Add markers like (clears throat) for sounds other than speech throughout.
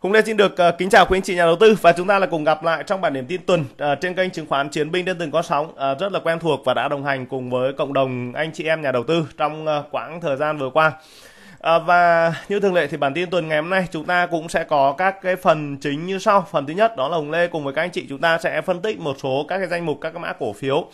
Hùng Lê xin được uh, kính chào quý anh chị nhà đầu tư và chúng ta là cùng gặp lại trong bản điểm tin tuần uh, trên kênh chứng khoán Chiến binh trên từng có sóng uh, rất là quen thuộc và đã đồng hành cùng với cộng đồng anh chị em nhà đầu tư trong uh, quãng thời gian vừa qua. À, và như thường lệ thì bản tin tuần ngày hôm nay chúng ta cũng sẽ có các cái phần chính như sau. Phần thứ nhất đó là Hùng Lê cùng với các anh chị chúng ta sẽ phân tích một số các cái danh mục các cái mã cổ phiếu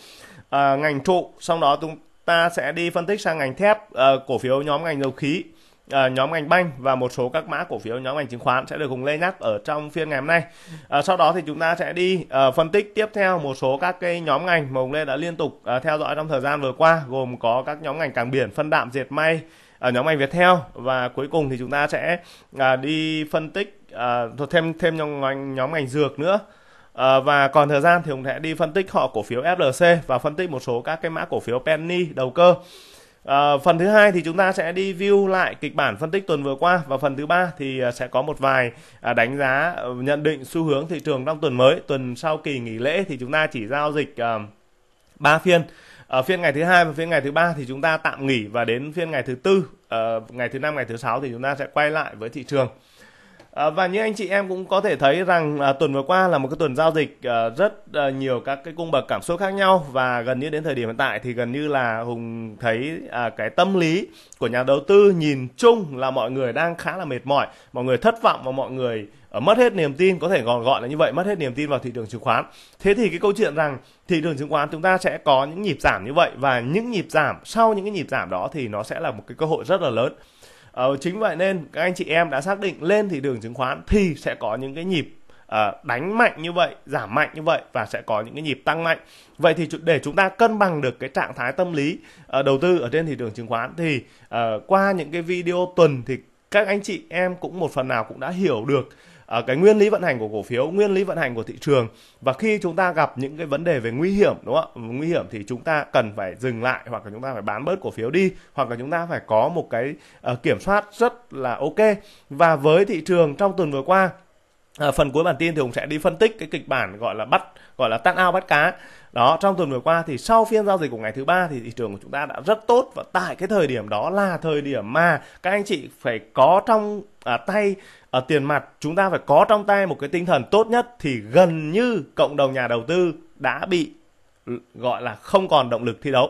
à, ngành trụ, sau đó chúng ta sẽ đi phân tích sang ngành thép, à, cổ phiếu nhóm ngành dầu khí à, nhóm ngành banh và một số các mã cổ phiếu nhóm ngành chứng khoán sẽ được cùng Lê nhắc ở trong phiên ngày hôm nay. À, sau đó thì chúng ta sẽ đi à, phân tích tiếp theo một số các cái nhóm ngành mà Hùng Lê đã liên tục à, theo dõi trong thời gian vừa qua gồm có các nhóm ngành cảng biển, phân đạm, dệt may, ở nhóm ngành Viettel và cuối cùng thì chúng ta sẽ à, đi phân tích à, thêm thêm nhóm ngành nhóm ngành dược nữa. À, và còn thời gian thì Hùng sẽ đi phân tích họ cổ phiếu FLC và phân tích một số các cái mã cổ phiếu penny đầu cơ. Ờ, phần thứ hai thì chúng ta sẽ đi view lại kịch bản phân tích tuần vừa qua và phần thứ ba thì ờ, sẽ có một vài ờ, đánh giá nhận định xu hướng thị trường trong tuần mới tuần sau kỳ nghỉ lễ thì chúng ta chỉ giao dịch ba phiên ở phiên ngày thứ hai và phiên ngày thứ ba thì chúng ta tạm nghỉ và đến phiên ngày thứ tư ngày thứ năm ngày thứ sáu thì chúng ta sẽ quay lại với thị trường Ờ, và như anh chị em cũng có thể thấy rằng à, tuần vừa qua là một cái tuần giao dịch à, rất à, nhiều các cái cung bậc cảm xúc khác nhau và gần như đến thời điểm hiện tại thì gần như là hùng thấy à, cái tâm lý của nhà đầu tư nhìn chung là mọi người đang khá là mệt mỏi mọi người thất vọng và mọi người ở mất hết niềm tin có thể gọn gọn là như vậy mất hết niềm tin vào thị trường chứng khoán thế thì cái câu chuyện rằng thị trường chứng khoán chúng ta sẽ có những nhịp giảm như vậy và những nhịp giảm sau những cái nhịp giảm đó thì nó sẽ là một cái cơ hội rất là lớn Ờ, chính vậy nên các anh chị em đã xác định lên thị trường chứng khoán thì sẽ có những cái nhịp uh, đánh mạnh như vậy, giảm mạnh như vậy và sẽ có những cái nhịp tăng mạnh. Vậy thì để chúng ta cân bằng được cái trạng thái tâm lý uh, đầu tư ở trên thị trường chứng khoán thì uh, qua những cái video tuần thì các anh chị em cũng một phần nào cũng đã hiểu được à, cái nguyên lý vận hành của cổ phiếu nguyên lý vận hành của thị trường và khi chúng ta gặp những cái vấn đề về nguy hiểm đúng không nguy hiểm thì chúng ta cần phải dừng lại hoặc là chúng ta phải bán bớt cổ phiếu đi hoặc là chúng ta phải có một cái uh, kiểm soát rất là ok và với thị trường trong tuần vừa qua À, phần cuối bản tin thì hùng sẽ đi phân tích cái kịch bản gọi là bắt gọi là tan ao bắt cá đó trong tuần vừa qua thì sau phiên giao dịch của ngày thứ ba thì thị trường của chúng ta đã rất tốt và tại cái thời điểm đó là thời điểm mà các anh chị phải có trong à, tay ở tiền mặt chúng ta phải có trong tay một cái tinh thần tốt nhất thì gần như cộng đồng nhà đầu tư đã bị gọi là không còn động lực thi đấu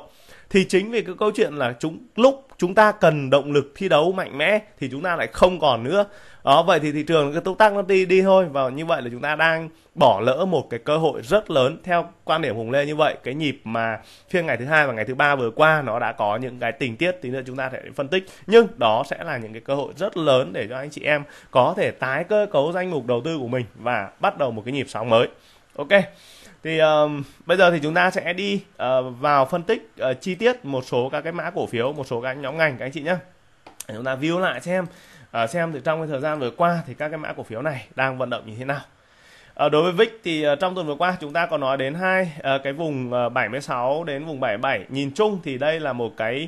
thì chính vì cái câu chuyện là chúng lúc chúng ta cần động lực thi đấu mạnh mẽ thì chúng ta lại không còn nữa đó vậy thì thị trường cứ túc tăng nó đi đi thôi và như vậy là chúng ta đang bỏ lỡ một cái cơ hội rất lớn theo quan điểm hùng lê như vậy cái nhịp mà phiên ngày thứ hai và ngày thứ ba vừa qua nó đã có những cái tình tiết tí nữa chúng ta sẽ phân tích nhưng đó sẽ là những cái cơ hội rất lớn để cho anh chị em có thể tái cơ cấu danh mục đầu tư của mình và bắt đầu một cái nhịp sóng mới ok thì um, bây giờ thì chúng ta sẽ đi uh, vào phân tích uh, chi tiết một số các cái mã cổ phiếu một số các nhóm ngành các anh chị nhé chúng ta view lại xem uh, xem thì trong cái thời gian vừa qua thì các cái mã cổ phiếu này đang vận động như thế nào À, đối với VIX thì uh, trong tuần vừa qua chúng ta có nói đến hai uh, cái vùng uh, 76 đến vùng 77 nhìn chung thì đây là một cái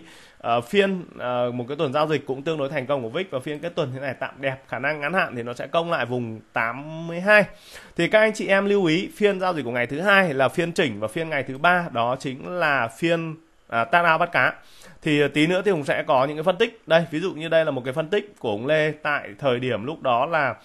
uh, phiên uh, một cái tuần giao dịch cũng tương đối thành công của VIX và phiên cái tuần thế này tạm đẹp khả năng ngắn hạn thì nó sẽ công lại vùng 82 thì các anh chị em lưu ý phiên giao dịch của ngày thứ hai là phiên chỉnh và phiên ngày thứ ba đó chính là phiên à, tag out bắt cá thì tí nữa thì hùng sẽ có những cái phân tích đây ví dụ như đây là một cái phân tích của ông lê tại thời điểm lúc đó là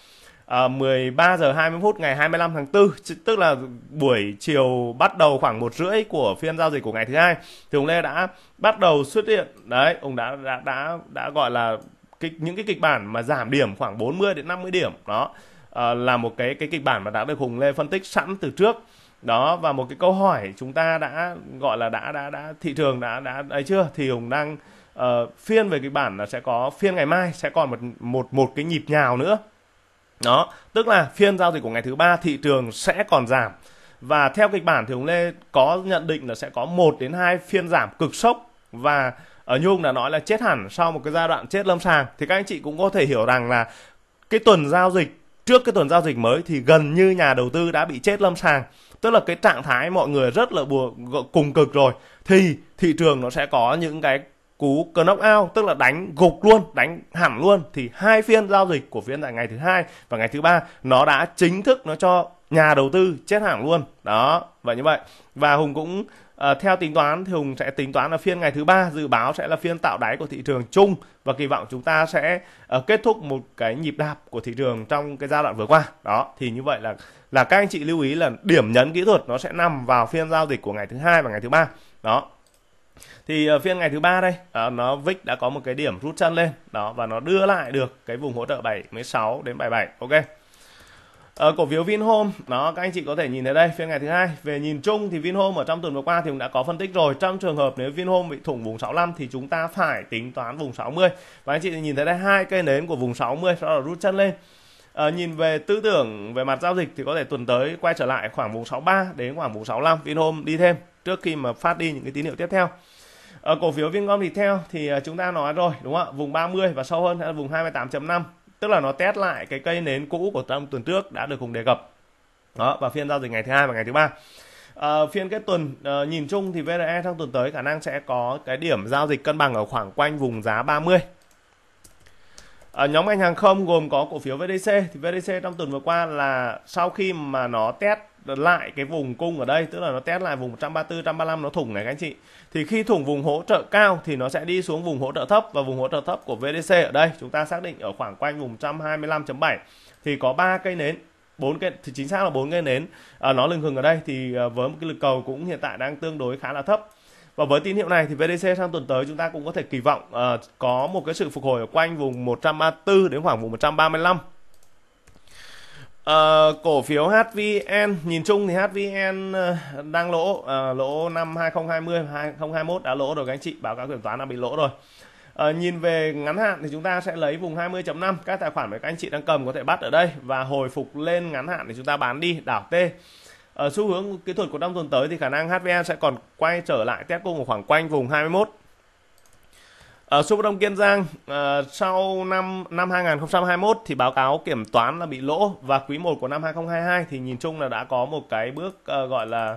à, 13 giờ 20 phút ngày 25 tháng 4 tức là buổi chiều bắt đầu khoảng một rưỡi của phiên giao dịch của ngày thứ hai thì ông Lê đã bắt đầu xuất hiện đấy ông đã đã đã đã gọi là kịch những cái kịch bản mà giảm điểm khoảng 40 đến 50 điểm đó à, là một cái cái kịch bản mà đã được Hùng Lê phân tích sẵn từ trước đó và một cái câu hỏi chúng ta đã gọi là đã đã đã thị trường đã đã ấy chưa thì Hùng đang uh, phiên về kịch bản là sẽ có phiên ngày mai sẽ còn một một một cái nhịp nhào nữa đó tức là phiên giao dịch của ngày thứ ba thị trường sẽ còn giảm và theo kịch bản thì ông Lê có nhận định là sẽ có một đến hai phiên giảm cực sốc và ở ờ, Nhung đã nói là chết hẳn sau một cái giai đoạn chết lâm sàng thì các anh chị cũng có thể hiểu rằng là cái tuần giao dịch trước cái tuần giao dịch mới thì gần như nhà đầu tư đã bị chết lâm sàng tức là cái trạng thái mọi người rất là buồn cùng cực rồi thì thị trường nó sẽ có những cái cú knock out tức là đánh gục luôn đánh hẳn luôn thì hai phiên giao dịch của phiên tại ngày thứ hai và ngày thứ ba nó đã chính thức nó cho nhà đầu tư chết hẳn luôn đó và như vậy và hùng cũng À, theo tính toán thì Hùng sẽ tính toán là phiên ngày thứ ba dự báo sẽ là phiên tạo đáy của thị trường chung và kỳ vọng chúng ta sẽ uh, kết thúc một cái nhịp đạp của thị trường trong cái giai đoạn vừa qua. Đó, thì như vậy là là các anh chị lưu ý là điểm nhấn kỹ thuật nó sẽ nằm vào phiên giao dịch của ngày thứ hai và ngày thứ ba. Đó thì ờ, phiên ngày thứ ba đây đó, ờ, nó vick đã có một cái điểm rút chân lên đó và nó đưa lại được cái vùng hỗ trợ 76 đến 77 ok ở ờ, cổ phiếu Vinhome nó các anh chị có thể nhìn thấy đây phiên ngày thứ hai về nhìn chung thì Vinhome ở trong tuần vừa qua thì cũng đã có phân tích rồi trong trường hợp nếu Vinhome bị thủng vùng 65 thì chúng ta phải tính toán vùng 60 và anh chị nhìn thấy đây hai cây nến của vùng 60 sau đó rút chân lên à, nhìn về tư tưởng về mặt giao dịch thì có thể tuần tới quay trở lại khoảng vùng 63 đến khoảng vùng 65 Vinhome đi thêm trước khi mà phát đi những cái tín hiệu tiếp theo ở ờ, cổ phiếu Vincom thì theo thì ờ, chúng ta nói rồi đúng không ạ? Vùng 30 và sâu hơn là vùng 28.5, tức là nó test lại cái cây nến cũ của trong tuần trước đã được cùng đề cập. Đó, và phiên giao dịch ngày thứ hai và ngày thứ ba. À, phiên kết tuần à, nhìn chung thì VRE trong tuần tới khả năng sẽ có cái điểm giao dịch cân bằng ở khoảng quanh vùng giá 30 ở nhóm ngành hàng không gồm có cổ phiếu VDC thì VDC trong tuần vừa qua là sau khi mà nó test lại cái vùng cung ở đây tức là nó test lại vùng 134 135 nó thủng này các anh chị thì khi thủng vùng hỗ trợ cao thì nó sẽ đi xuống vùng hỗ trợ thấp và vùng hỗ trợ thấp của VDC ở đây chúng ta xác định ở khoảng quanh vùng 125.7 thì có ba cây nến bốn cái thì chính xác là bốn cây nến à, nó lưng hừng ở đây thì à, với một cái lực cầu cũng hiện tại đang tương đối khá là thấp và với tín hiệu này thì VDC sang tuần tới chúng ta cũng có thể kỳ vọng à, có một cái sự phục hồi ở quanh vùng 134 đến khoảng vùng 135 Uh, cổ phiếu HVN nhìn chung thì HVN uh, ờ, đang lỗ uh, lỗ năm 2020 2021 đã lỗ rồi các anh chị báo cáo kiểm toán đã bị lỗ rồi uh, nhìn về ngắn hạn thì chúng ta sẽ lấy vùng 20.5 các tài khoản mà các anh chị đang cầm có thể bắt ở đây và hồi phục lên ngắn hạn thì chúng ta bán đi đảo T ở uh, xu hướng kỹ thuật của năm tuần tới thì khả năng HVN sẽ còn quay trở lại test cung ở khoảng quanh vùng 21 ở ờ, Sô Đông Kiên Giang à, sau năm năm 2021 thì báo cáo kiểm toán là bị lỗ và quý 1 của năm 2022 thì nhìn chung là đã có một cái bước à, gọi là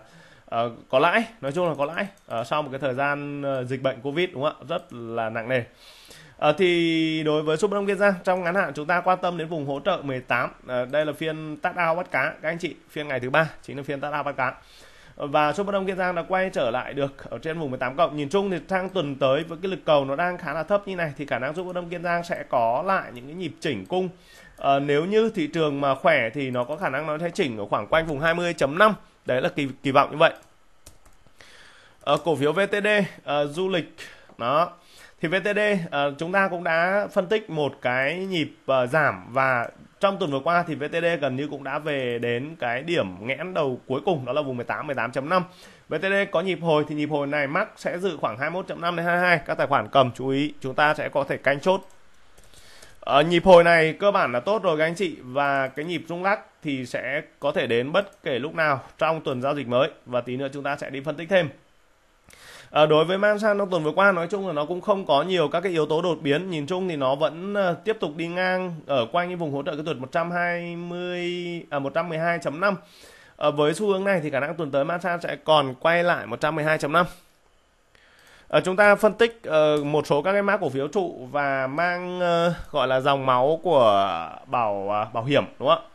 à, có lãi, nói chung là có lãi à, sau một cái thời gian à, dịch bệnh Covid đúng không ạ? Rất là nặng nề. À, thì đối với Sô Đông Kiên Giang trong ngắn hạn chúng ta quan tâm đến vùng hỗ trợ 18. À, đây là phiên tắt ao bắt cá các anh chị, phiên ngày thứ ba chính là phiên tắt ao bắt cá và số bất động Kiên Giang đã quay trở lại được ở trên vùng 18 cộng. Nhìn chung thì sang tuần tới với cái lực cầu nó đang khá là thấp như này thì khả năng số bất động Kiên Giang sẽ có lại những cái nhịp chỉnh cung. À, nếu như thị trường mà khỏe thì nó có khả năng nó sẽ chỉnh ở khoảng quanh vùng 20.5. Đấy là kỳ kỳ vọng như vậy. À, cổ phiếu VTD à, ờ, du lịch đó thì VTD uh, chúng ta cũng đã phân tích một cái nhịp uh, giảm và trong tuần vừa qua thì VTD gần như cũng đã về đến cái điểm nghẽn đầu cuối cùng đó là vùng 18 18.5 VTD có nhịp hồi thì nhịp hồi này mắc sẽ dự khoảng 21.5 đến 22 các tài khoản cầm chú ý chúng ta sẽ có thể canh chốt ở ờ, nhịp hồi này cơ bản là tốt rồi các anh chị và cái nhịp rung lắc thì sẽ có thể đến bất kể lúc nào trong tuần giao dịch mới và tí nữa chúng ta sẽ đi phân tích thêm à, đối với Man Sang trong tuần vừa qua nói chung là nó cũng không có nhiều các cái yếu tố đột biến nhìn chung thì nó vẫn ờ, tiếp tục đi ngang ở quanh cái vùng hỗ trợ kỹ thuật 120 à 112.5 à, ờ, với xu hướng này thì khả năng tuần tới Man Sang sẽ còn quay lại 112.5 À, chúng ta phân tích uh, một số các cái mã cổ phiếu trụ và mang uh, gọi là dòng máu của bảo uh, bảo hiểm đúng không ạ?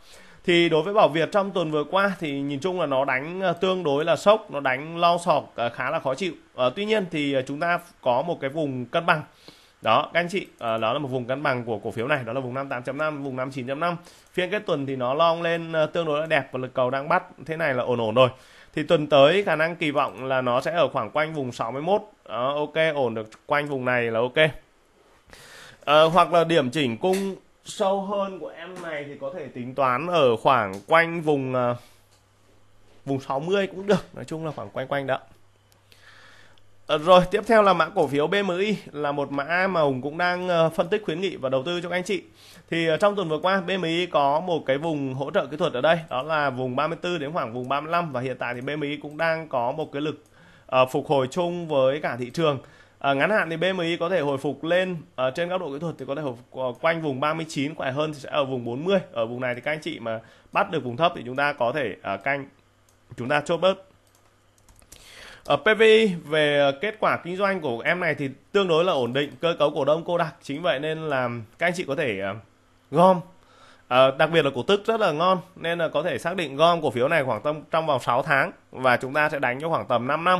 thì đối với Bảo Việt trong tuần vừa qua thì nhìn chung là nó đánh ờ, tương đối là sốc nó đánh lo sọt ờ, khá là khó chịu à, tuy nhiên thì chúng ta có một cái vùng cân bằng đó các anh chị à, đó là một vùng cân bằng của cổ phiếu này đó là vùng 58.5 vùng 59.5 phiên kết tuần thì nó long lên tương đối là đẹp và lực cầu đang bắt thế này là ổn ổn rồi thì tuần tới khả năng kỳ vọng là nó sẽ ở khoảng quanh vùng 61 đó, ok ổn được quanh vùng này là ok à, hoặc là điểm chỉnh cung sâu hơn của em này thì có thể tính toán ở khoảng quanh vùng uh, vùng 60 cũng được nói chung là khoảng quanh quanh đó ờ, rồi tiếp theo là mã cổ phiếu BMI là một mã mà Hùng cũng đang ờ, phân tích khuyến nghị và đầu tư cho các anh chị thì trong tuần vừa qua BMI có một cái vùng hỗ trợ kỹ thuật ở đây đó là vùng 34 đến khoảng vùng 35 và hiện tại thì BMI cũng đang có một cái lực phục hồi chung với cả thị trường À, ngắn hạn thì BMI có thể hồi phục lên à, trên góc độ kỹ thuật thì có thể hồi phục à, quanh vùng 39 khỏe hơn thì sẽ ở vùng 40 ở vùng này thì các anh chị mà bắt được vùng thấp thì chúng ta có thể à, canh chúng ta chốt bớt ở PV về kết quả kinh doanh của em này thì tương đối là ổn định cơ cấu cổ đông cô đặc chính vậy nên là các anh chị có thể à, gom à, đặc biệt là cổ tức rất là ngon nên là có thể xác định gom cổ phiếu này khoảng tầm trong vòng 6 tháng và chúng ta sẽ đánh cho khoảng tầm 5 năm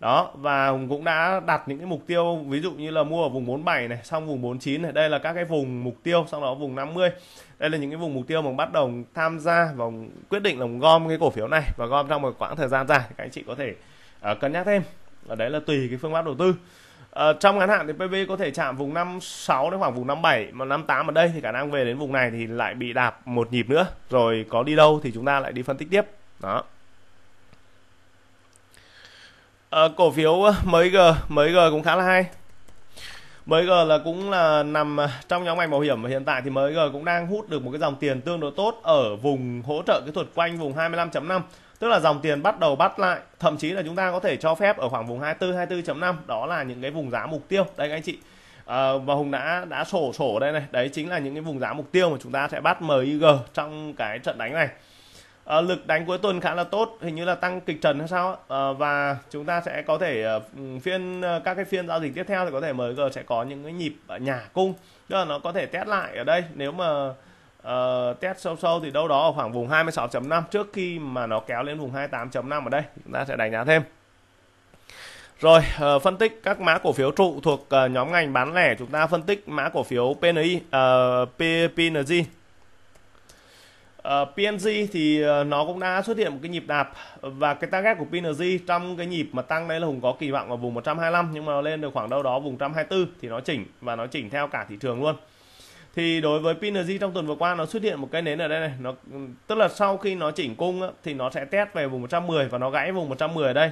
đó và Hùng cũng đã đặt những cái mục tiêu ví dụ như là mua ở vùng 47 này xong vùng 49 này đây là các cái vùng mục tiêu sau đó vùng 50 đây là những cái vùng mục tiêu mà bắt đầu tham gia và quyết định là gom cái cổ phiếu này và gom trong một quãng thời gian dài các anh chị có thể uh, cân nhắc thêm ở đấy là tùy cái phương pháp đầu tư uh, trong ngắn hạn thì PV có thể chạm vùng 56 đến khoảng vùng 57 mà 58 ở đây thì khả năng về đến vùng này thì lại bị đạp một nhịp nữa rồi có đi đâu thì chúng ta lại đi phân tích tiếp đó Ờ, cổ phiếu ờ, mới g mới g cũng khá là hay mới g là cũng là nằm ờ, trong nhóm ngành bảo hiểm và hiện tại thì mới g cũng đang hút được một cái dòng tiền tương đối tốt ở vùng hỗ trợ kỹ thuật quanh vùng 25.5 tức là dòng tiền bắt đầu bắt lại thậm chí là chúng ta có thể cho phép ở khoảng vùng 24 24.5 đó là những cái vùng giá mục tiêu đây anh chị à, và hùng đã đã sổ sổ đây này đấy chính là những cái vùng giá mục tiêu mà chúng ta sẽ bắt mới g trong cái trận đánh này À, lực đánh cuối tuần khá là tốt, hình như là tăng kịch trần hay sao à, và chúng ta sẽ có thể uh, phiên uh, các cái phiên giao dịch tiếp theo thì có thể mới giờ sẽ có những cái nhịp ở nhà cung, tức là nó có thể test lại ở đây nếu mà uh, test sâu sâu thì đâu đó ở khoảng vùng 26.5 trước khi mà nó kéo lên vùng 28.5 ở đây, chúng ta sẽ đánh giá thêm. Rồi uh, phân tích các mã cổ phiếu trụ thuộc uh, nhóm ngành bán lẻ chúng ta phân tích mã cổ phiếu PNI uh, PNG Uh, ờ, PNG thì ờ, nó cũng đã xuất hiện một cái nhịp đạp và cái target của PNG trong cái nhịp mà tăng đây là Hùng có kỳ vọng ở vùng 125 nhưng mà nó lên được khoảng đâu đó vùng 124 thì nó chỉnh và nó chỉnh theo cả thị trường luôn. Thì đối với PNG trong tuần vừa qua nó xuất hiện một cái nến ở đây này, nó tức là sau khi nó chỉnh cung á, thì nó sẽ test về vùng 110 và nó gãy vùng 110 ở đây.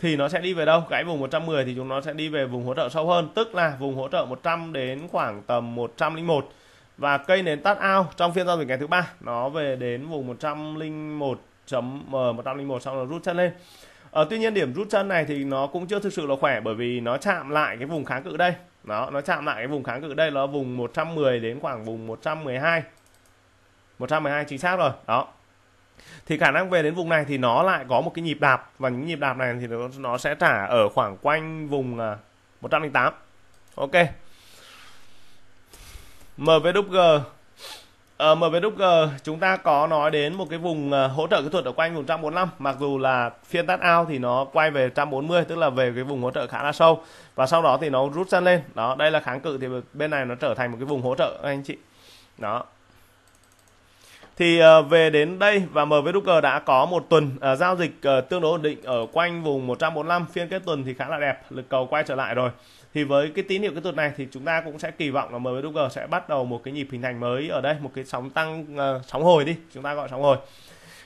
Thì nó sẽ đi về đâu? Gãy vùng 110 thì chúng nó sẽ đi về vùng hỗ trợ sâu hơn, tức là vùng hỗ trợ 100 đến khoảng tầm 101 và cây nền tắt ao trong phiên giao dịch ngày thứ ba nó về đến vùng 101 chấm uh, ờ, 101 xong nó rút chân lên uh, tuy nhiên điểm rút chân này thì nó cũng chưa thực sự là khỏe bởi vì nó chạm lại cái vùng kháng cự đây nó nó chạm lại cái vùng kháng cự đây là vùng 110 đến khoảng vùng 112 112 chính xác rồi đó thì khả năng về đến vùng này thì nó lại có một cái nhịp đạp và những nhịp đạp này thì nó, nó sẽ trả ở khoảng quanh vùng 108 à, ok MVWG Ờ, MVWG chúng ta có nói đến một cái vùng ờ, hỗ trợ kỹ thuật ở quanh vùng 145 mặc dù là phiên tắt out thì nó quay về 140 tức là về cái vùng hỗ trợ khá là sâu và sau đó thì nó rút chân lên đó đây là kháng cự thì bên này nó trở thành một cái vùng hỗ trợ anh chị đó thì ờ, về đến đây và MVWG đã có một tuần uh, giao dịch uh, tương đối ổn định ở quanh vùng 145 phiên kết tuần thì khá là đẹp lực cầu quay trở lại rồi thì với cái tín hiệu kỹ thuật này thì chúng ta cũng sẽ kỳ vọng là MWG sẽ bắt đầu một cái nhịp hình thành mới ở đây một cái sóng tăng uh, sóng hồi đi chúng ta gọi sóng hồi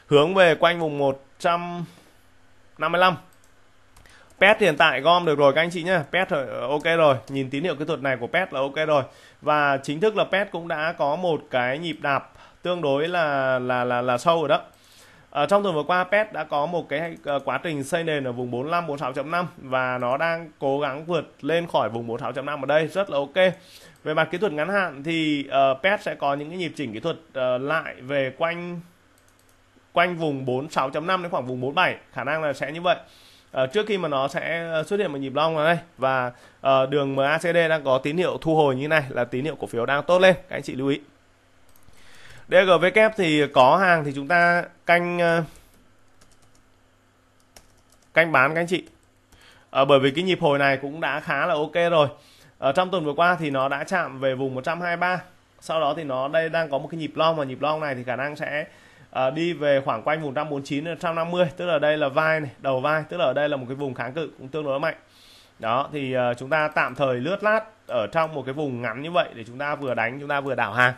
hướng về quanh vùng 155 PET hiện tại gom được rồi các anh chị nhé PET ờ, ok rồi nhìn tín hiệu kỹ thuật này của PET là ok rồi và chính thức là PET cũng đã có một cái nhịp đạp tương đối là là là là sâu rồi đó À, trong tuần vừa qua PET đã có một cái ờ, quá trình xây nền ở vùng 45 46.5 và nó đang cố gắng vượt lên khỏi vùng 46.5 ở đây rất là ok. Về mặt kỹ thuật ngắn hạn thì uh, PET sẽ có những cái nhịp chỉnh kỹ thuật uh, lại về quanh quanh vùng 46.5 đến khoảng vùng 47, khả năng là sẽ như vậy. Uh, trước khi mà nó sẽ xuất hiện một nhịp long ở đây và uh, đường MACD đang có tín hiệu thu hồi như này là tín hiệu cổ phiếu đang tốt lên, các anh chị lưu ý. DGW e thì có hàng thì chúng ta canh ờ, canh bán các anh chị à, bởi vì cái nhịp hồi này cũng đã khá là ok rồi ở ờ, trong tuần vừa qua thì nó đã chạm về vùng 123 sau đó thì nó đây đang có một cái nhịp long và nhịp long này thì khả năng sẽ uh, đi về khoảng quanh vùng 149 150 tức là đây là vai này đầu vai tức là ở đây là một cái vùng kháng cự cũng tương đối mạnh đó thì uh, chúng ta tạm thời lướt lát ở trong một cái vùng ngắn như vậy để chúng ta vừa đánh chúng ta vừa đảo hàng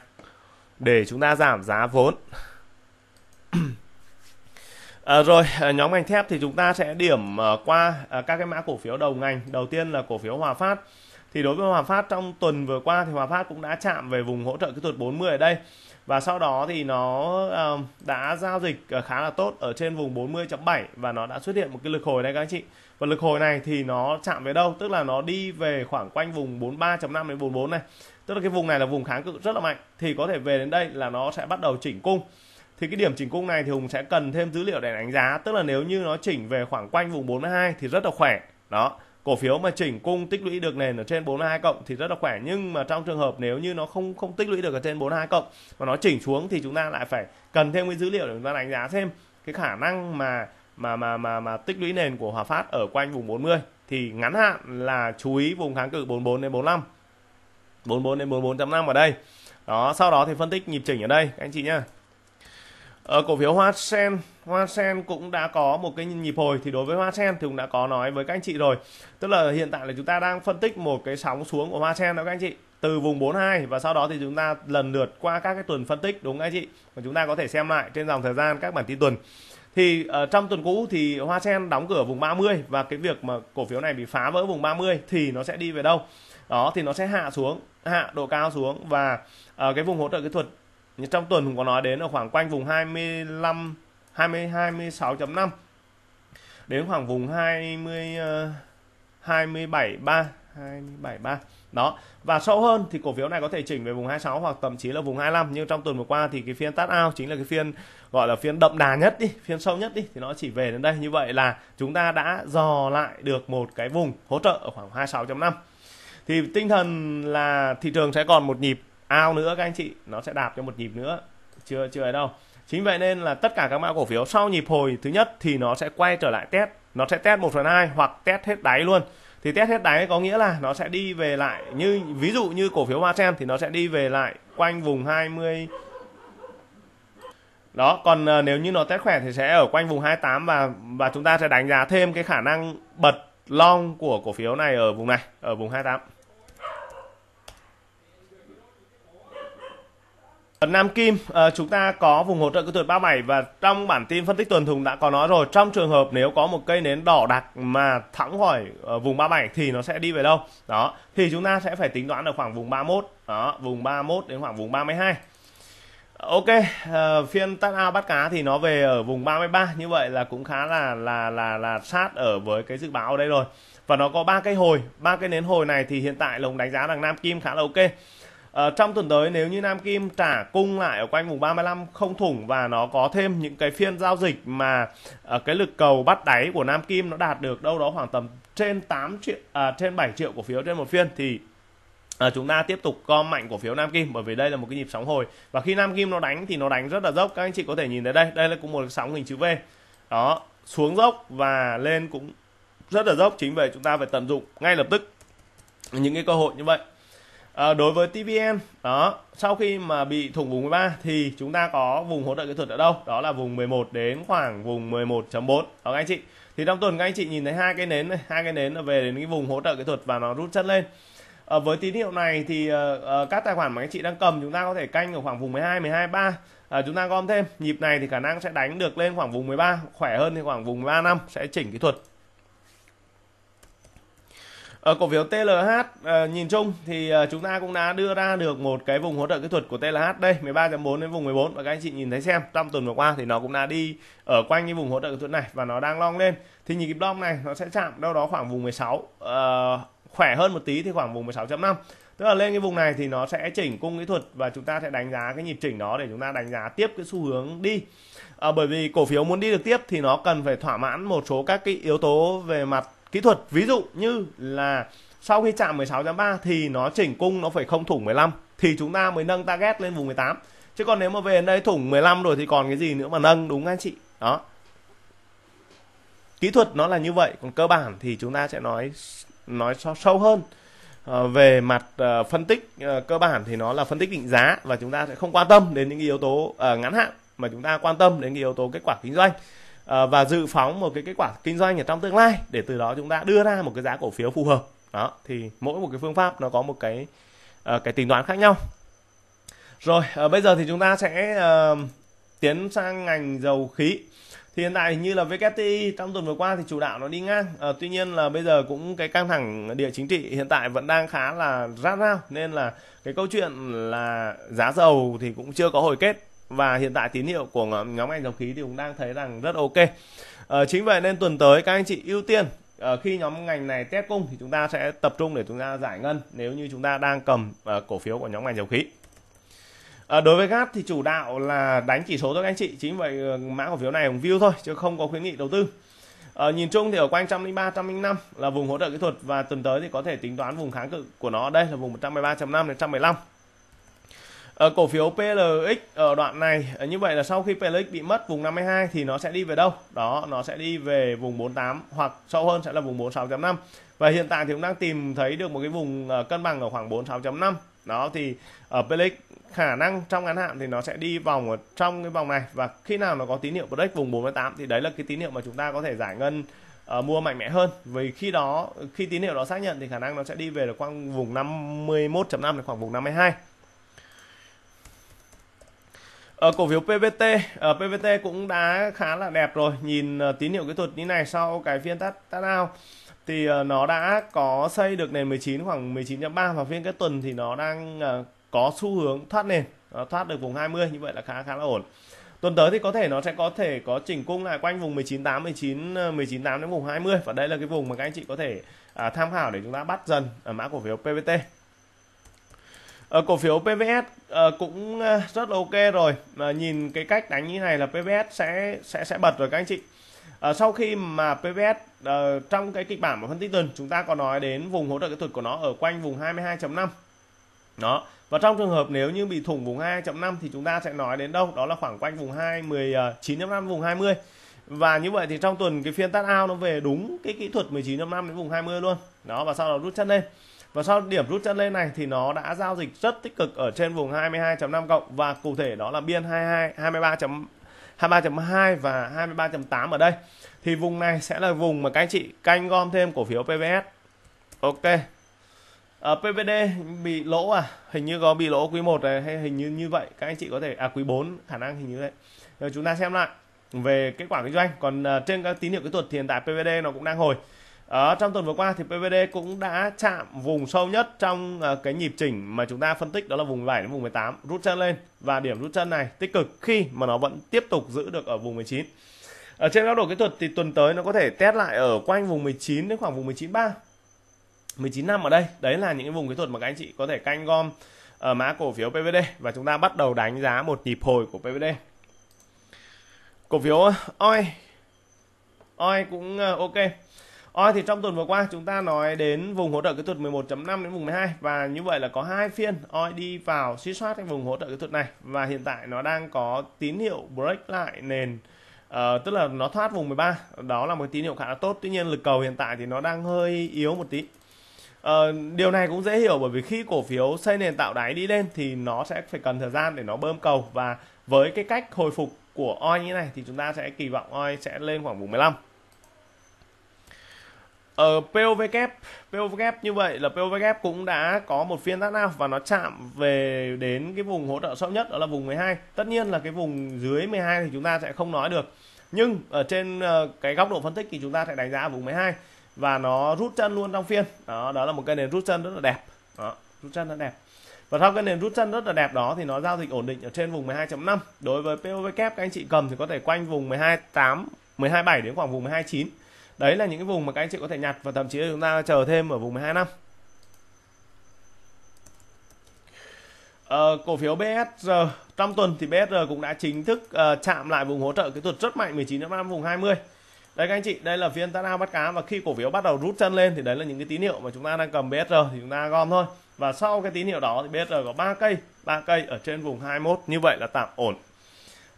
để chúng ta giảm giá vốn (clears throat) À, rồi à, nhóm ngành thép thì chúng ta sẽ điểm à, qua à, các cái mã cổ phiếu đầu ngành đầu tiên là cổ phiếu Hòa Phát thì đối với Hòa Phát trong tuần vừa qua thì Hòa Phát cũng đã chạm về vùng hỗ trợ kỹ thuật 40 ở đây và sau đó thì nó đã giao dịch khá là tốt ở trên vùng 40.7 và nó đã xuất hiện một cái lực hồi đây các anh chị và lực hồi này thì nó chạm về đâu tức là nó đi về khoảng quanh vùng 43.5 đến 44 này tức là cái vùng này là vùng kháng cự rất là mạnh thì có thể về đến đây là nó sẽ bắt đầu chỉnh cung thì cái điểm chỉnh cung này thì Hùng sẽ cần thêm dữ liệu để đánh giá tức là nếu như nó chỉnh về khoảng quanh vùng 42 thì rất là khỏe đó cổ phiếu mà chỉnh cung tích lũy được nền ở trên 42 cộng thì rất là khỏe nhưng mà trong trường hợp nếu như nó không không tích lũy được ở trên 42 cộng mà nó chỉnh xuống thì chúng ta lại phải cần thêm cái dữ liệu để chúng ta đánh giá thêm cái khả năng mà mà mà mà mà tích lũy nền của Hòa Phát ở quanh vùng 40 thì ngắn hạn là chú ý vùng kháng cự 44 đến 45 44 đến 44 năm ở đây đó sau đó thì phân tích nhịp chỉnh ở đây anh chị nhá ở ờ, cổ phiếu Hoa Sen Hoa Sen cũng đã có một cái nhịp hồi thì đối với Hoa Sen thì cũng đã có nói với các anh chị rồi tức là hiện tại là chúng ta đang phân tích một cái sóng xuống của Hoa Sen đó các anh chị từ vùng 42 và sau đó thì chúng ta lần lượt qua các cái tuần phân tích đúng không anh chị và chúng ta có thể xem lại trên dòng thời gian các bản tin tuần thì ở ờ, trong tuần cũ thì Hoa Sen đóng cửa vùng 30 và cái việc mà cổ phiếu này bị phá vỡ vùng 30 thì nó sẽ đi về đâu đó thì nó sẽ hạ xuống hạ độ cao xuống và uh, cái vùng hỗ trợ kỹ thuật như trong tuần cũng có nói đến ở khoảng quanh vùng 25 20 26.5 đến khoảng vùng 20 uh, 27, 3 đó và sâu hơn thì cổ phiếu này có thể chỉnh về vùng 26 hoặc thậm chí là vùng 25 nhưng trong tuần vừa qua thì cái phiên tắt ao chính là cái phiên gọi là phiên đậm đà nhất đi phiên sâu nhất đi thì nó chỉ về đến đây như vậy là chúng ta đã dò lại được một cái vùng hỗ trợ ở khoảng 26.5 thì tinh thần là thị trường sẽ còn một nhịp ao nữa các anh chị nó sẽ đạp cho một nhịp nữa chưa chưa ấy đâu chính vậy nên là tất cả các mã cổ phiếu sau nhịp hồi thứ nhất thì nó sẽ quay trở lại test nó sẽ test một phần hai hoặc test hết đáy luôn thì test hết đáy có nghĩa là nó sẽ đi về lại như ví dụ như cổ phiếu hoa sen thì nó sẽ đi về lại quanh vùng 20 đó còn uh, nếu như nó test khỏe thì sẽ ở quanh vùng 28 và và chúng ta sẽ đánh giá thêm cái khả năng bật long của cổ phiếu này ở vùng này ở vùng 28 Ở ờ, Nam Kim, ờ, chúng ta có vùng hỗ trợ kỹ thuật 37 và trong bản tin phân tích tuần thùng đã có nói rồi, trong trường hợp nếu có một cây nến đỏ đặc mà thẳng khỏi uh, vùng 37 thì nó sẽ đi về đâu? Đó, thì chúng ta sẽ phải tính toán ở khoảng vùng 31, đó, vùng 31 đến khoảng vùng 32. Ok, phiên tắt ao bắt cá thì nó về ở vùng 33 như vậy là cũng khá là là là là sát ở với cái dự báo ở đây rồi. Và nó có ba cây hồi, ba cây nến hồi này thì hiện tại lồng đánh giá rằng Nam Kim khá là ok. À, trong tuần tới nếu như Nam Kim trả cung lại ở quanh vùng 35 không thủng và nó có thêm những cái phiên giao dịch mà à, cái lực cầu bắt đáy của Nam Kim nó đạt được đâu đó khoảng tầm trên 8 triệu à, trên 7 triệu cổ phiếu trên một phiên thì À, chúng ta tiếp tục com mạnh cổ phiếu Nam Kim bởi vì đây là một cái nhịp sóng hồi và khi Nam Kim nó đánh thì nó đánh rất là dốc các anh chị có thể nhìn thấy đây đây là cũng một sóng hình chữ V đó xuống dốc và lên cũng rất là dốc chính về chúng ta phải tận dụng ngay lập tức những cái cơ hội như vậy à, đối với TVN đó sau khi mà bị thủng vùng 13 thì chúng ta có vùng hỗ trợ kỹ thuật ở đâu đó là vùng 11 đến khoảng vùng 11.4 đó các anh chị thì trong tuần các anh chị nhìn thấy hai cái nến này hai cái nến về đến cái vùng hỗ trợ kỹ thuật và nó rút chất lên à, với tín hiệu này thì à, các tài khoản mà anh chị đang cầm chúng ta có thể canh ở khoảng vùng 12 12 3 à, chúng ta gom thêm nhịp này thì khả năng sẽ đánh được lên khoảng vùng 13 khỏe hơn thì khoảng vùng 13 năm sẽ chỉnh kỹ thuật ở ờ, cổ phiếu TLH ờ, nhìn chung thì ờ, chúng ta cũng đã đưa ra được một cái vùng hỗ trợ kỹ thuật của TLH đây 13.4 đến vùng 14 và các anh chị nhìn thấy xem trong tuần vừa qua thì nó cũng đã đi ở quanh cái vùng hỗ trợ kỹ thuật này và nó đang long lên thì nhịp kịp long này nó sẽ chạm đâu đó khoảng vùng 16 à, khỏe hơn một tí thì khoảng vùng 16.5 tức là lên cái vùng này thì nó sẽ chỉnh cung kỹ thuật và chúng ta sẽ đánh giá cái nhịp chỉnh đó để chúng ta đánh giá tiếp cái xu hướng đi à, bởi vì cổ phiếu muốn đi được tiếp thì nó cần phải thỏa mãn một số các cái yếu tố về mặt kỹ thuật ví dụ như là sau khi chạm 16.3 thì nó chỉnh cung nó phải không thủng 15 thì chúng ta mới nâng target lên vùng 18 chứ còn nếu mà về đây thủng 15 rồi thì còn cái gì nữa mà nâng đúng anh chị đó kỹ thuật nó là như vậy còn cơ bản thì chúng ta sẽ nói nói sâu hơn à, về mặt à, phân tích à, cơ bản thì nó là phân tích định giá và chúng ta sẽ không quan tâm đến những yếu tố à, ngắn hạn mà chúng ta quan tâm đến cái yếu tố kết quả kinh doanh Ờ, và dự phóng một cái kết quả kinh doanh ở trong tương lai để từ đó chúng ta đưa ra một cái giá cổ phiếu phù hợp đó thì mỗi một cái phương pháp nó có một cái ờ, cái tính toán khác nhau rồi ờ, bây giờ thì chúng ta sẽ tiến sang ngành dầu khí thì hiện tại như là WTI trong tuần vừa qua thì chủ đạo nó đi ngang à, tuy nhiên là bây giờ cũng cái căng thẳng địa chính trị hiện tại vẫn đang khá là rát rao nên là cái câu chuyện là giá dầu thì cũng chưa có hồi kết và hiện tại tín hiệu của nhóm ngành dầu khí thì cũng đang thấy rằng rất ok à, chính vậy nên tuần tới các anh chị ưu tiên à, khi nhóm ngành này test cung thì chúng ta sẽ tập trung để chúng ta giải ngân nếu như chúng ta đang cầm à, cổ phiếu của nhóm ngành dầu khí À, đối với gas thì chủ đạo là đánh chỉ số thôi các anh chị chính vậy mã cổ phiếu này cũng view thôi chứ không có khuyến nghị đầu tư à, nhìn chung thì ở quanh 103 105 là vùng hỗ trợ kỹ thuật và tuần tới thì có thể tính toán vùng kháng cự của nó đây là vùng 113.5 đến 115 ở ờ, cổ phiếu PLX ở đoạn này ờ, như vậy là sau khi PLX bị mất vùng 52 thì nó sẽ đi về đâu? Đó, nó sẽ đi về vùng 48 hoặc sâu hơn sẽ là vùng 46.5. Và hiện tại thì cũng đang tìm thấy được một cái vùng ờ, cân bằng ở khoảng 46.5. Đó thì ở PLX khả năng trong ngắn hạn thì nó sẽ đi vòng ở trong cái vòng này và khi nào nó có tín hiệu break vùng 48 thì đấy là cái tín hiệu mà chúng ta có thể giải ngân uh, mua mạnh mẽ hơn vì khi đó khi tín hiệu đó xác nhận thì khả năng nó sẽ đi về được quanh vùng 51.5 đến khoảng vùng 52 Ờ, cổ phiếu PVT ờ, PVT cũng đã khá là đẹp rồi nhìn ờ, tín hiệu kỹ thuật như này sau cái phiên tắt tắt ao thì ờ, nó đã có xây được nền 19 khoảng 19.3 và phiên cái tuần thì nó đang có xu hướng thoát nền thoát được vùng 20 như vậy là khá khá là ổn tuần tới thì có thể nó sẽ có thể có chỉnh cung lại quanh vùng 19 8 19 19.19.8 đến vùng 20 và đây là cái vùng mà các anh chị có thể à, tham khảo để chúng ta bắt dần ở mã cổ phiếu PVT Ờ, cổ phiếu PVS ờ, cũng ờ, rất là ok rồi. À, nhìn cái cách đánh như này là PVS sẽ sẽ sẽ bật rồi các anh chị. sau khi mà PVS trong cái kịch bản của phân tích tuần chúng ta có nói đến vùng hỗ trợ kỹ thuật của nó ở quanh vùng 22.5. Đó. Và trong trường hợp nếu như bị thủng vùng 2.5 thì chúng ta sẽ nói đến đâu? Đó là khoảng quanh vùng 2 5 vùng 20. Và như vậy thì trong tuần cái phiên tắt ao nó về đúng cái kỹ thuật 19.5 đến vùng 20 luôn. Đó và sau đó rút chân lên và sau điểm rút chân lên này thì nó đã giao dịch rất tích cực ở trên vùng 22.5 cộng và cụ thể đó là biên 22 23. 23.2 và 23.8 ở đây thì vùng này sẽ là vùng mà các anh chị canh gom thêm cổ phiếu PVS ok ở ờ, PVD bị lỗ à hình như có bị lỗ quý 1 này hay hình như như vậy các anh chị có thể à quý 4 khả năng hình như vậy rồi chúng ta xem lại về kết quả kinh doanh còn uh, trên các tín hiệu kỹ thuật thì hiện tại PVD nó cũng đang hồi đó, ờ, trong tuần vừa qua thì PVD cũng đã chạm vùng sâu nhất trong uh, cái nhịp chỉnh mà chúng ta phân tích đó là vùng 7 đến vùng 18 rút chân lên và điểm rút chân này tích cực khi mà nó vẫn tiếp tục giữ được ở vùng 19 ở trên góc độ kỹ thuật thì tuần tới nó có thể test lại ở quanh vùng 19 đến khoảng vùng 193 19 năm ở đây đấy là những cái vùng kỹ thuật mà các anh chị có thể canh gom ở ờ, mã cổ phiếu PVD và chúng ta bắt đầu đánh giá một nhịp hồi của PVD cổ phiếu OI OI cũng uh, ok Ôi thì trong tuần vừa qua chúng ta nói đến vùng hỗ trợ kỹ thuật 11.5 đến vùng 12 và như vậy là có hai phiên oi đi vào suy soát cái vùng hỗ trợ kỹ thuật này và hiện tại nó đang có tín hiệu break lại nền uh, tức là nó thoát vùng 13 đó là một tín hiệu khá là tốt tuy nhiên lực cầu hiện tại thì nó đang hơi yếu một tí uh, điều này cũng dễ hiểu bởi vì khi cổ phiếu xây nền tạo đáy đi lên thì nó sẽ phải cần thời gian để nó bơm cầu và với cái cách hồi phục của oi như này thì chúng ta sẽ kỳ vọng oi sẽ lên khoảng vùng 15 ở ờ, POVK POVK như vậy là POVK cũng đã có một phiên test out và nó chạm về đến cái vùng hỗ trợ sâu nhất đó là vùng 12 tất nhiên là cái vùng dưới 12 thì chúng ta sẽ không nói được nhưng ở trên ờ, cái góc độ phân tích thì chúng ta sẽ đánh giá vùng 12 và nó rút chân luôn trong phiên đó đó là một cây nền rút chân rất là đẹp đó, rút chân rất đẹp và sau cái nền rút chân rất là đẹp đó thì nó giao dịch ổn định ở trên vùng 12.5 đối với POVK các anh chị cầm thì có thể quanh vùng 12.8 12.7 đến khoảng vùng 12.9 đấy là những cái vùng mà các anh chị có thể nhặt và thậm chí là chúng ta chờ thêm ở vùng 12 năm Uh, cổ phiếu BSR trong tuần thì BSR cũng đã chính thức uh, chạm lại vùng hỗ trợ kỹ thuật rất mạnh 19 năm vùng 20 đấy các anh chị đây là phiên tắt ao bắt cá và khi cổ phiếu bắt đầu rút chân lên thì đấy là những cái tín hiệu mà chúng ta đang cầm BSR thì chúng ta gom thôi và sau cái tín hiệu đó thì BSR có 3 cây 3 cây ở trên vùng 21 như vậy là tạm ổn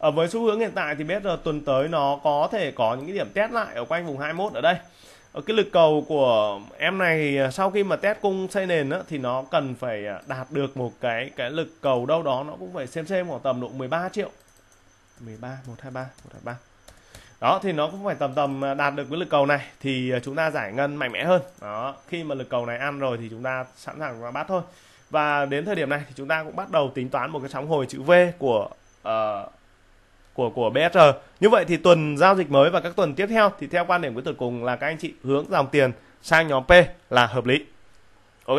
ở ờ, với xu hướng hiện tại thì biết là tuần tới nó có thể có những cái điểm test lại ở quanh vùng 21 ở đây ở ờ, cái lực cầu của em này ờ, sau khi mà test cung xây nền á, thì nó cần phải đạt được một cái cái lực cầu đâu đó nó cũng phải xem xem khoảng tầm độ 13 triệu 13 123 123 đó thì nó cũng phải tầm tầm đạt được cái lực cầu này thì chúng ta giải ngân mạnh mẽ hơn đó khi mà lực cầu này ăn rồi thì chúng ta sẵn sàng chúng bắt thôi và đến thời điểm này thì chúng ta cũng bắt đầu tính toán một cái sóng hồi chữ V của uh, của của BSR. Như vậy thì tuần giao dịch mới và các tuần tiếp theo thì theo quan điểm của tôi cùng là các anh chị hướng dòng tiền sang nhóm P là hợp lý. Ok.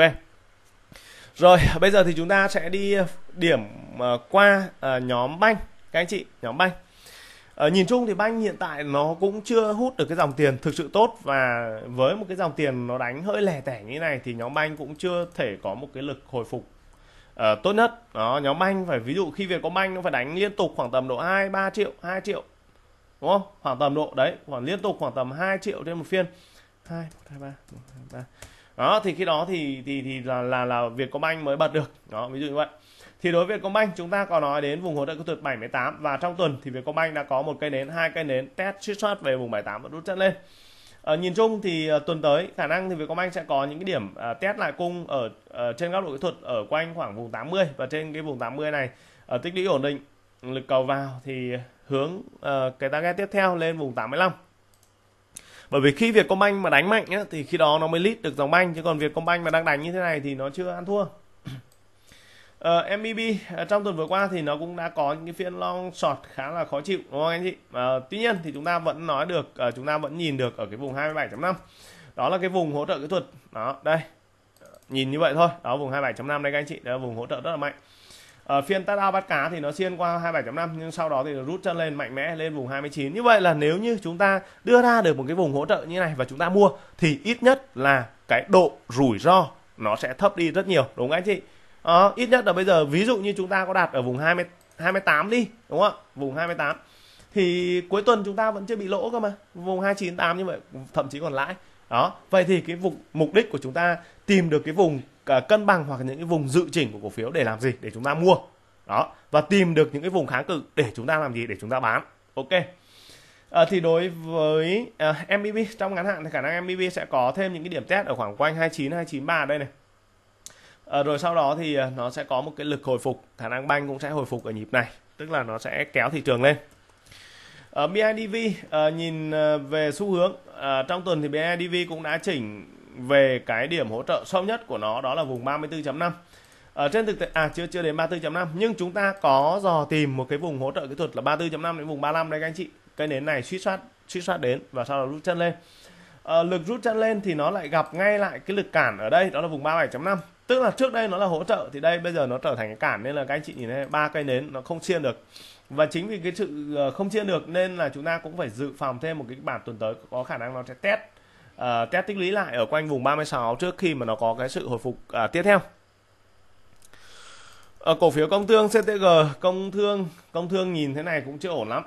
Rồi, bây giờ thì chúng ta sẽ đi ờ, điểm ờ, qua ờ, nhóm banh các anh chị, nhóm banh. Ở nhìn chung thì banh hiện tại nó cũng chưa hút được cái dòng tiền thực sự tốt và với một cái dòng tiền nó đánh hơi lẻ tẻ như thế này thì nhóm banh cũng chưa thể có một cái lực hồi phục Ờ, tốt nhất đó nhóm anh phải ví dụ khi có Vietcombank nó phải đánh liên tục khoảng tầm độ 2 3 triệu 2 triệu đúng không khoảng tầm độ đấy khoảng liên tục khoảng tầm 2 triệu trên một phiên 2 1, 2 3 1, 2, 3 đó thì khi đó thì thì thì là là là có Vietcombank mới bật được đó ví dụ như vậy thì đối với Vietcombank chúng ta có nói đến vùng hỗ trợ kỹ thuật 78 và trong tuần thì Vietcombank đã có một cây nến hai cây nến test suy soát về vùng 78 và rút chân lên À, nhìn chung thì à, tuần tới khả năng thì Vietcombank sẽ có những cái điểm à, test lại cung ở à, trên góc độ kỹ thuật ở quanh khoảng vùng 80 và trên cái vùng 80 này à, tích lũy ổn định lực cầu vào thì hướng à, cái target tiếp theo lên vùng 85 bởi vì khi Vietcombank mà đánh mạnh á, thì khi đó nó mới lít được dòng banh chứ còn Vietcombank mà đang đánh như thế này thì nó chưa ăn thua uh, ờ, MEB uh, ờ, trong tuần vừa qua thì nó cũng đã có những cái phiên long short khá là khó chịu đúng không anh chị uh, tuy nhiên thì chúng ta vẫn nói được uh, chúng ta vẫn nhìn được ở cái vùng 27.5 đó là cái vùng hỗ trợ kỹ thuật đó đây nhìn như vậy thôi đó vùng 27.5 đây các anh chị đó vùng hỗ trợ rất là mạnh ở phiên tắt ao bắt cá thì nó xiên qua 27.5 nhưng sau đó thì rút chân lên mạnh mẽ lên vùng 29 như vậy là nếu như chúng ta đưa ra được một cái vùng hỗ trợ như này và chúng ta mua thì ít nhất là cái độ rủi ro nó sẽ thấp đi rất nhiều đúng không anh chị à, ít nhất là bây giờ ví dụ như chúng ta có đạt ở vùng 20 28 đi đúng không ạ vùng 28 thì cuối tuần chúng ta vẫn chưa bị lỗ cơ mà vùng 298 như vậy thậm chí còn lãi đó vậy thì cái vùng mục đích của chúng ta tìm được cái vùng à, cân bằng hoặc những cái vùng dự chỉnh của cổ phiếu để làm gì để chúng ta mua đó và tìm được những cái vùng kháng cự để chúng ta làm gì để chúng ta bán ok à, thì đối với uh, à, MBB trong ngắn hạn thì khả năng MBB sẽ có thêm những cái điểm test ở khoảng quanh 29 293 đây này à, rồi sau đó thì ờ, nó sẽ có một cái lực hồi phục khả năng banh cũng sẽ hồi phục ở nhịp này tức là nó sẽ kéo thị trường lên ở ờ, BIDV à, nhìn về xu hướng à, trong tuần thì BIDV cũng đã chỉnh về cái điểm hỗ trợ sâu nhất của nó đó là vùng 34.5 ở trên thực tế à chưa chưa đến 34.5 nhưng chúng ta có dò tìm một cái vùng hỗ trợ kỹ thuật là 34.5 đến vùng 35 đây, các anh chị cây nến này suy soát suy soát đến và sau đó rút chân lên à, lực rút chân lên thì nó lại gặp ngay lại cái lực cản ở đây đó là vùng 37.5 tức là trước đây nó là hỗ trợ thì đây bây giờ nó trở thành cái cản nên là các anh chị nhìn thấy ba cây nến nó không chia được và chính vì cái sự ờ, không chia được nên là chúng ta cũng phải dự phòng thêm một cái bản tuần tới có khả năng nó sẽ test uh, test tích lũy lại ở quanh vùng 36 trước khi mà nó có cái sự hồi phục uh, tiếp theo ở cổ phiếu công thương CTG công thương công thương nhìn thế này cũng chưa ổn lắm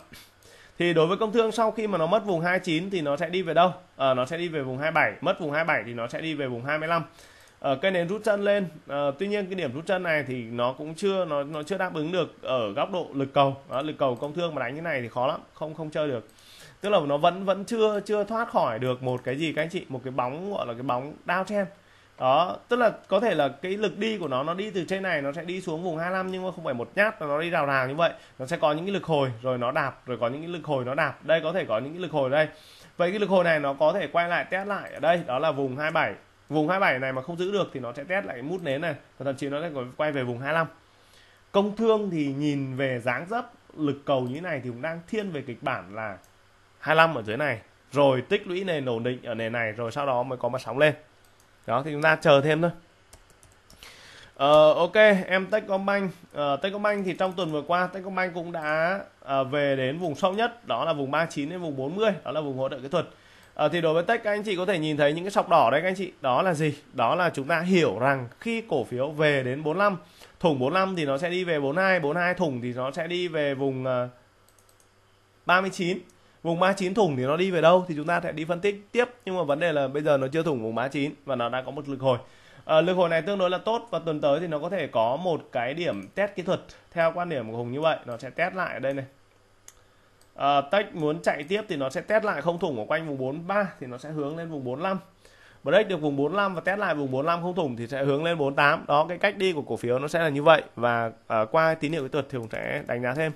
thì đối với công thương sau khi mà nó mất vùng 29 thì nó sẽ đi về đâu à, nó sẽ đi về vùng 27 mất vùng 27 thì nó sẽ đi về vùng 25 ở ờ, cây nến rút chân lên uh, tuy nhiên cái điểm rút chân này thì nó cũng chưa nó nó chưa đáp ứng được ở góc độ lực cầu đó, lực cầu công thương mà đánh như này thì khó lắm không không chơi được tức là nó vẫn vẫn chưa chưa thoát khỏi được một cái gì các anh chị một cái bóng gọi là cái bóng đao chen đó tức là có thể là cái lực đi của nó nó đi từ trên này nó sẽ đi xuống vùng 25 nhưng mà không phải một nhát mà nó đi rào rào như vậy nó sẽ có những cái lực hồi rồi nó đạp rồi có những cái lực hồi nó đạp đây có thể có những cái lực hồi đây vậy cái lực hồi này nó có thể quay lại test lại ở đây đó là vùng 27 vùng 27 này mà không giữ được thì nó sẽ test lại mút nến này và thậm chí nó sẽ quay về vùng 25 công thương thì nhìn về dáng dấp lực cầu như thế này thì cũng đang thiên về kịch bản là 25 ở dưới này rồi tích lũy nền ổn định ở nền này rồi sau đó mới có mặt sóng lên đó thì chúng ta chờ thêm thôi Ờ, uh, ok, em Techcombank. Ờ, uh, Techcombank thì trong tuần vừa qua Techcombank cũng đã uh, về đến vùng sâu nhất, đó là vùng 39 đến vùng 40, đó là vùng hỗ trợ kỹ thuật à, thì đối với tech các anh chị có thể nhìn thấy những cái sọc đỏ đấy các anh chị đó là gì đó là chúng ta hiểu rằng khi cổ phiếu về đến 45 thủng 45 thì nó sẽ đi về 42 42 thủng thì nó sẽ đi về vùng uh, ờ, 39 vùng 39 thủng thì nó đi về đâu thì chúng ta sẽ đi phân tích tiếp nhưng mà vấn đề là bây giờ nó chưa thủng vùng 39 và nó đã có một lực hồi à, lực hồi này tương đối là tốt và tuần tới thì nó có thể có một cái điểm test kỹ thuật theo quan điểm của Hùng như vậy nó sẽ test lại ở đây này uh, ờ, tech muốn chạy tiếp thì nó sẽ test lại không thủng ở quanh vùng 43 thì nó sẽ hướng lên vùng 45 break được vùng 45 và test lại vùng 45 không thủng thì sẽ hướng lên 48 đó cái cách đi của cổ phiếu nó sẽ là như vậy và uh, qua tín hiệu kỹ thuật thì cũng sẽ đánh giá thêm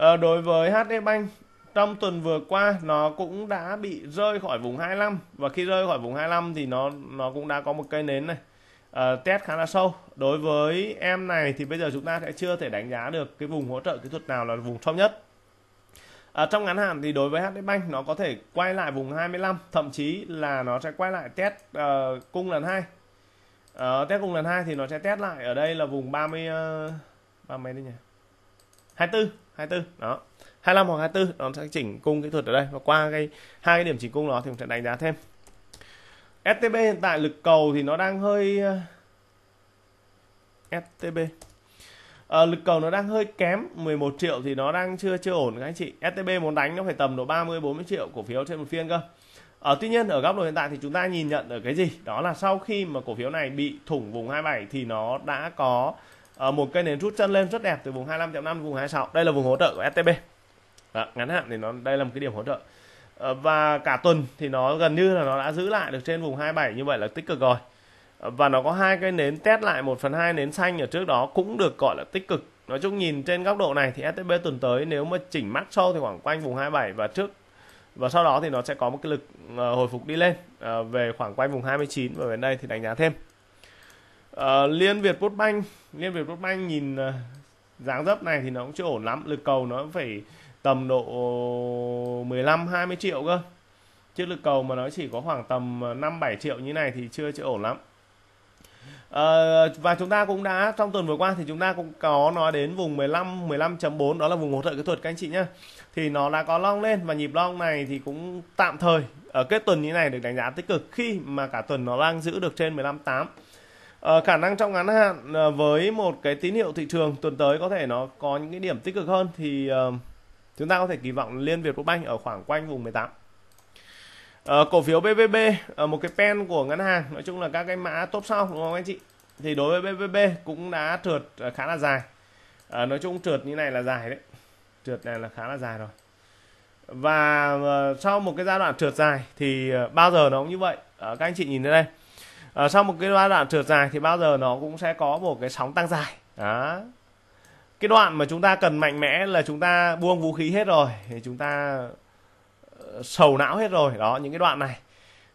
uh, đối với HD Bank trong tuần vừa qua nó cũng đã bị rơi khỏi vùng 25 và khi rơi khỏi vùng 25 thì nó nó cũng đã có một cây nến này uh, test khá là sâu đối với em này thì bây giờ chúng ta sẽ chưa thể đánh giá được cái vùng hỗ trợ kỹ thuật nào là vùng sâu nhất À, trong ngắn hạn thì đối với HD Bank nó có thể quay lại vùng 25 thậm chí là nó sẽ quay lại test uh, cung lần 2 uh, ờ, test cung lần 2 thì nó sẽ test lại ở đây là vùng 30 uh, 30 đấy nhỉ 24 24 đó 25 hoặc 24 nó sẽ chỉnh cung kỹ thuật ở đây và qua cái hai cái điểm chỉnh cung đó thì mình sẽ đánh giá thêm STB hiện tại lực cầu thì nó đang hơi uh, ờ, STB à, lực cầu nó đang hơi kém 11 triệu thì nó đang chưa chưa ổn các anh chị STB muốn đánh nó phải tầm độ 30 40 triệu cổ phiếu trên một phiên cơ ở ờ, à, tuy nhiên ở góc độ hiện tại thì chúng ta nhìn nhận ở cái gì đó là sau khi mà cổ phiếu này bị thủng vùng 27 thì nó đã có uh, một cây nến rút chân lên rất đẹp từ vùng 25.5 đến vùng 26 đây là vùng hỗ trợ của STB đó, ngắn hạn thì nó đây là một cái điểm hỗ trợ và cả tuần thì nó gần như là nó đã giữ lại được trên vùng 27 như vậy là tích cực rồi và nó có hai cái nến test lại 1 phần 2 nến xanh ở trước đó cũng được gọi là tích cực nói chung nhìn trên góc độ này thì STB tuần tới nếu mà chỉnh mắc sâu thì khoảng quanh vùng 27 và trước và sau đó thì nó sẽ có một cái lực ờ, hồi phục đi lên ờ, về khoảng quanh vùng 29 và về đây thì đánh giá thêm ờ, Liên Việt Postbank Liên Việt Postbank nhìn dáng dấp này thì nó cũng chưa ổn lắm lực cầu nó phải tầm độ 15 20 triệu cơ chứ lực cầu mà nó chỉ có khoảng tầm 5 7 triệu như này thì chưa chưa ổn lắm À, và chúng ta cũng đã trong tuần vừa qua thì chúng ta cũng có nói đến vùng 15 15.4 đó là vùng hỗ trợ kỹ thuật các anh chị nhé thì nó đã có long lên và nhịp long này thì cũng tạm thời ở kết tuần như này được đánh giá tích cực khi mà cả tuần nó đang giữ được trên 15.8 à, ờ, khả năng trong ngắn hạn à, với một cái tín hiệu thị trường tuần tới có thể nó có những cái điểm tích cực hơn thì à, chúng ta có thể kỳ vọng liên Việt banh ở khoảng quanh vùng 18 uh, cổ phiếu BBB ở ờ, một cái pen của ngân hàng nói chung là các cái mã top sau đúng không anh chị thì đối với BBB cũng đã trượt ờ, khá là dài uh, nói chung trượt như này là dài đấy trượt này là khá là dài rồi và uh, sau một cái giai đoạn trượt dài thì uh, bao giờ nó cũng như vậy uh, các anh chị nhìn đây uh, sau một cái giai đoạn trượt dài thì bao giờ nó cũng sẽ có một cái sóng tăng dài đó cái đoạn mà chúng ta cần mạnh mẽ là chúng ta buông vũ khí hết rồi thì chúng ta sầu não hết rồi đó những cái đoạn này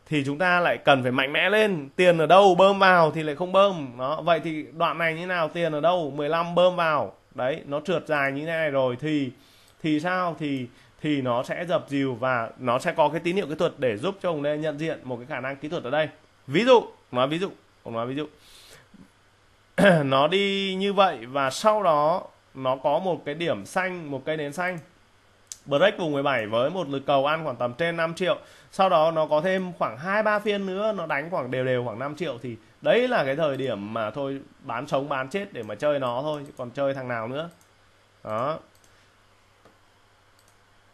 thì chúng ta lại cần phải mạnh mẽ lên tiền ở đâu bơm vào thì lại không bơm đó vậy thì đoạn này như nào tiền ở đâu 15 bơm vào đấy nó trượt dài như thế này rồi thì thì sao thì thì nó sẽ dập dìu và nó sẽ có cái tín hiệu kỹ thuật để giúp cho ông đây nhận diện một cái khả năng kỹ thuật ở đây ví dụ nói ví dụ ông nói ví dụ (clears throat) nó đi như vậy và sau đó nó có một cái điểm xanh một cây nến xanh break vùng 17 với một lực cầu ăn khoảng tầm trên 5 triệu sau đó nó có thêm khoảng hai ba phiên nữa nó đánh khoảng đều đều khoảng 5 triệu thì đấy là cái thời điểm mà thôi bán sống bán chết để mà chơi nó thôi chứ còn chơi thằng nào nữa đó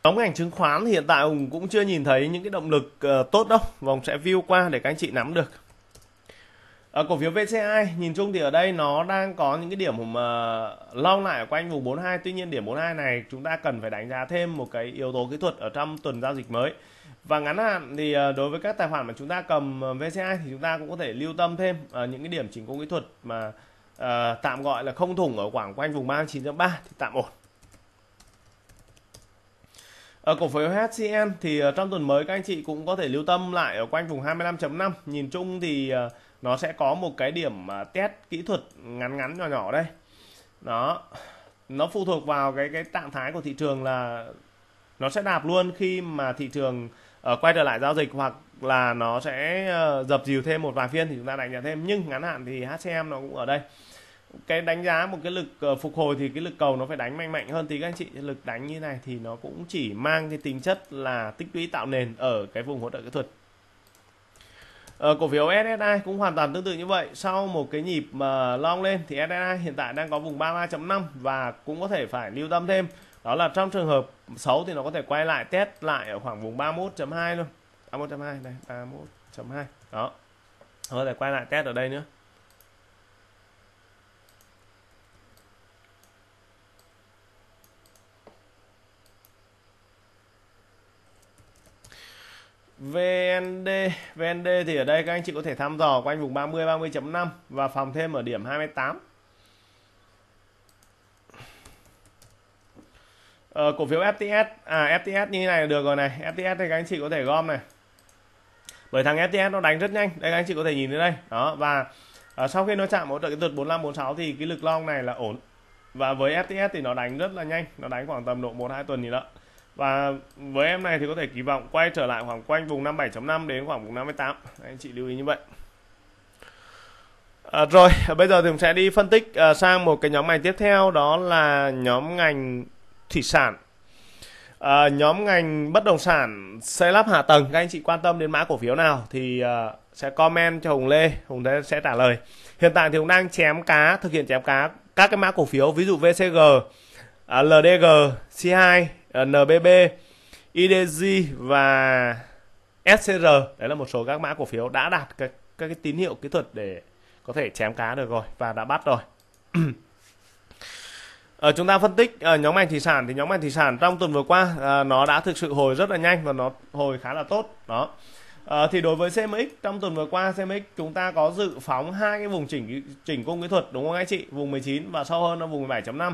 Đóng ngành chứng khoán hiện tại Hùng cũng chưa nhìn thấy những cái động lực uh, tốt đâu. Vòng sẽ view qua để các anh chị nắm được. À, cổ phiếu vci nhìn chung thì ở đây nó đang có những cái điểm mà lao lại ở quanh vùng 42 tuy nhiên điểm 42 này chúng ta cần phải đánh giá thêm một cái yếu tố kỹ thuật ở trong tuần giao dịch mới và ngắn hạn thì ờ, đối với các tài khoản mà chúng ta cầm ờ, vci thì chúng ta cũng có thể lưu tâm thêm những cái điểm chỉnh công kỹ thuật mà à, tạm gọi là không thủng ở khoảng quanh vùng 39.3 thì tạm ổn ở cổ phiếu HCN thì trong tuần mới các anh chị cũng có thể lưu tâm lại ở quanh vùng 25.5 nhìn chung thì uh, nó sẽ có một cái điểm test kỹ thuật ngắn ngắn nhỏ nhỏ đây đó nó phụ thuộc vào cái cái trạng thái của thị trường là nó sẽ đạp luôn khi mà thị trường uh, quay trở lại giao dịch hoặc là nó sẽ uh, dập dìu thêm một vài phiên thì chúng ta đánh giá thêm nhưng ngắn hạn thì HCM nó cũng ở đây cái đánh giá một cái lực uh, phục hồi thì cái lực cầu nó phải đánh mạnh mạnh hơn thì các anh chị lực đánh như này thì nó cũng chỉ mang cái tính chất là tích lũy tạo nền ở cái vùng hỗ trợ kỹ thuật Ờ, cổ phiếu SSI cũng hoàn toàn tương tự như vậy. Sau một cái nhịp mà ờ, long lên thì SSI hiện tại đang có vùng 33.5 và cũng có thể phải lưu tâm thêm. Đó là trong trường hợp xấu thì nó có thể quay lại test lại ở khoảng vùng 31.2 luôn. 31.2 đây, 31.2. Đó. Nó có thể quay lại test ở đây nữa. VND VND thì ở đây các anh chị có thể thăm dò quanh vùng 30 30.5 và phòng thêm ở điểm 28 ờ, cổ phiếu FTS à FTS như thế này được rồi này FTS thì các anh chị có thể gom này bởi thằng FTS nó đánh rất nhanh đây các anh chị có thể nhìn thấy đây đó và à, sau khi nó chạm hỗ trợ cái tuột 4546 thì cái lực long này là ổn và với FTS thì nó đánh rất là nhanh nó đánh khoảng tầm độ 1 2 tuần gì đó và với em này thì có thể kỳ vọng quay trở lại khoảng quanh vùng 57.5 đến khoảng vùng 58 anh chị lưu ý như vậy à, rồi à, bây giờ thì mình sẽ đi phân tích à, sang một cái nhóm ngành tiếp theo đó là nhóm ngành thủy sản à, nhóm ngành bất động sản xây lắp hạ tầng các anh chị quan tâm đến mã cổ phiếu nào thì à, sẽ comment cho Hùng Lê Hùng Lê sẽ trả lời hiện tại thì Hùng đang chém cá thực hiện chém cá các cái mã cổ phiếu ví dụ VCG à, LDG C2 NBB, IDG và SCR. Đấy là một số các mã cổ phiếu đã đạt các các cái tín hiệu kỹ thuật để có thể chém cá được rồi và đã bắt rồi. ở (clears throat) ờ, chúng ta phân tích ở ờ, nhóm ngành thủy sản thì nhóm ngành thủy sản trong tuần vừa qua à, nó đã thực sự hồi rất là nhanh và nó hồi khá là tốt đó à, thì đối với CMX trong tuần vừa qua CMX chúng ta có dự phóng hai cái vùng chỉnh chỉnh cung kỹ thuật đúng không anh chị vùng 19 và sau hơn là vùng 17.5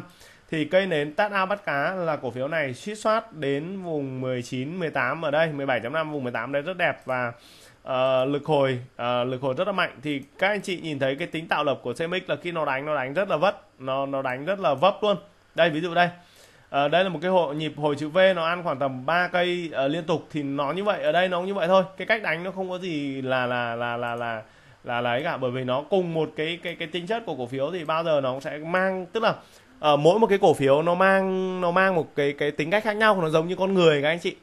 thì cây nến tát ao bắt cá là cổ phiếu này suýt soát đến vùng 19 18 ở đây 17.5 vùng 18 đây rất đẹp và uh, lực hồi uh, lực hồi rất là mạnh thì các anh chị nhìn thấy cái tính tạo lập của CMX là khi nó đánh nó đánh rất là vất nó nó đánh rất là vấp luôn đây ví dụ đây uh, đây là một cái hộ nhịp hồi chữ V nó ăn khoảng tầm 3 cây uh, liên tục thì nó như vậy ở đây nó cũng như vậy thôi cái cách đánh nó không có gì là là là là là là là cả bởi vì nó cùng một cái cái cái tính chất của cổ phiếu thì bao giờ nó cũng sẽ mang tức là uh, mỗi một cái cổ phiếu nó mang nó mang một cái cái tính cách khác nhau nó giống như con người các anh chị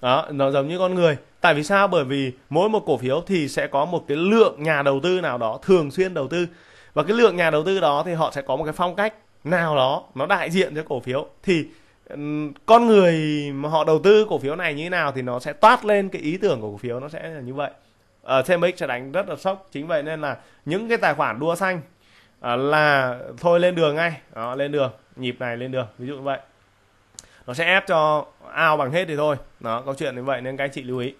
đó nó giống như con người tại vì sao bởi vì mỗi một cổ phiếu thì sẽ có một cái lượng nhà đầu tư nào đó thường xuyên đầu tư và cái lượng nhà đầu tư đó thì họ sẽ có một cái phong cách nào đó nó đại diện cho cổ phiếu thì ừ, con người mà họ đầu tư cổ phiếu này như thế nào thì nó sẽ toát lên cái ý tưởng của cổ phiếu nó sẽ là như vậy ở ờ, uh, TMX sẽ đánh rất là sốc chính vậy nên là những cái tài khoản đua xanh À, là thôi lên đường ngay đó, lên đường nhịp này lên đường ví dụ như vậy nó sẽ ép cho ao bằng hết thì thôi nó câu chuyện như vậy nên các anh chị lưu ý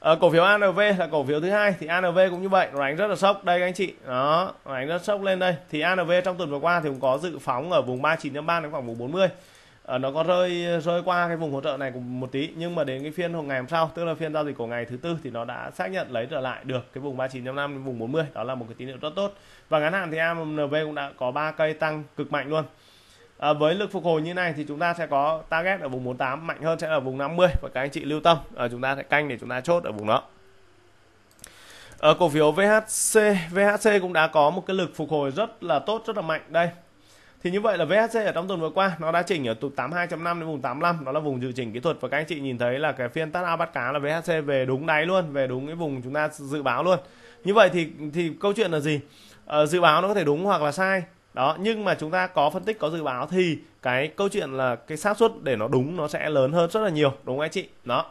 à, cổ phiếu ANV là cổ phiếu thứ hai thì ANV cũng như vậy nó đánh rất là sốc đây các anh chị đó nó đánh rất sốc lên đây thì ANV trong tuần vừa qua thì cũng có dự phóng ở vùng 39.3 đến khoảng vùng 40 Ờ, nó có rơi rơi qua cái vùng hỗ trợ này cũng một tí nhưng mà đến cái phiên hôm ngày hôm sau tức là phiên giao dịch của ngày thứ tư thì nó đã xác nhận lấy trở lại được cái vùng 39.5 đến vùng 40 đó là một cái tín hiệu rất tốt và ngắn hạn thì AMNV cũng đã có ba cây tăng cực mạnh luôn à, với lực phục hồi như này thì chúng ta sẽ có target ở vùng 48 mạnh hơn sẽ là vùng 50 và các anh chị lưu tâm à, chúng ta sẽ canh để chúng ta chốt ở vùng đó ở cổ phiếu VHC VHC cũng đã có một cái lực phục hồi rất là tốt rất là mạnh đây thì như vậy là VHC ở trong tuần vừa qua nó đã chỉnh ở tụt 82.5 đến vùng 85 đó là vùng dự chỉnh kỹ thuật và các anh chị nhìn thấy là cái phiên tắt ao bắt cá là VHC về đúng đáy luôn về đúng cái vùng chúng ta dự báo luôn như vậy thì thì câu chuyện là gì ờ, dự báo nó có thể đúng hoặc là sai đó nhưng mà chúng ta có phân tích có dự báo thì cái câu chuyện là cái xác suất để nó đúng nó sẽ lớn hơn rất là nhiều đúng không anh chị đó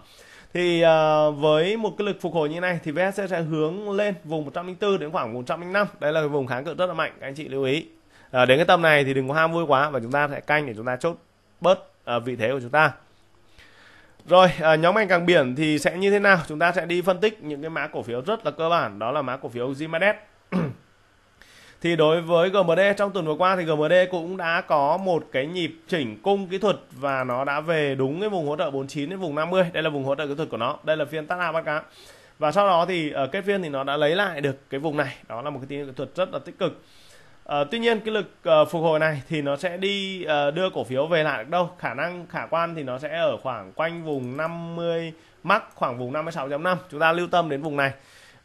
thì uh, với một cái lực phục hồi như này thì VHC sẽ hướng lên vùng 104 đến khoảng 105 đây là vùng kháng cự rất là mạnh các anh chị lưu ý à, đến cái tầm này thì đừng có ham vui quá và chúng ta sẽ canh để chúng ta chốt bớt à, vị thế của chúng ta rồi à, nhóm ngành càng biển thì sẽ như thế nào chúng ta sẽ đi phân tích những cái mã cổ phiếu rất là cơ bản đó là mã cổ phiếu Zimadet (clears throat) thì đối với GMD trong tuần vừa qua thì GMD cũng đã có một cái nhịp chỉnh cung kỹ thuật và nó đã về đúng cái vùng hỗ trợ 49 đến vùng 50 đây là vùng hỗ trợ kỹ thuật của nó đây là phiên tắt hạ bắt cá và sau đó thì ở kết phiên thì nó đã lấy lại được cái vùng này đó là một cái tín hiệu kỹ thuật rất là tích cực Ờ, tuy nhiên cái lực uh, phục hồi này thì nó sẽ đi uh, đưa cổ phiếu về lại được đâu khả năng khả quan thì nó sẽ ở khoảng quanh vùng 50 mắc khoảng vùng 56.5 chúng ta lưu tâm đến vùng này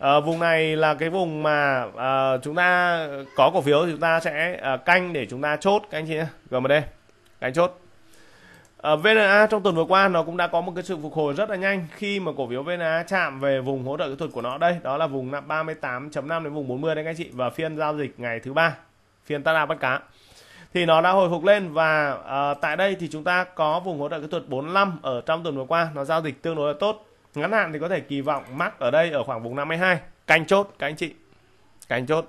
uh, vùng này là cái vùng mà uh, chúng ta có cổ phiếu thì chúng ta sẽ uh, canh để chúng ta chốt các anh chị nhé GMD canh chốt uh, VNA trong tuần vừa qua nó cũng đã có một cái sự phục hồi rất là nhanh khi mà cổ phiếu VNA chạm về vùng hỗ trợ kỹ thuật của nó đây đó là vùng 38.5 đến vùng 40 đấy các anh chị và phiên giao dịch ngày thứ ba phiên tắt ao bắt cá thì nó đã hồi phục lên và uh, tại đây thì chúng ta có vùng hỗ trợ kỹ thuật 45 ở trong tuần vừa qua nó giao dịch tương đối là tốt ngắn hạn thì có thể kỳ vọng mắc ở đây ở khoảng vùng 52 canh chốt các anh chị canh chốt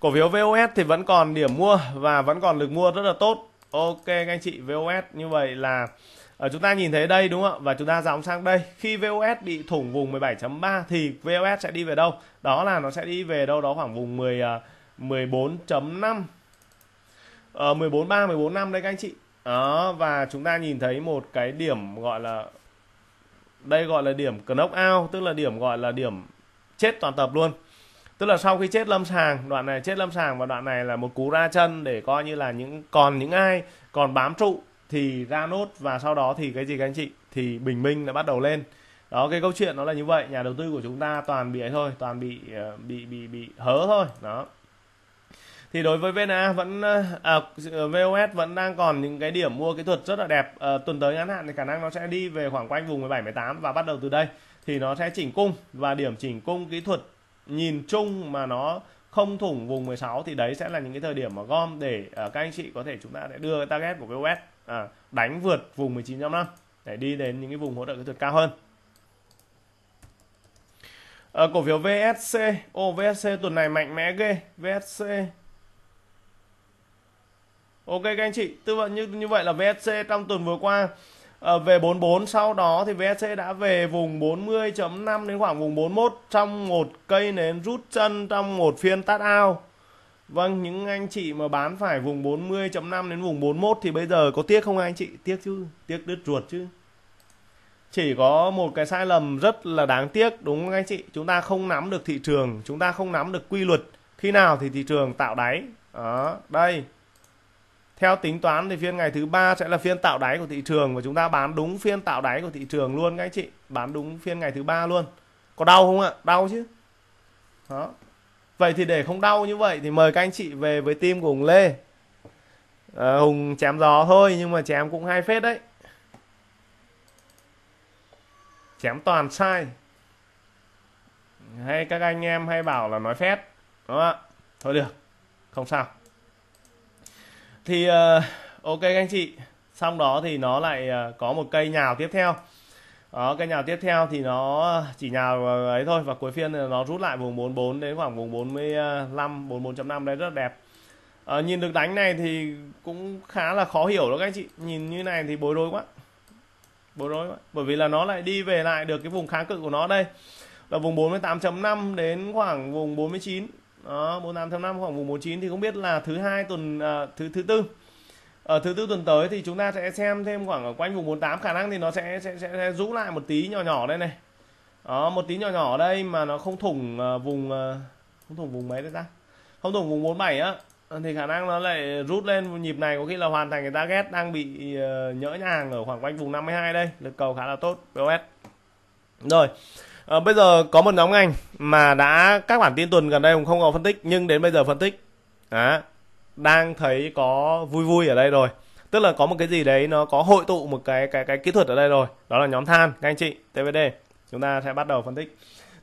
cổ phiếu VOS thì vẫn còn điểm mua và vẫn còn lực mua rất là tốt ok các anh chị VOS như vậy là ở ờ, chúng ta nhìn thấy đây đúng không ạ và chúng ta dòng sang đây khi VOS bị thủng vùng 17.3 thì VOS sẽ đi về đâu đó là nó sẽ đi về đâu đó khoảng vùng 10 uh, ờ, 14.5 ờ, 14.3 14.5 đấy các anh chị đó và chúng ta nhìn thấy một cái điểm gọi là đây gọi là điểm knock out tức là điểm gọi là điểm chết toàn tập luôn tức là sau khi chết lâm sàng đoạn này chết lâm sàng và đoạn này là một cú ra chân để coi như là những còn những ai còn bám trụ thì ra nốt và sau đó thì cái gì các anh chị thì bình minh đã bắt đầu lên đó cái câu chuyện nó là như vậy nhà đầu tư của chúng ta toàn bị ấy thôi toàn bị ờ, bị bị bị hớ thôi đó thì đối với VNA vẫn ờ, à, ờ, VOS vẫn đang còn những cái điểm mua kỹ thuật rất là đẹp à, tuần tới ngắn hạn thì khả năng nó sẽ đi về khoảng quanh vùng 17 18 và bắt đầu từ đây thì nó sẽ chỉnh cung và điểm chỉnh cung kỹ thuật nhìn chung mà nó không thủng vùng 16 thì đấy sẽ là những cái thời điểm mà gom để uh, các anh chị có thể chúng ta sẽ đưa cái target của VOS à, đánh vượt vùng 19.5 để đi đến những cái vùng hỗ trợ kỹ thuật cao hơn. À, cổ phiếu VSC, ô VSC tuần này mạnh mẽ ghê, VSC Ok các anh chị, tư vấn như như vậy là VSC trong tuần vừa qua à, về 44 sau đó thì VSC đã về vùng 40.5 đến khoảng vùng 41 trong một cây nến rút chân trong một phiên tắt ao. Vâng, những anh chị mà bán phải vùng 40.5 đến vùng 41 thì bây giờ có tiếc không anh chị? Tiếc chứ, tiếc đứt ruột chứ. Chỉ có một cái sai lầm rất là đáng tiếc đúng không anh chị? Chúng ta không nắm được thị trường, chúng ta không nắm được quy luật. Khi nào thì thị trường tạo đáy. Đó, đây theo tính toán thì phiên ngày thứ ba sẽ là phiên tạo đáy của thị trường và chúng ta bán đúng phiên tạo đáy của thị trường luôn các anh chị bán đúng phiên ngày thứ ba luôn có đau không ạ đau chứ đó vậy thì để không đau như vậy thì mời các anh chị về với team của hùng lê à, hùng chém gió thôi nhưng mà chém cũng hay phết đấy chém toàn sai hay các anh em hay bảo là nói phét đúng không ạ thôi được không sao thì uh, ok các anh chị xong đó thì nó lại uh, có một cây nhào tiếp theo đó cây nhào tiếp theo thì nó chỉ nhào ấy thôi và cuối phiên nó rút lại vùng 44 đến khoảng vùng 45 44.5 ờ, đấy rất đẹp à, nhìn được đánh này thì cũng khá là khó hiểu đó các anh chị nhìn như này thì bối rối quá bối rối quá bởi vì là nó lại đi về lại được cái vùng kháng cự của nó đây là vùng 48.5 đến khoảng vùng 49 đó 48 tháng 5 khoảng vùng 49 thì không biết là thứ hai tuần à, thứ thứ tư ở thứ tư tuần tới thì chúng ta sẽ xem thêm khoảng ở quanh vùng 48 khả năng thì nó sẽ sẽ sẽ, sẽ rũ lại một tí nhỏ nhỏ đây này đó một tí nhỏ nhỏ đây mà nó không thủng à, vùng à, không thủng vùng mấy đấy ta không thủng vùng 47 á thì khả năng nó lại rút lên nhịp này có khi là hoàn thành cái target đang bị à, nhỡ nhàng ở khoảng quanh vùng 52 đây lực cầu khá là tốt POS rồi à, bây giờ có một nhóm ngành mà đã các bản tin tuần gần đây cũng không có phân tích nhưng đến bây giờ phân tích à, đang thấy có vui vui ở đây rồi tức là có một cái gì đấy nó có hội tụ một cái cái cái kỹ thuật ở đây rồi đó là nhóm than các anh chị TVD chúng ta sẽ bắt đầu phân tích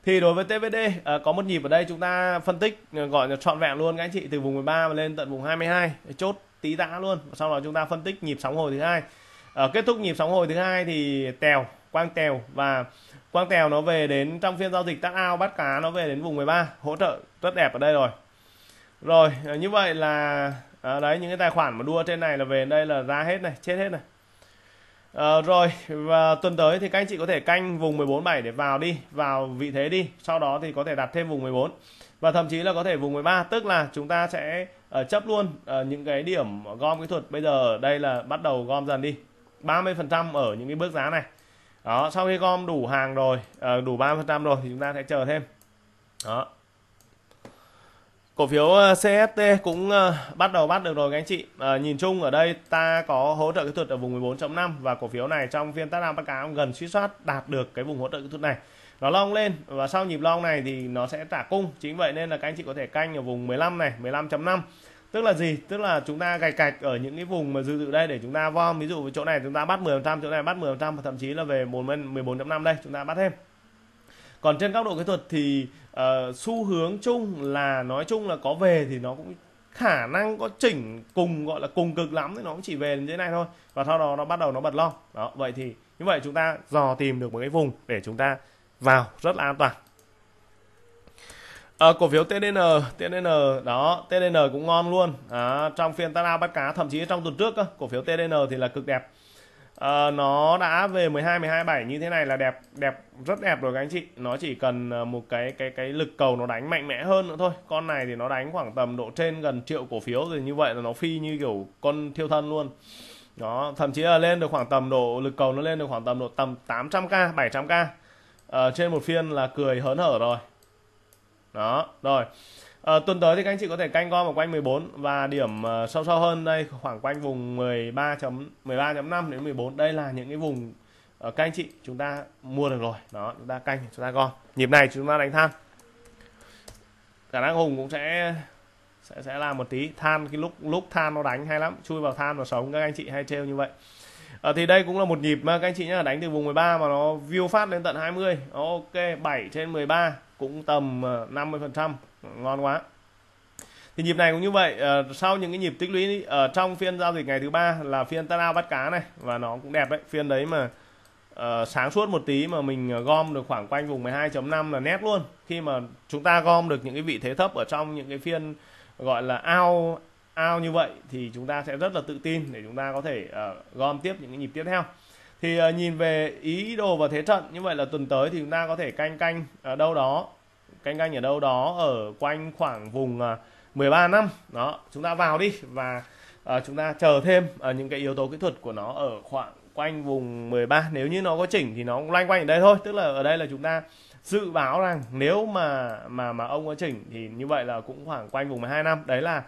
thì đối với TVD à, ờ, có một nhịp ở đây chúng ta phân tích ờ, gọi là trọn vẹn luôn các anh chị từ vùng 13 ba lên tận vùng 22 chốt tí đã luôn sau đó chúng ta phân tích nhịp sóng hồi thứ hai ở à, kết thúc nhịp sóng hồi thứ hai thì tèo quang tèo và Quang Tèo nó về đến trong phiên giao dịch tắt ao bắt cá nó về đến vùng 13 hỗ trợ rất đẹp ở đây rồi rồi ờ, như vậy là à, đấy những cái tài khoản mà đua trên này là về đây là ra hết này chết hết này à, rồi và tuần tới thì các anh chị có thể canh vùng 147 để vào đi vào vị thế đi sau đó thì có thể đặt thêm vùng 14 và thậm chí là có thể vùng 13 tức là chúng ta sẽ uh, chấp luôn uh, những cái điểm gom kỹ thuật bây giờ đây là bắt đầu gom dần đi 30% ở những cái bước giá này đó sau khi gom đủ hàng rồi ờ, đủ 30% rồi thì chúng ta sẽ chờ thêm đó cổ phiếu ờ, CST cũng ờ, bắt đầu bắt được rồi các anh chị à, nhìn chung ở đây ta có hỗ trợ kỹ thuật ở vùng 14.5 và cổ phiếu này trong phiên tắt đam bắt cá gần suy soát đạt được cái vùng hỗ trợ kỹ thuật này nó long lên và sau nhịp long này thì nó sẽ trả cung chính vậy nên là các anh chị có thể canh ở vùng 15 này 15.5 tức là gì tức là chúng ta gạch cạch ở những cái vùng mà dư dự đây để chúng ta vom ví dụ chỗ này chúng ta bắt 10% chỗ này bắt 10% và thậm chí là về 14.5 đây chúng ta bắt thêm còn trên góc độ kỹ thuật thì uh, xu hướng chung là nói chung là có về thì nó cũng khả năng có chỉnh cùng gọi là cùng cực lắm thì nó cũng chỉ về như thế này thôi và sau đó nó bắt đầu nó bật lo. đó vậy thì như vậy chúng ta dò tìm được một cái vùng để chúng ta vào rất là an toàn À, cổ phiếu TDN, TDN đó, TDN cũng ngon luôn. À, trong phiên Tana bắt cá thậm chí trong tuần trước cổ phiếu TDN thì là cực đẹp. À, nó đã về 12 12 7 như thế này là đẹp, đẹp rất đẹp rồi các anh chị. Nó chỉ cần ờ, một cái cái cái lực cầu nó đánh mạnh mẽ hơn nữa thôi. Con này thì nó đánh khoảng tầm độ trên gần triệu cổ phiếu rồi như vậy là nó phi như kiểu con thiêu thân luôn. Đó, thậm chí là lên được khoảng tầm độ lực cầu nó lên được khoảng tầm độ tầm 800k, 700k. À, trên một phiên là cười hớn hở rồi đó rồi à, tuần tới thì các anh chị có thể canh gom ở quanh 14 và điểm uh, sâu sâu hơn đây khoảng quanh vùng 13 chấm 13.5 đến 14 đây là những cái vùng uh, các anh chị chúng ta mua được rồi đó chúng ta canh chúng ta gom nhịp này chúng ta đánh than khả năng hùng cũng sẽ sẽ sẽ làm một tí than cái lúc lúc than nó đánh hay lắm chui vào than và sống các anh chị hay trêu như vậy à, thì đây cũng là một nhịp mà các anh chị nhá đánh từ vùng 13 mà nó view phát lên tận 20 ok 7 trên 13 cũng tầm 50% ờ, ngon quá thì nhịp này cũng như vậy ờ, sau những cái nhịp tích lũy ở trong phiên giao dịch ngày thứ ba là phiên tana bắt cá này và nó cũng đẹp đấy phiên đấy mà uh, sáng suốt một tí mà mình gom được khoảng quanh vùng 12.5 là nét luôn khi mà chúng ta gom được những cái vị thế thấp ở trong những cái phiên gọi là ao ao như vậy thì chúng ta sẽ rất là tự tin để chúng ta có thể uh, gom tiếp những cái nhịp tiếp theo thì uh, nhìn về ý đồ và thế trận như vậy là tuần tới thì chúng ta có thể canh canh ở đâu đó canh canh ở đâu đó ở quanh khoảng vùng uh, à, 13 năm đó chúng ta vào đi và uh, chúng ta chờ thêm uh, những cái yếu tố kỹ thuật của nó ở khoảng quanh vùng 13 nếu như nó có chỉnh thì nó cũng loanh quanh ở đây thôi tức là ở đây là chúng ta dự báo rằng nếu mà mà mà ông có chỉnh thì như vậy là cũng khoảng quanh vùng 12 năm đấy là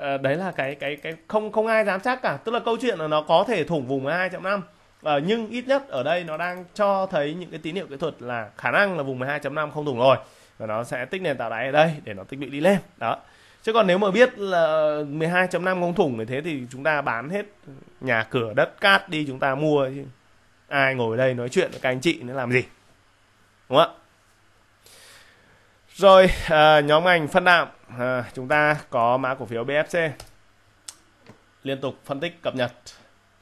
uh, đấy là cái cái cái không không ai dám chắc cả tức là câu chuyện là nó có thể thủng vùng 12 năm à, nhưng ít nhất ở đây nó đang cho thấy những cái tín hiệu kỹ thuật là khả năng là vùng 12.5 không thủng rồi và nó sẽ tích nền tạo đáy ở đây để nó tích lũy đi lên đó chứ còn nếu mà biết là 12.5 không thủng như thế thì chúng ta bán hết nhà cửa đất cát đi chúng ta mua ai ngồi đây nói chuyện với các anh chị nữa làm gì đúng không ạ rồi à, nhóm ngành phân đạm à, chúng ta có mã cổ phiếu BFC liên tục phân tích cập nhật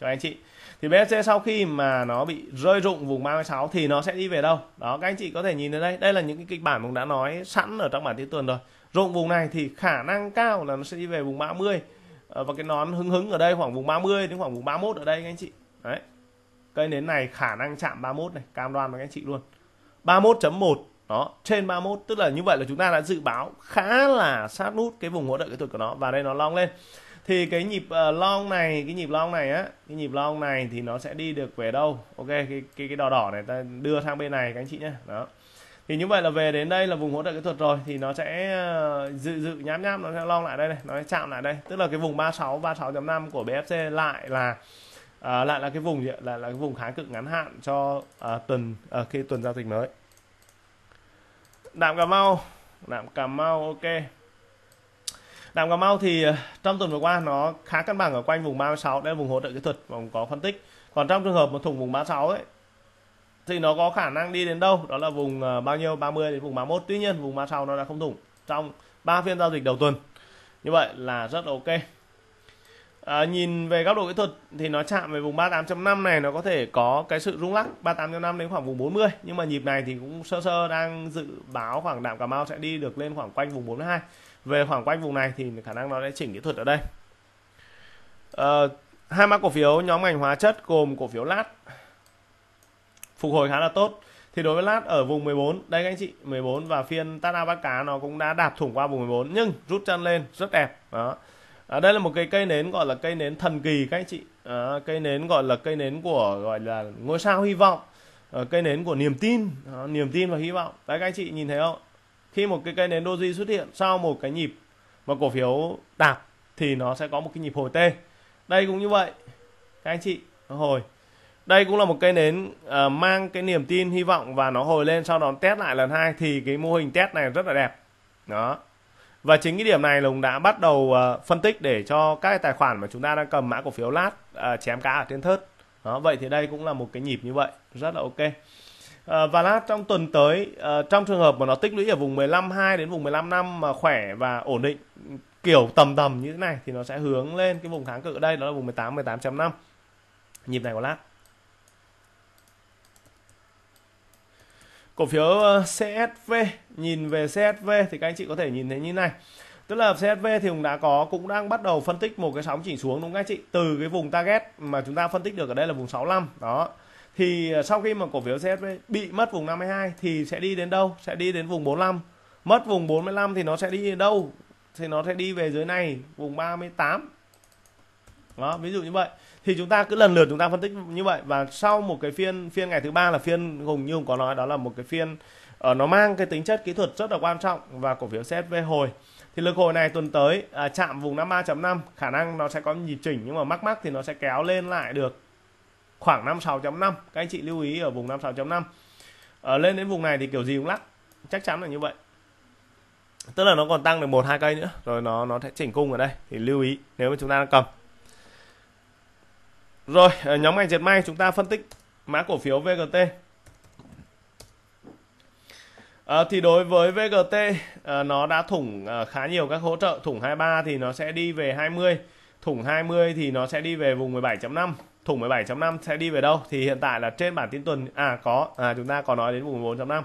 cho anh chị thì BSC sau khi mà nó bị rơi rụng vùng 36 thì nó sẽ đi về đâu đó các anh chị có thể nhìn đến đây đây là những cái kịch bản mình đã nói sẵn ở trong bản tin tuần rồi rụng vùng này thì khả năng cao là nó sẽ đi về vùng 30 ờ, và cái nón hứng hứng ở đây khoảng vùng 30 đến khoảng vùng 31 ở đây các anh chị đấy cây nến này khả năng chạm 31 này cam đoan với các anh chị luôn 31.1 đó trên 31 tức là như vậy là chúng ta đã dự báo khá là sát nút cái vùng hỗ trợ kỹ thuật của nó và đây nó long lên thì cái nhịp uh, long này cái nhịp long này á cái nhịp long này thì nó sẽ đi được về đâu ok cái cái cái đỏ đỏ này ta đưa sang bên này các anh chị nhé đó thì như vậy là về đến đây là vùng hỗ trợ kỹ thuật rồi thì nó sẽ ờ, dự dự nhám nhám nó sẽ long lại đây này nó sẽ chạm lại đây tức là cái vùng 36 36.5 của BFC lại là à, lại là cái vùng gì? là là cái vùng kháng cự ngắn hạn cho à, tuần à, khi tuần giao dịch mới đạm cà mau đạm cà mau ok đàm Cà Mau thì ờ, trong tuần vừa qua nó khá cân bằng ở quanh vùng 36 đây là vùng hỗ trợ kỹ thuật mà có phân tích. Còn trong trường hợp một thủng vùng 36 ấy thì nó có khả năng đi đến đâu? Đó là vùng ờ, bao nhiêu? 30 đến vùng 31. Tuy nhiên vùng 36 nó đã không thủng trong 3 phiên giao dịch đầu tuần. Như vậy là rất ok. À, nhìn về góc độ kỹ thuật thì nó chạm về vùng 38.5 này nó có thể có cái sự rung lắc 38.5 đến khoảng vùng 40 nhưng mà nhịp này thì cũng sơ sơ đang dự báo khoảng đạm Cà Mau sẽ đi được lên khoảng quanh vùng 42 về khoảng quanh vùng này thì khả năng nó sẽ chỉnh kỹ thuật ở đây uh, hai mã cổ phiếu nhóm ngành hóa chất gồm cổ phiếu lát phục hồi khá là tốt thì đối với lát ở vùng 14 đây các anh chị 14 và phiên tana bắt cá nó cũng đã đạp thủng qua vùng 14 nhưng rút chân lên rất đẹp đó à, đây là một cái cây nến gọi là cây nến thần kỳ các anh chị à, cây nến gọi là cây nến của gọi là ngôi sao hy vọng à, cây nến của niềm tin à, niềm tin và hy vọng đấy các anh chị nhìn thấy không khi một cái cây nến doji xuất hiện sau một cái nhịp mà cổ phiếu đạp thì nó sẽ có một cái nhịp hồi t đây cũng như vậy các anh chị nó hồi đây cũng là một cây nến uh, mang cái niềm tin hy vọng và nó hồi lên sau đó test lại lần hai thì cái mô hình test này rất là đẹp đó và chính cái điểm này lùng đã bắt đầu uh, phân tích để cho các cái tài khoản mà chúng ta đang cầm mã cổ phiếu lát uh, chém cá ở trên thớt đó vậy thì đây cũng là một cái nhịp như vậy rất là ok Ờ, và lát trong tuần tới uh, trong trường hợp mà nó tích lũy ở vùng 15 2 đến vùng 15 năm mà khỏe và ổn định kiểu tầm tầm như thế này thì nó sẽ hướng lên cái vùng kháng cự ở đây đó là vùng 18 18.5 nhịp này của lát cổ phiếu ờ, CSV nhìn về CSV thì các anh chị có thể nhìn thấy như này tức là CSV thì cũng đã có cũng đang bắt đầu phân tích một cái sóng chỉnh xuống đúng không các anh chị từ cái vùng target mà chúng ta phân tích được ở đây là vùng 65 đó thì à, sau khi mà cổ phiếu CSV bị mất vùng 52 thì sẽ đi đến đâu sẽ đi đến vùng 45 mất vùng 45 thì nó sẽ đi đến đâu thì nó sẽ đi về dưới này vùng 38 đó ví dụ như vậy thì chúng ta cứ lần lượt chúng ta phân tích như vậy và sau một cái phiên phiên ngày thứ ba là phiên hùng như hùng có nói đó là một cái phiên ở ờ, nó mang cái tính chất kỹ thuật rất là quan trọng và cổ phiếu CSV hồi thì lực hồi này tuần tới à, chạm vùng 53.5 khả năng nó sẽ có nhịp chỉnh nhưng mà mắc mắc thì nó sẽ kéo lên lại được khoảng 56.5 các anh chị lưu ý ở vùng 56.5 ở ờ, lên đến vùng này thì kiểu gì cũng lắc chắc chắn là như vậy tức là nó còn tăng được một hai cây nữa rồi nó nó sẽ chỉnh cung ở đây thì lưu ý nếu mà chúng ta đang cầm rồi ờ, nhóm ngành dệt may chúng ta phân tích mã cổ phiếu VGT à, ờ, thì đối với VGT à, nó đã thủng à, khá nhiều các hỗ trợ thủng 23 thì nó sẽ đi về 20 thủng 20 thì nó sẽ đi về vùng 17.5 thủng 17.5 sẽ đi về đâu thì hiện tại là trên bản tin tuần à có à chúng ta có nói đến vùng 4.5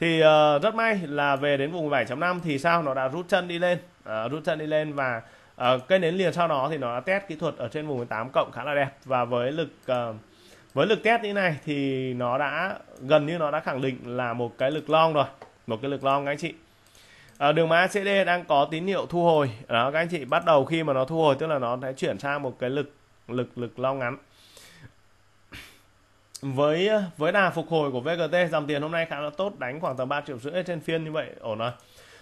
thì uh, rất may là về đến vùng 7.5 thì sao nó đã rút chân đi lên uh, rút chân đi lên và uh, cây nến liền sau đó thì nó đã test kỹ thuật ở trên vùng 18 cộng khá là đẹp và với lực uh, với lực test như này thì nó đã gần như nó đã khẳng định là một cái lực long rồi một cái lực long các anh chị à, đường mã CD đang có tín hiệu thu hồi đó các anh chị bắt đầu khi mà nó thu hồi tức là nó sẽ chuyển sang một cái lực lực lực long ngắn với ờ, với đà phục hồi của VGT dòng tiền hôm nay khá là tốt đánh khoảng tầm 3 triệu rưỡi trên phiên như vậy ổn rồi à?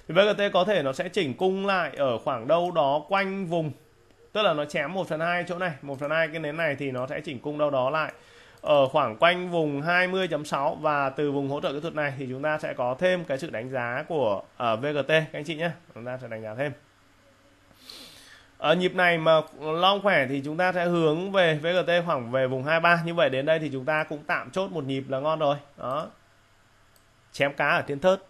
thì VGT có thể nó sẽ chỉnh cung lại ở khoảng đâu đó quanh vùng tức là nó chém 1 phần 2 chỗ này 1 phần 2 cái nến này thì nó sẽ chỉnh cung đâu đó lại ở khoảng quanh vùng 20.6 và từ vùng hỗ trợ kỹ thuật này thì chúng ta sẽ có thêm cái sự đánh giá của uh, ờ, VGT các anh chị nhé chúng ta sẽ đánh giá thêm ở ờ, nhịp này mà long khỏe thì chúng ta sẽ hướng về vgt khoảng về vùng 23 như vậy đến đây thì chúng ta cũng tạm chốt một nhịp là ngon rồi đó chém cá ở trên thớt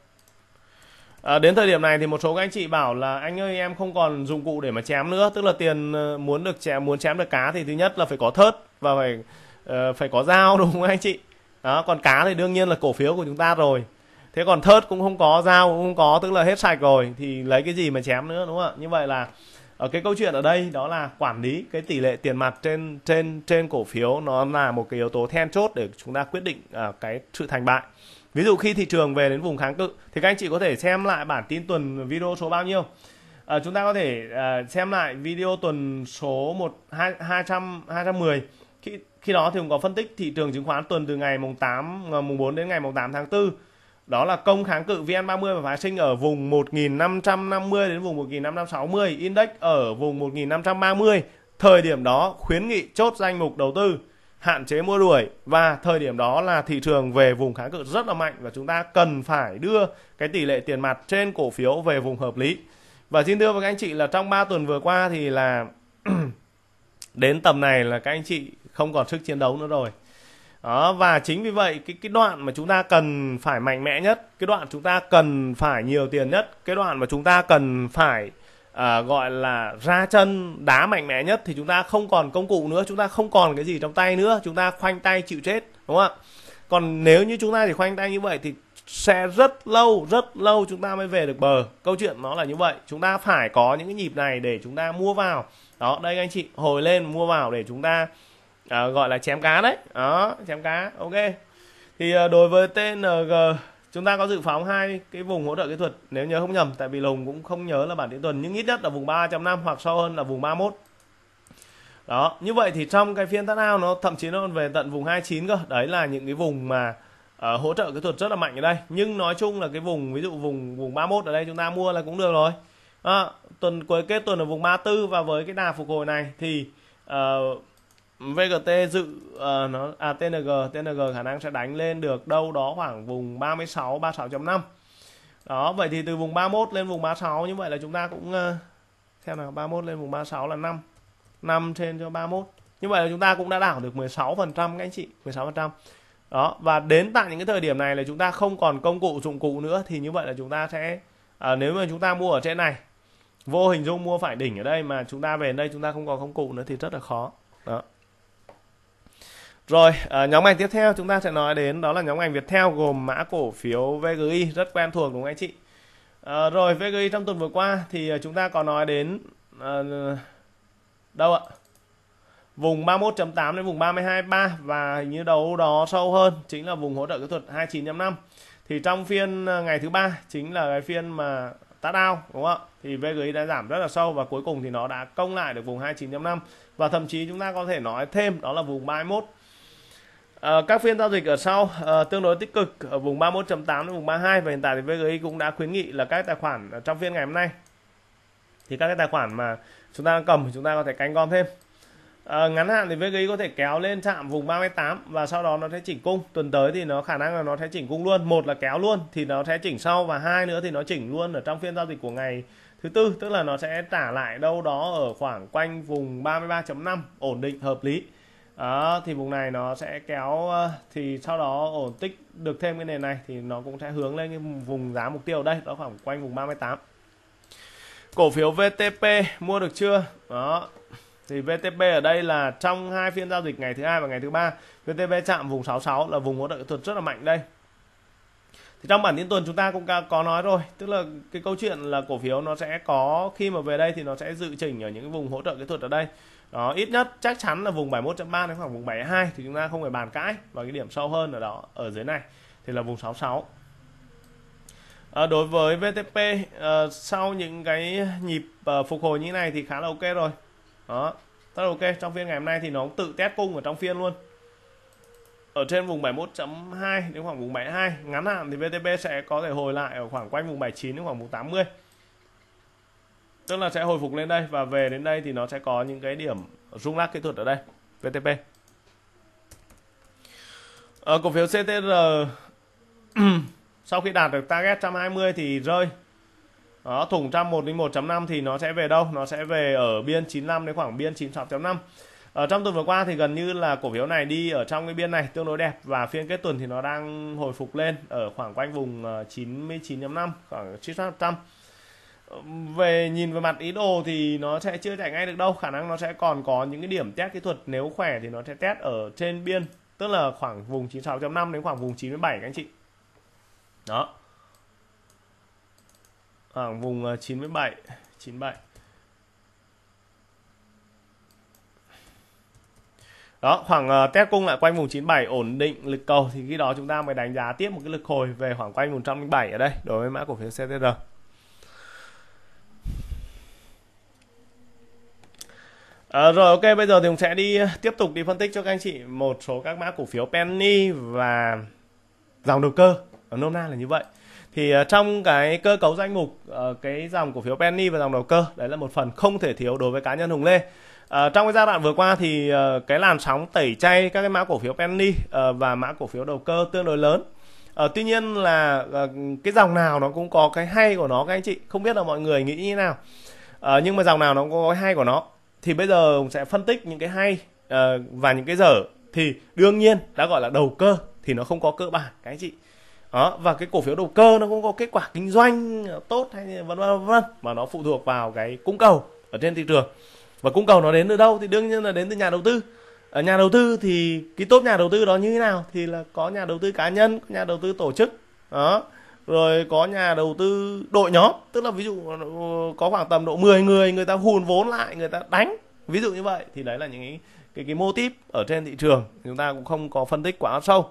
À, đến thời điểm này thì một số các anh chị bảo là anh ơi em không còn dụng cụ để mà chém nữa tức là tiền ờ, muốn được chém muốn chém được cá thì thứ nhất là phải có thớt và phải uh, phải có dao (laughs) đúng không anh chị đó còn cá thì đương nhiên là cổ phiếu của chúng ta rồi thế còn thớt cũng không có dao cũng không có tức là hết sạch rồi thì lấy cái gì mà chém nữa đúng không ạ như vậy là ở ờ, cái câu chuyện ở đây đó là quản lý cái tỷ lệ tiền mặt trên trên trên cổ phiếu nó là một cái yếu tố then chốt để chúng ta quyết định uh, cái sự thành bại ví dụ khi thị trường về đến vùng kháng cự thì các anh chị có thể xem lại bản tin tuần video số bao nhiêu à, chúng ta có thể uh, xem lại video tuần số một hai trăm hai trăm mười khi khi đó thì cũng có phân tích thị trường chứng khoán tuần từ ngày mùng 8 mùng 4 đến ngày mùng 8 tháng 4 đó là công kháng cự VN30 và phái sinh ở vùng 1550 đến vùng 1560, index ở vùng 1530. Thời điểm đó khuyến nghị chốt danh mục đầu tư, hạn chế mua đuổi và thời điểm đó là thị trường về vùng kháng cự rất là mạnh và chúng ta cần phải đưa cái tỷ lệ tiền mặt trên cổ phiếu về vùng hợp lý. Và xin thưa với các anh chị là trong 3 tuần vừa qua thì là (clears throat) đến tầm này là các anh chị không còn sức chiến đấu nữa rồi đó và chính vì vậy cái cái đoạn mà chúng ta cần phải mạnh mẽ nhất cái đoạn chúng ta cần phải nhiều tiền nhất cái đoạn mà chúng ta cần phải à, gọi là ra chân đá mạnh mẽ nhất thì chúng ta không còn công cụ nữa chúng ta không còn cái gì trong tay nữa chúng ta khoanh tay chịu chết đúng không ạ còn nếu như chúng ta thì khoanh tay như vậy thì sẽ rất lâu rất lâu chúng ta mới về được bờ câu chuyện nó là như vậy chúng ta phải có những cái nhịp này để chúng ta mua vào đó đây anh chị hồi lên mua vào để chúng ta à, gọi là chém cá đấy đó chém cá ok thì à, đối với TNG chúng ta có dự phóng hai cái vùng hỗ trợ kỹ thuật nếu nhớ không nhầm tại vì lùng cũng không nhớ là bản tiến tuần nhưng ít nhất là vùng 3 năm hoặc sâu hơn là vùng 31 đó như vậy thì trong cái phiên tắt ao nó thậm chí nó còn về tận vùng 29 cơ đấy là những cái vùng mà uh, hỗ trợ kỹ thuật rất là mạnh ở đây nhưng nói chung là cái vùng ví dụ vùng vùng 31 ở đây chúng ta mua là cũng được rồi à, tuần cuối kết tuần ở vùng 34 và với cái đà phục hồi này thì uh, VGT dự uh, nó à TNG TNG khả năng sẽ đánh lên được đâu đó khoảng vùng 36 36.5 đó vậy thì từ vùng 31 lên vùng 36 như vậy là chúng ta cũng uh, xem nào 31 lên vùng 36 là 5 5 trên cho 31 như vậy là chúng ta cũng đã đảo được 16 phần trăm các anh chị 16 phần trăm đó và đến tại những cái thời điểm này là chúng ta không còn công cụ dụng cụ nữa thì như vậy là chúng ta sẽ à, nếu mà chúng ta mua ở trên này vô hình dung mua phải đỉnh ở đây mà chúng ta về đây chúng ta không còn công cụ nữa thì rất là khó đó rồi, à, nhóm ngành tiếp theo chúng ta sẽ nói đến đó là nhóm ngành Viettel gồm mã cổ phiếu VGI rất quen thuộc đúng không anh chị? À, rồi VGI trong tuần vừa qua thì chúng ta có nói đến à, đâu ạ? Vùng 31.8 đến vùng 32.3 và hình như đầu đó sâu hơn chính là vùng hỗ trợ kỹ thuật 29.5. Thì trong phiên à, ngày thứ ba chính là cái phiên mà tắt out đúng không ạ? Thì VGI đã giảm rất là sâu và cuối cùng thì nó đã công lại được vùng 29.5 và thậm chí chúng ta có thể nói thêm đó là vùng 31 À, các phiên giao dịch ở sau à, tương đối tích cực ở vùng 31.8 đến vùng 32 và hiện tại thì VGI cũng đã khuyến nghị là các tài khoản trong phiên ngày hôm nay thì các cái tài khoản mà chúng ta cầm thì chúng ta có thể canh gom thêm à, ngắn hạn thì VGI có thể kéo lên chạm vùng 38 và sau đó nó sẽ chỉnh cung tuần tới thì nó khả năng là nó sẽ chỉnh cung luôn một là kéo luôn thì nó sẽ chỉnh sau và hai nữa thì nó chỉnh luôn ở trong phiên giao dịch của ngày thứ tư tức là nó sẽ trả lại đâu đó ở khoảng quanh vùng 33.5 ổn định hợp lý đó, thì vùng này nó sẽ kéo ờ, thì sau đó ổn tích được thêm cái nền này thì nó cũng sẽ hướng lên cái vùng giá mục tiêu đây đó khoảng quanh vùng 38 cổ phiếu VTP mua được chưa đó thì VTP ở đây là trong hai phiên giao dịch ngày thứ hai và ngày thứ ba VTP chạm vùng 66 là vùng hỗ trợ kỹ thuật rất là mạnh đây thì trong bản tin tuần chúng ta cũng có nói rồi tức là cái câu chuyện là cổ phiếu nó sẽ có khi mà về đây thì nó sẽ dự chỉnh ở những vùng hỗ trợ kỹ thuật ở đây đó, ít nhất chắc chắn là vùng 71.3 đến khoảng vùng 72 thì chúng ta không phải bàn cãi và cái điểm sâu hơn ở đó ở dưới này thì là vùng 66 À, ờ, đối với VTP à, ờ, sau những cái nhịp à, phục hồi như thế này thì khá là ok rồi đó rất ok trong phiên ngày hôm nay thì nó cũng tự test cung ở trong phiên luôn ở trên vùng 71.2 đến khoảng vùng 72 ngắn hạn thì VTP sẽ có thể hồi lại ở khoảng quanh vùng 79 đến khoảng vùng 80 tức là sẽ hồi phục lên đây và về đến đây thì nó sẽ có những cái điểm rung lắc kỹ thuật ở đây VTP ở ờ, cổ phiếu CTR (clears throat) sau khi đạt được target 120 thì rơi đó, thủng 101 đến 1.5 thì nó sẽ về đâu? Nó sẽ về ở biên 95 đến khoảng biên 96.5. Ở ờ, trong tuần vừa qua thì gần như là cổ phiếu này đi ở trong cái biên này tương đối đẹp và phiên kết tuần thì nó đang hồi phục lên ở khoảng quanh vùng 99.5 ờ, khoảng 900 về nhìn về mặt ý đồ thì nó sẽ chưa chạy ngay được đâu khả năng nó sẽ còn có những cái điểm test kỹ thuật nếu khỏe thì nó sẽ test ở trên biên tức là khoảng vùng 96.5 đến khoảng vùng 97 các anh chị đó khoảng à, vùng 97 97 đó khoảng à, test cung lại quanh vùng 97 ổn định lực cầu thì khi đó chúng ta mới đánh giá tiếp một cái lực hồi về khoảng quanh vùng 107 ở đây đối với mã cổ phiếu CTR À, rồi ok bây giờ thì Hùng sẽ đi ờ, tiếp tục đi phân tích cho các anh chị một số các mã cổ phiếu penny và dòng đầu cơ ở nôm na là như vậy thì uh, trong cái cơ cấu danh mục uh, cái dòng cổ phiếu penny và dòng đầu cơ đấy là một phần không thể thiếu đối với cá nhân Hùng Lê À, trong cái giai đoạn vừa qua thì uh, cái làn sóng tẩy chay các cái mã cổ phiếu penny uh, và mã cổ phiếu đầu cơ tương đối lớn Ờ, tuy nhiên là uh, cái dòng nào nó cũng có cái hay của nó các anh chị không biết là mọi người nghĩ như thế nào ờ, nhưng mà dòng nào nó cũng có cái hay của nó thì bây giờ sẽ phân tích những cái hay uh, và những cái dở thì đương nhiên đã gọi là đầu cơ thì nó không có cơ bản cái chị đó và cái cổ phiếu đầu cơ nó cũng có kết quả kinh doanh tốt hay vân vân vân mà nó phụ thuộc vào cái cung cầu ở trên thị trường và cung cầu nó đến từ đâu thì đương nhiên là đến từ nhà đầu tư ở nhà đầu tư thì cái tốt nhà đầu tư đó như thế nào thì là có nhà đầu tư cá nhân có nhà đầu tư tổ chức đó rồi có nhà đầu tư đội nhóm tức là ví dụ có khoảng tầm độ 10 người người ta hùn vốn lại người ta đánh ví dụ như vậy thì đấy là những cái cái, cái mô típ ở trên thị trường chúng ta cũng không có phân tích quá sâu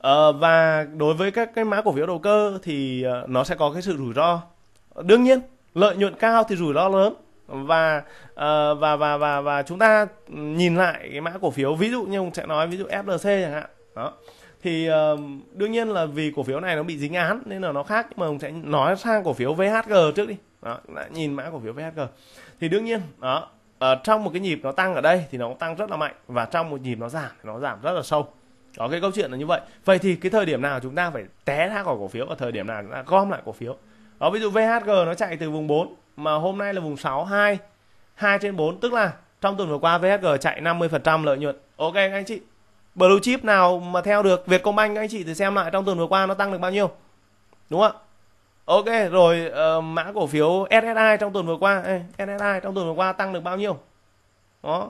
à, và đối với các cái mã cổ phiếu đầu cơ thì ờ, nó sẽ có cái sự rủi ro đương nhiên lợi nhuận cao thì rủi ro lớn và ờ, và và và và chúng ta nhìn lại cái mã cổ phiếu ví dụ như ông sẽ nói ví dụ FLC chẳng hạn đó thì đương nhiên là vì cổ phiếu này nó bị dính án nên là nó khác nhưng mà ông sẽ nói sang cổ phiếu VHG trước đi đó nhìn mã cổ phiếu VHG thì đương nhiên đó ở ờ, trong một cái nhịp nó tăng ở đây thì nó tăng rất là mạnh và trong một nhịp nó giảm nó giảm rất là sâu có cái câu chuyện là như vậy vậy thì cái thời điểm nào chúng ta phải té ra khỏi cổ phiếu và thời điểm nào chúng ta gom lại cổ phiếu đó ví dụ VHG nó chạy từ vùng 4 mà hôm nay là vùng 6 2 2 trên 4 tức là trong tuần vừa qua VHG chạy 50% lợi nhuận ok anh chị blue chip nào mà theo được Vietcombank các anh chị thì xem lại trong tuần vừa qua nó tăng được bao nhiêu đúng không ạ ok rồi uh, mã cổ phiếu SSI trong tuần vừa qua Ê, SSI trong tuần vừa qua tăng được bao nhiêu đó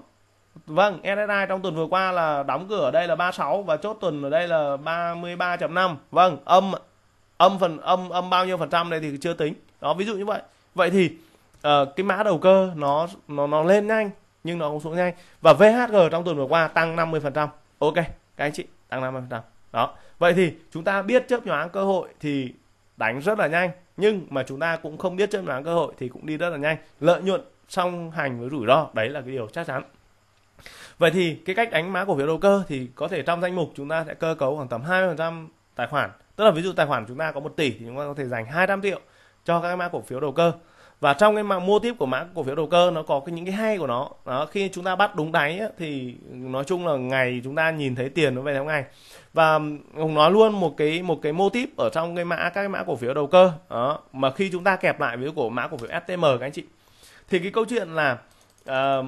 vâng SSI trong tuần vừa qua là đóng cửa ở đây là 36 và chốt tuần ở đây là 33.5 vâng âm âm phần âm âm bao nhiêu phần trăm đây thì chưa tính đó ví dụ như vậy vậy thì uh, cái mã đầu cơ nó nó nó lên nhanh nhưng nó cũng xuống nhanh và VHG trong tuần vừa qua tăng 50 phần trăm ok các anh chị tăng 50% đó vậy thì chúng ta biết chớp nhoáng cơ hội thì đánh rất là nhanh nhưng mà chúng ta cũng không biết chớp nhoáng cơ hội thì cũng đi rất là nhanh lợi nhuận song hành với rủi ro đấy là cái điều chắc chắn vậy thì cái cách đánh mã cổ phiếu đầu cơ thì có thể trong danh mục chúng ta sẽ cơ cấu khoảng tầm 20% tài khoản tức là ví dụ tài khoản chúng ta có 1 tỷ thì chúng ta có thể dành 200 triệu cho các mã cổ phiếu đầu cơ và trong cái mạng mua tiếp của mã cổ phiếu đầu cơ nó có cái những cái hay của nó đó, khi chúng ta bắt đúng đáy ấy, thì nói chung là ngày chúng ta nhìn thấy tiền nó về theo ngày và hùng nói luôn một cái một cái mô típ ở trong cái mã các cái mã cổ phiếu đầu cơ đó mà khi chúng ta kẹp lại với cổ mã cổ phiếu STM các anh chị thì cái câu chuyện là uh,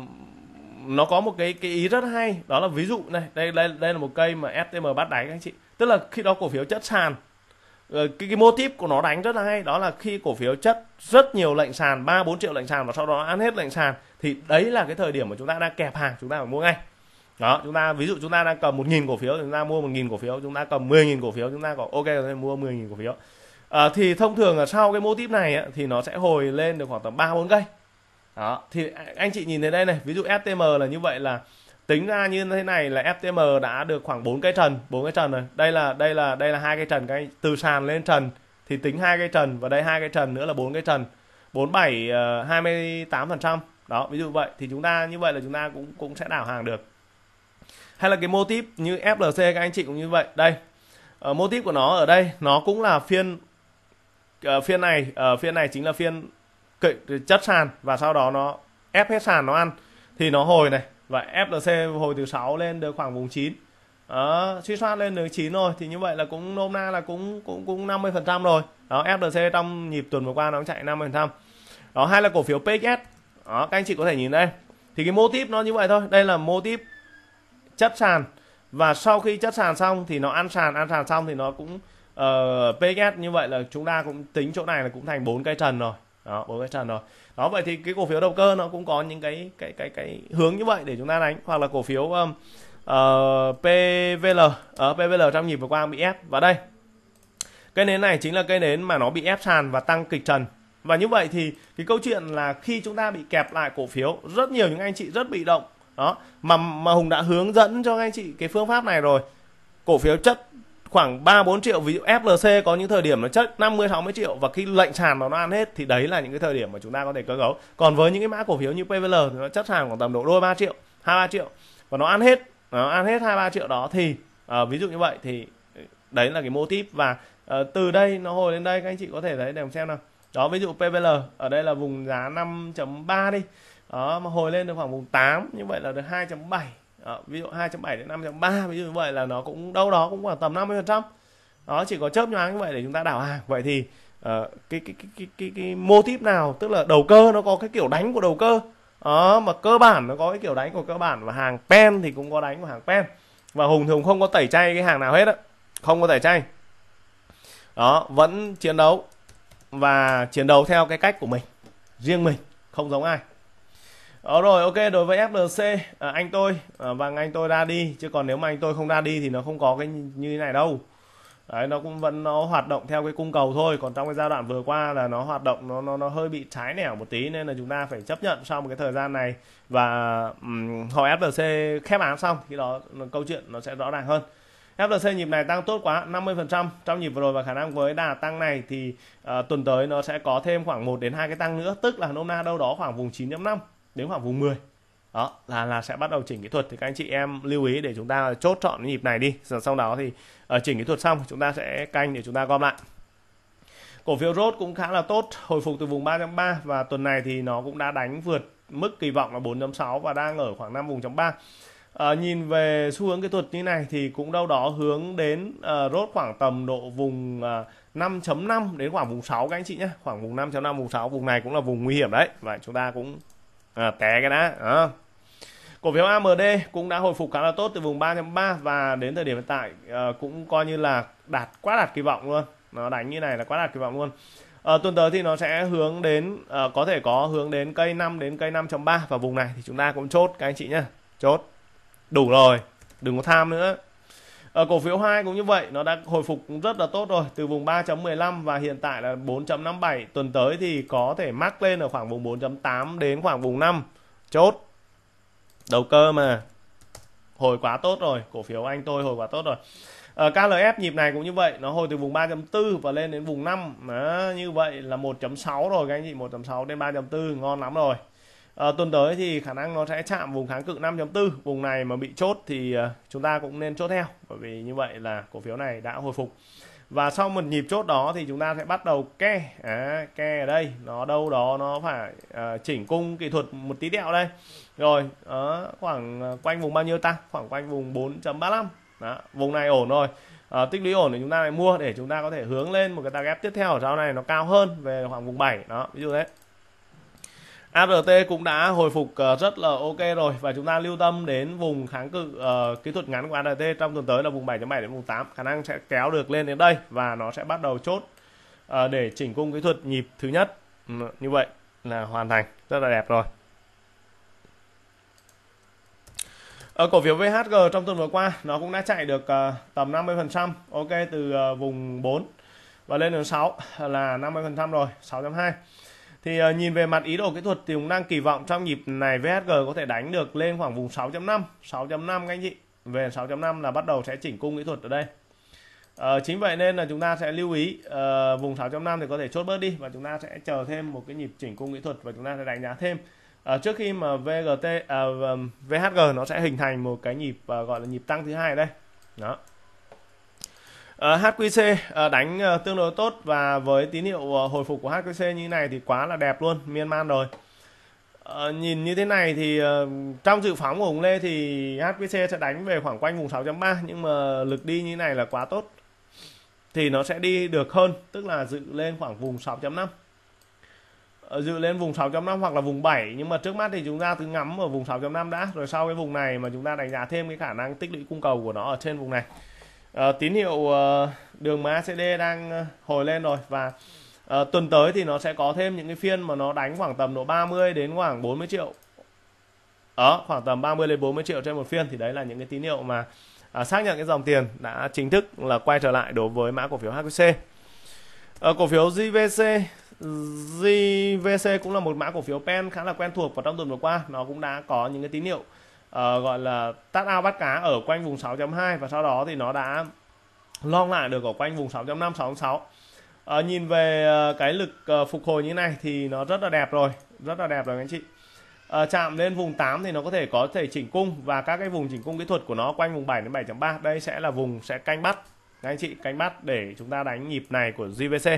nó có một cái cái ý rất hay đó là ví dụ này đây đây đây là một cây mà STM bắt đáy các anh chị tức là khi đó cổ phiếu chất sàn Ờ, cái, cái mô típ của nó đánh rất là hay đó là khi cổ phiếu chất rất nhiều lệnh sàn ba bốn triệu lệnh sàn và sau đó ăn hết lệnh sàn thì đấy là cái thời điểm mà chúng ta đang kẹp hàng chúng ta phải mua ngay đó chúng ta ví dụ chúng ta đang cầm 1.000 cổ phiếu chúng ta mua 1.000 cổ phiếu chúng ta cầm 10.000 cổ phiếu chúng ta có ok chúng ta mua 10.000 cổ phiếu à, thì thông thường là sau cái mô típ này thì nó sẽ hồi lên được khoảng tầm ba bốn cây đó thì anh chị nhìn thấy đây này ví dụ STM là như vậy là tính ra như thế này là FTM đã được khoảng 4 cái trần bốn cái trần rồi đây là đây là đây là hai cái trần cái từ sàn lên trần thì tính hai cái trần và đây hai cái trần nữa là bốn cái trần 47 uh, 28 phần trăm đó ví dụ vậy thì chúng ta như vậy là chúng ta cũng cũng sẽ đảo hàng được hay là cái mô típ như FLC các anh chị cũng như vậy đây uh, mô típ của nó ở đây nó cũng là phiên uh, phiên này uh, phiên này chính là phiên chất sàn và sau đó nó ép hết sàn nó ăn thì nó hồi này và FLC hồi từ 6 lên được khoảng vùng 9 đó, suy soát lên được 9 rồi thì như vậy là cũng nôm na là cũng cũng cũng 50 phần trăm rồi đó FLC trong nhịp tuần vừa qua nó chạy 50 phần trăm đó hay là cổ phiếu PXS đó các anh chị có thể nhìn đây thì cái mô típ nó như vậy thôi đây là mô típ chất sàn và sau khi chất sàn xong thì nó ăn sàn ăn sàn xong thì nó cũng uh, ờ, PXS như vậy là chúng ta cũng tính chỗ này là cũng thành bốn cây trần rồi đó 4 cái trần rồi đó vậy thì cái cổ phiếu đầu cơ nó cũng có những cái cái cái cái hướng như vậy để chúng ta đánh hoặc là cổ phiếu um, uh, ờ, PVL uh, ờ, PVL trong nhịp vừa qua bị ép và đây cây nến này chính là cây nến mà nó bị ép sàn và tăng kịch trần và như vậy thì cái câu chuyện là khi chúng ta bị kẹp lại cổ phiếu rất nhiều những anh chị rất bị động đó mà mà hùng đã hướng dẫn cho anh chị cái phương pháp này rồi cổ phiếu chất khoảng 3 4 triệu ví dụ FLC có những thời điểm nó chất 50 60 triệu và khi lệnh sàn nó ăn hết thì đấy là những cái thời điểm mà chúng ta có thể cơ cấu. Còn với những cái mã cổ phiếu như PVL thì nó chất hàng khoảng tầm độ đôi 3 triệu, 2 3 triệu và nó ăn hết, nó ăn hết 2 3 triệu đó thì à, ví dụ như vậy thì ừ, đấy là cái mô típ và à, từ đây nó hồi lên đây các anh chị có thể thấy để xem nào. Đó ví dụ PVL ở đây là vùng giá 5.3 đi. Đó mà hồi lên được khoảng vùng 8 như vậy là được 2.7 đó, ví dụ 2.7 đến 5.3 ví dụ như vậy là nó cũng đâu đó cũng khoảng tầm 50 phần trăm đó chỉ có chớp nhoáng như vậy để chúng ta đảo hàng vậy thì uh, cái, cái, cái, cái, cái, cái mô típ nào tức là đầu cơ nó có cái kiểu đánh của đầu cơ đó mà cơ bản nó có cái kiểu đánh của cơ bản và hàng pen thì cũng có đánh của hàng pen và hùng thì hùng không có tẩy chay cái hàng nào hết á không có tẩy chay đó vẫn chiến đấu và chiến đấu theo cái cách của mình riêng mình không giống ai đó ờ, rồi, ok, đối với FLC, à, anh tôi, à, vàng anh tôi ra đi, chứ còn nếu mà anh tôi không ra đi thì nó không có cái như thế này đâu. Đấy, nó cũng vẫn nó hoạt động theo cái cung cầu thôi, còn trong cái giai đoạn vừa qua là nó hoạt động nó nó nó hơi bị trái nẻo một tí nên là chúng ta phải chấp nhận sau một cái thời gian này và um, họ FLC khép án xong thì đó câu chuyện nó sẽ rõ ràng hơn. FLC nhịp này tăng tốt quá 50% trong nhịp vừa rồi và khả năng với đà tăng này thì uh, tuần tới nó sẽ có thêm khoảng 1 đến hai cái tăng nữa, tức là nôm na đâu đó khoảng vùng 9.5 đến khoảng vùng 10 đó là là sẽ bắt đầu chỉnh kỹ thuật thì các anh chị em lưu ý để chúng ta chốt chọn nhịp này đi rồi sau đó thì uh, chỉnh kỹ thuật xong chúng ta sẽ canh để chúng ta gom lại cổ phiếu rốt cũng khá là tốt hồi phục từ vùng 3.3 và tuần này thì nó cũng đã đánh vượt mức kỳ vọng là 4.6 và đang ở khoảng 5 vùng 3 À, ờ, nhìn về xu hướng kỹ thuật như này thì cũng đâu đó hướng đến à, uh, rốt khoảng tầm độ vùng à, uh, 5.5 đến khoảng vùng 6 các anh chị nhé khoảng vùng 5.5 vùng 6 vùng này cũng là vùng nguy hiểm đấy và chúng ta cũng à, té cái đã à. cổ phiếu AMD cũng đã hồi phục khá là tốt từ vùng 3.3 và đến thời điểm hiện tại à, cũng coi như là đạt quá đạt kỳ vọng luôn nó đánh như này là quá đạt kỳ vọng luôn à, tuần tới thì nó sẽ hướng đến à, có thể có hướng đến cây 5 đến cây 5.3 và vùng này thì chúng ta cũng chốt các anh chị nhé chốt đủ rồi đừng có tham nữa ở ờ, cổ phiếu 2 cũng như vậy, nó đã hồi phục rất là tốt rồi, từ vùng 3.15 và hiện tại là 4.57, tuần tới thì có thể mắc lên ở khoảng vùng 4.8 đến khoảng vùng 5. Chốt. Đầu cơ mà. Hồi quá tốt rồi, cổ phiếu anh tôi hồi quá tốt rồi. Ở ờ, KLF nhịp này cũng như vậy, nó hồi từ vùng 3.4 và lên đến vùng 5. Đó, như vậy là 1.6 rồi các anh chị, 1.6 đến 3.4 ngon lắm rồi. À, tuần tới thì khả năng nó sẽ chạm vùng kháng cự 5.4 vùng này mà bị chốt thì ờ, chúng ta cũng nên chốt theo bởi vì như vậy là cổ phiếu này đã hồi phục và sau một nhịp chốt đó thì chúng ta sẽ bắt đầu ke à, ke ở đây nó đâu đó nó phải à, chỉnh cung kỹ thuật một tí đẹo đây rồi à, khoảng quanh vùng bao nhiêu ta khoảng quanh vùng 4.35 đó, vùng này ổn rồi à, tích lũy ổn thì chúng ta lại mua để chúng ta có thể hướng lên một cái target tiếp theo ở sau này nó cao hơn về khoảng vùng 7 đó ví dụ đấy ART cũng đã hồi phục ờ, rất là ok rồi và chúng ta lưu tâm đến vùng kháng cự uh, kỹ thuật ngắn của ART trong tuần tới là vùng 7.7 đến vùng 8 khả năng sẽ kéo được lên đến đây và nó sẽ bắt đầu chốt uh, để chỉnh cung kỹ thuật nhịp thứ nhất ừ, như vậy là hoàn thành rất là đẹp rồi ở cổ phiếu VHG trong tuần vừa qua nó cũng đã chạy được uh, tầm 50% ok từ uh, vùng 4 và lên đến 6 là 50% rồi 6.2 thì uh, nhìn về mặt ý đồ kỹ thuật thì cũng đang kỳ vọng trong nhịp này VHG có thể đánh được lên khoảng vùng 6.5, 6.5 các anh chị. Về 6.5 là bắt đầu sẽ chỉnh cung kỹ thuật ở đây. Uh, chính vậy nên là chúng ta sẽ lưu ý uh, vùng 6.5 thì có thể chốt bớt đi và chúng ta sẽ chờ thêm một cái nhịp chỉnh cung kỹ thuật và chúng ta sẽ đánh giá thêm. Uh, trước khi mà VGT uh, à, VHG nó sẽ hình thành một cái nhịp uh, gọi là nhịp tăng thứ hai ở đây. Đó. Ờ, HQC ờ, đánh ờ, tương đối tốt và với tín hiệu hồi phục của HQC như thế này thì quá là đẹp luôn, miên man rồi. Nhìn như thế này thì trong dự phóng của Hùng Lê thì HQC sẽ đánh về khoảng quanh vùng 6.3 nhưng mà lực đi như thế này là quá tốt. Thì nó sẽ đi được hơn, tức là dự lên khoảng vùng 6.5 dự lên vùng 6.5 hoặc là vùng 7 nhưng mà trước mắt thì chúng ta cứ ngắm ở vùng 6.5 đã rồi sau cái vùng này mà chúng ta đánh giá thêm cái khả năng tích lũy cung cầu của nó ở trên vùng này uh, tín hiệu uh, đường MACD đang ờ, hồi lên rồi và uh, tuần tới thì nó sẽ có thêm những cái phiên mà nó đánh khoảng tầm độ 30 đến khoảng 40 triệu đó khoảng tầm 30 đến 40 triệu trên một phiên thì đấy là những cái tín hiệu mà uh, xác nhận cái dòng tiền đã chính thức là quay trở lại đối với mã cổ phiếu HQC uh, cổ phiếu JVC JVC cũng là một mã cổ phiếu pen khá là quen thuộc và trong tuần vừa qua nó cũng đã có những cái tín hiệu uh, gọi là tát ao bắt cá ở quanh vùng 6.2 và sau đó thì nó đã long lại được ở quanh vùng 6.5 6 à, nhìn về ờ, cái lực ờ, phục hồi như này thì nó rất là đẹp rồi rất là đẹp rồi anh chị à, chạm lên vùng 8 thì nó có thể có thể chỉnh cung và các cái vùng chỉnh cung kỹ thuật của nó quanh vùng 7 đến 7.3 đây sẽ là vùng sẽ canh bắt anh chị canh bắt để chúng ta đánh nhịp này của GVC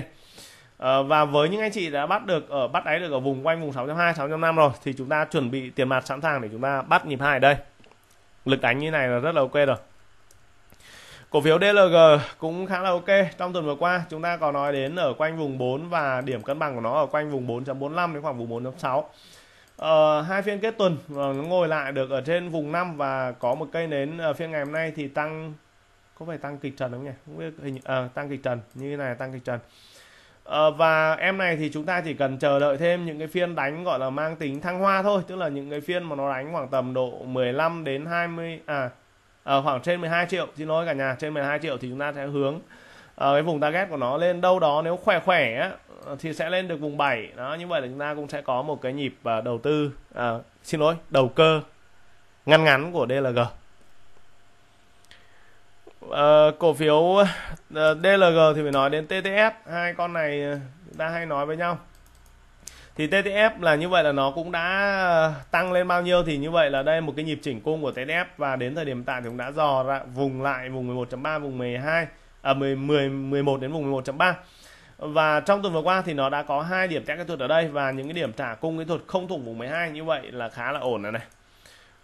Ờ, và với những anh chị đã bắt được ở bắt đáy được ở vùng quanh vùng 620 605 rồi thì chúng ta chuẩn bị tiền mặt sẵn sàng để chúng ta bắt nhịp hai ở đây. Lực đánh như này là rất là ok rồi. Cổ phiếu DLG cũng khá là ok trong tuần vừa qua chúng ta có nói đến ở quanh vùng 4 và điểm cân bằng của nó ở quanh vùng 4.45 đến khoảng vùng 4.6 Ờ, hai phiên kết tuần ờ, nó ngồi lại được ở trên vùng 5 và có một cây nến ờ, phiên ngày hôm nay thì tăng có phải tăng kịch trần không nhỉ không biết hình à, tăng kịch trần như thế này tăng kịch trần Ờ, và em này thì chúng ta chỉ cần chờ đợi thêm những cái phiên đánh gọi là mang tính thăng hoa thôi tức là những cái phiên mà nó đánh khoảng tầm độ 15 đến 20 à, à khoảng trên 12 triệu xin lỗi cả nhà trên 12 triệu thì chúng ta sẽ hướng à, cái vùng target của nó lên đâu đó nếu khỏe khỏe á, thì sẽ lên được vùng 7 đó như vậy là chúng ta cũng sẽ có một cái nhịp đầu tư à, xin lỗi đầu cơ ngăn ngắn của DLG uh, cổ phiếu uh, ờ, DLG thì phải nói đến TTF hai con này ờ, chúng ta hay nói với nhau thì TTF là như vậy là nó cũng đã tăng lên bao nhiêu thì như vậy là đây một cái nhịp chỉnh cung của TTF và đến thời điểm tại thì cũng đã dò ra vùng lại vùng 11.3 vùng 12 à 10, 10 11 đến vùng 11.3 và trong tuần vừa qua thì nó đã có hai điểm test kỹ thuật ở đây và những cái điểm trả cung kỹ thuật không thủng vùng 12 như vậy là khá là ổn rồi này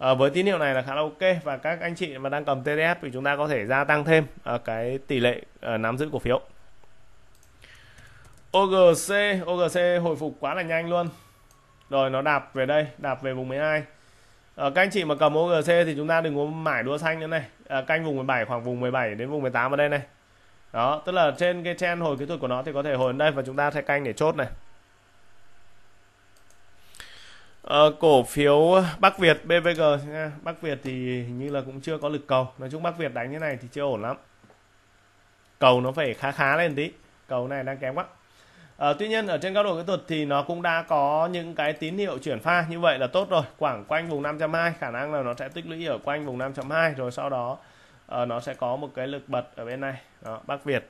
à, với tín hiệu này là khá là ok và các anh chị mà đang cầm tdf thì chúng ta có thể gia tăng thêm à, cái tỷ lệ à, nắm giữ cổ phiếu OGC OGC hồi phục quá là nhanh luôn rồi nó đạp về đây đạp về vùng 12 à, các anh chị mà cầm OGC thì chúng ta đừng có mải đua xanh nữa này à, canh vùng 17 khoảng vùng 17 đến vùng 18 ở đây này đó tức là trên cái trend hồi kỹ thuật của nó thì có thể hồi đến đây và chúng ta sẽ canh để chốt này Ờ, cổ phiếu Bắc Việt BVG nha. Bắc Việt thì hình như là cũng chưa có lực cầu. Nói chung Bắc Việt đánh như này thì chưa ổn lắm. Cầu nó phải khá khá lên tí. Cầu này đang kém quá. À, tuy nhiên ở trên góc độ kỹ thuật thì nó cũng đã có những cái tín hiệu chuyển pha như vậy là tốt rồi. Khoảng quanh vùng 520 khả năng là nó sẽ tích lũy ở quanh vùng 520 rồi sau đó uh, nó sẽ có một cái lực bật ở bên này. Đó, Bắc Việt.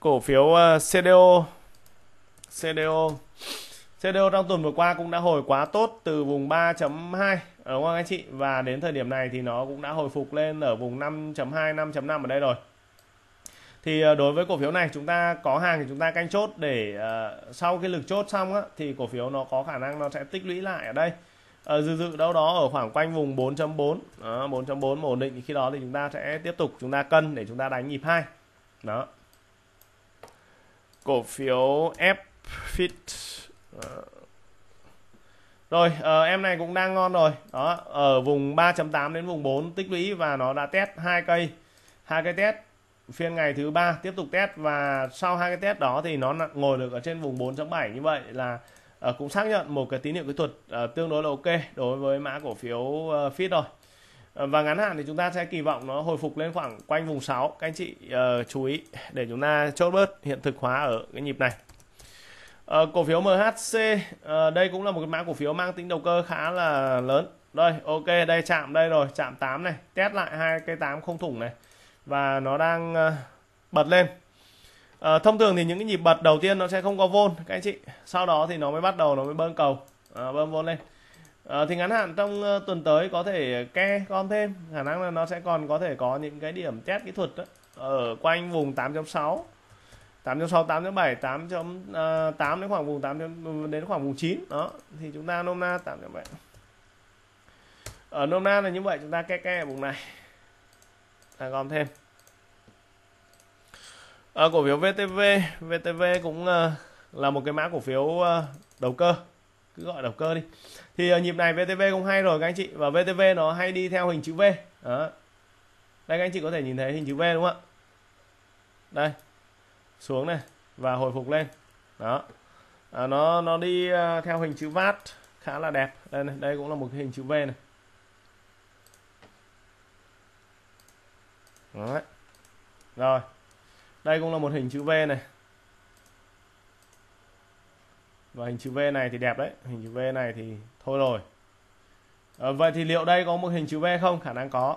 Cổ phiếu uh, CDO CDO CDO trong tuần vừa qua cũng đã hồi quá tốt từ vùng 3.2 đúng không anh chị và đến thời điểm này thì nó cũng đã hồi phục lên ở vùng 5.2 5.5 ở đây rồi thì ờ, đối với cổ phiếu này chúng ta có hàng thì chúng ta canh chốt để uh, sau cái lực chốt xong á, thì cổ phiếu nó có khả năng nó sẽ tích lũy lại ở đây ở ờ, dự dự đâu đó ở khoảng quanh vùng 4.4 4.4 ổn định khi đó thì chúng ta sẽ tiếp tục chúng ta cân để chúng ta đánh nhịp hai đó cổ phiếu F fit Ờ. rồi uh, em này cũng đang ngon rồi đó ở vùng 3.8 đến vùng 4 tích lũy và nó đã test hai cây hai cây test phiên ngày thứ ba tiếp tục test và sau hai cái test đó thì nó ngồi được ở trên vùng 4.7 như vậy là uh, cũng xác nhận một cái tín hiệu kỹ thuật uh, tương đối là ok đối với mã cổ phiếu uh, fit rồi uh, và ngắn hạn thì chúng ta sẽ kỳ vọng nó hồi phục lên khoảng quanh vùng 6 các anh chị uh, chú ý để chúng ta chốt bớt hiện thực hóa ở cái nhịp này Ờ, cổ phiếu MHC à, ờ, đây cũng là một cái mã cổ phiếu mang tính đầu cơ khá là lớn. Đây, ok, đây chạm đây rồi, chạm 8 này, test lại hai cây 8 không thủng này và nó đang à, bật lên. À, thông thường thì những cái nhịp bật đầu tiên nó sẽ không có vôn các anh chị. Sau đó thì nó mới bắt đầu nó mới bơm cầu, à, bơm vôn lên. À, thì ngắn hạn trong uh, tuần tới có thể ke con thêm, khả năng là nó sẽ còn có thể có những cái điểm test kỹ thuật đó, ở quanh vùng 8.6 8.6, 8.7, 8.8 đến khoảng vùng 8 đến khoảng vùng 9 đó thì chúng ta nôm na 8.7 ở nôm na là như vậy chúng ta ke ke vùng này ta gom thêm à, cổ phiếu VTV VTV cũng ờ, là một cái mã cổ phiếu ờ, đầu cơ cứ gọi đầu cơ đi thì nhịp này VTV cũng hay rồi các anh chị và VTV nó hay đi theo hình chữ V đó. đây các anh chị có thể nhìn thấy hình chữ V đúng không ạ đây xuống này và hồi phục lên đó à, nó nó đi à, theo hình chữ vát khá là đẹp đây này, đây cũng là một cái hình chữ V này Đấy. rồi đây cũng là một hình chữ V này và hình chữ V này thì đẹp đấy hình chữ V này thì thôi rồi à, vậy thì liệu đây có một hình chữ V không khả năng có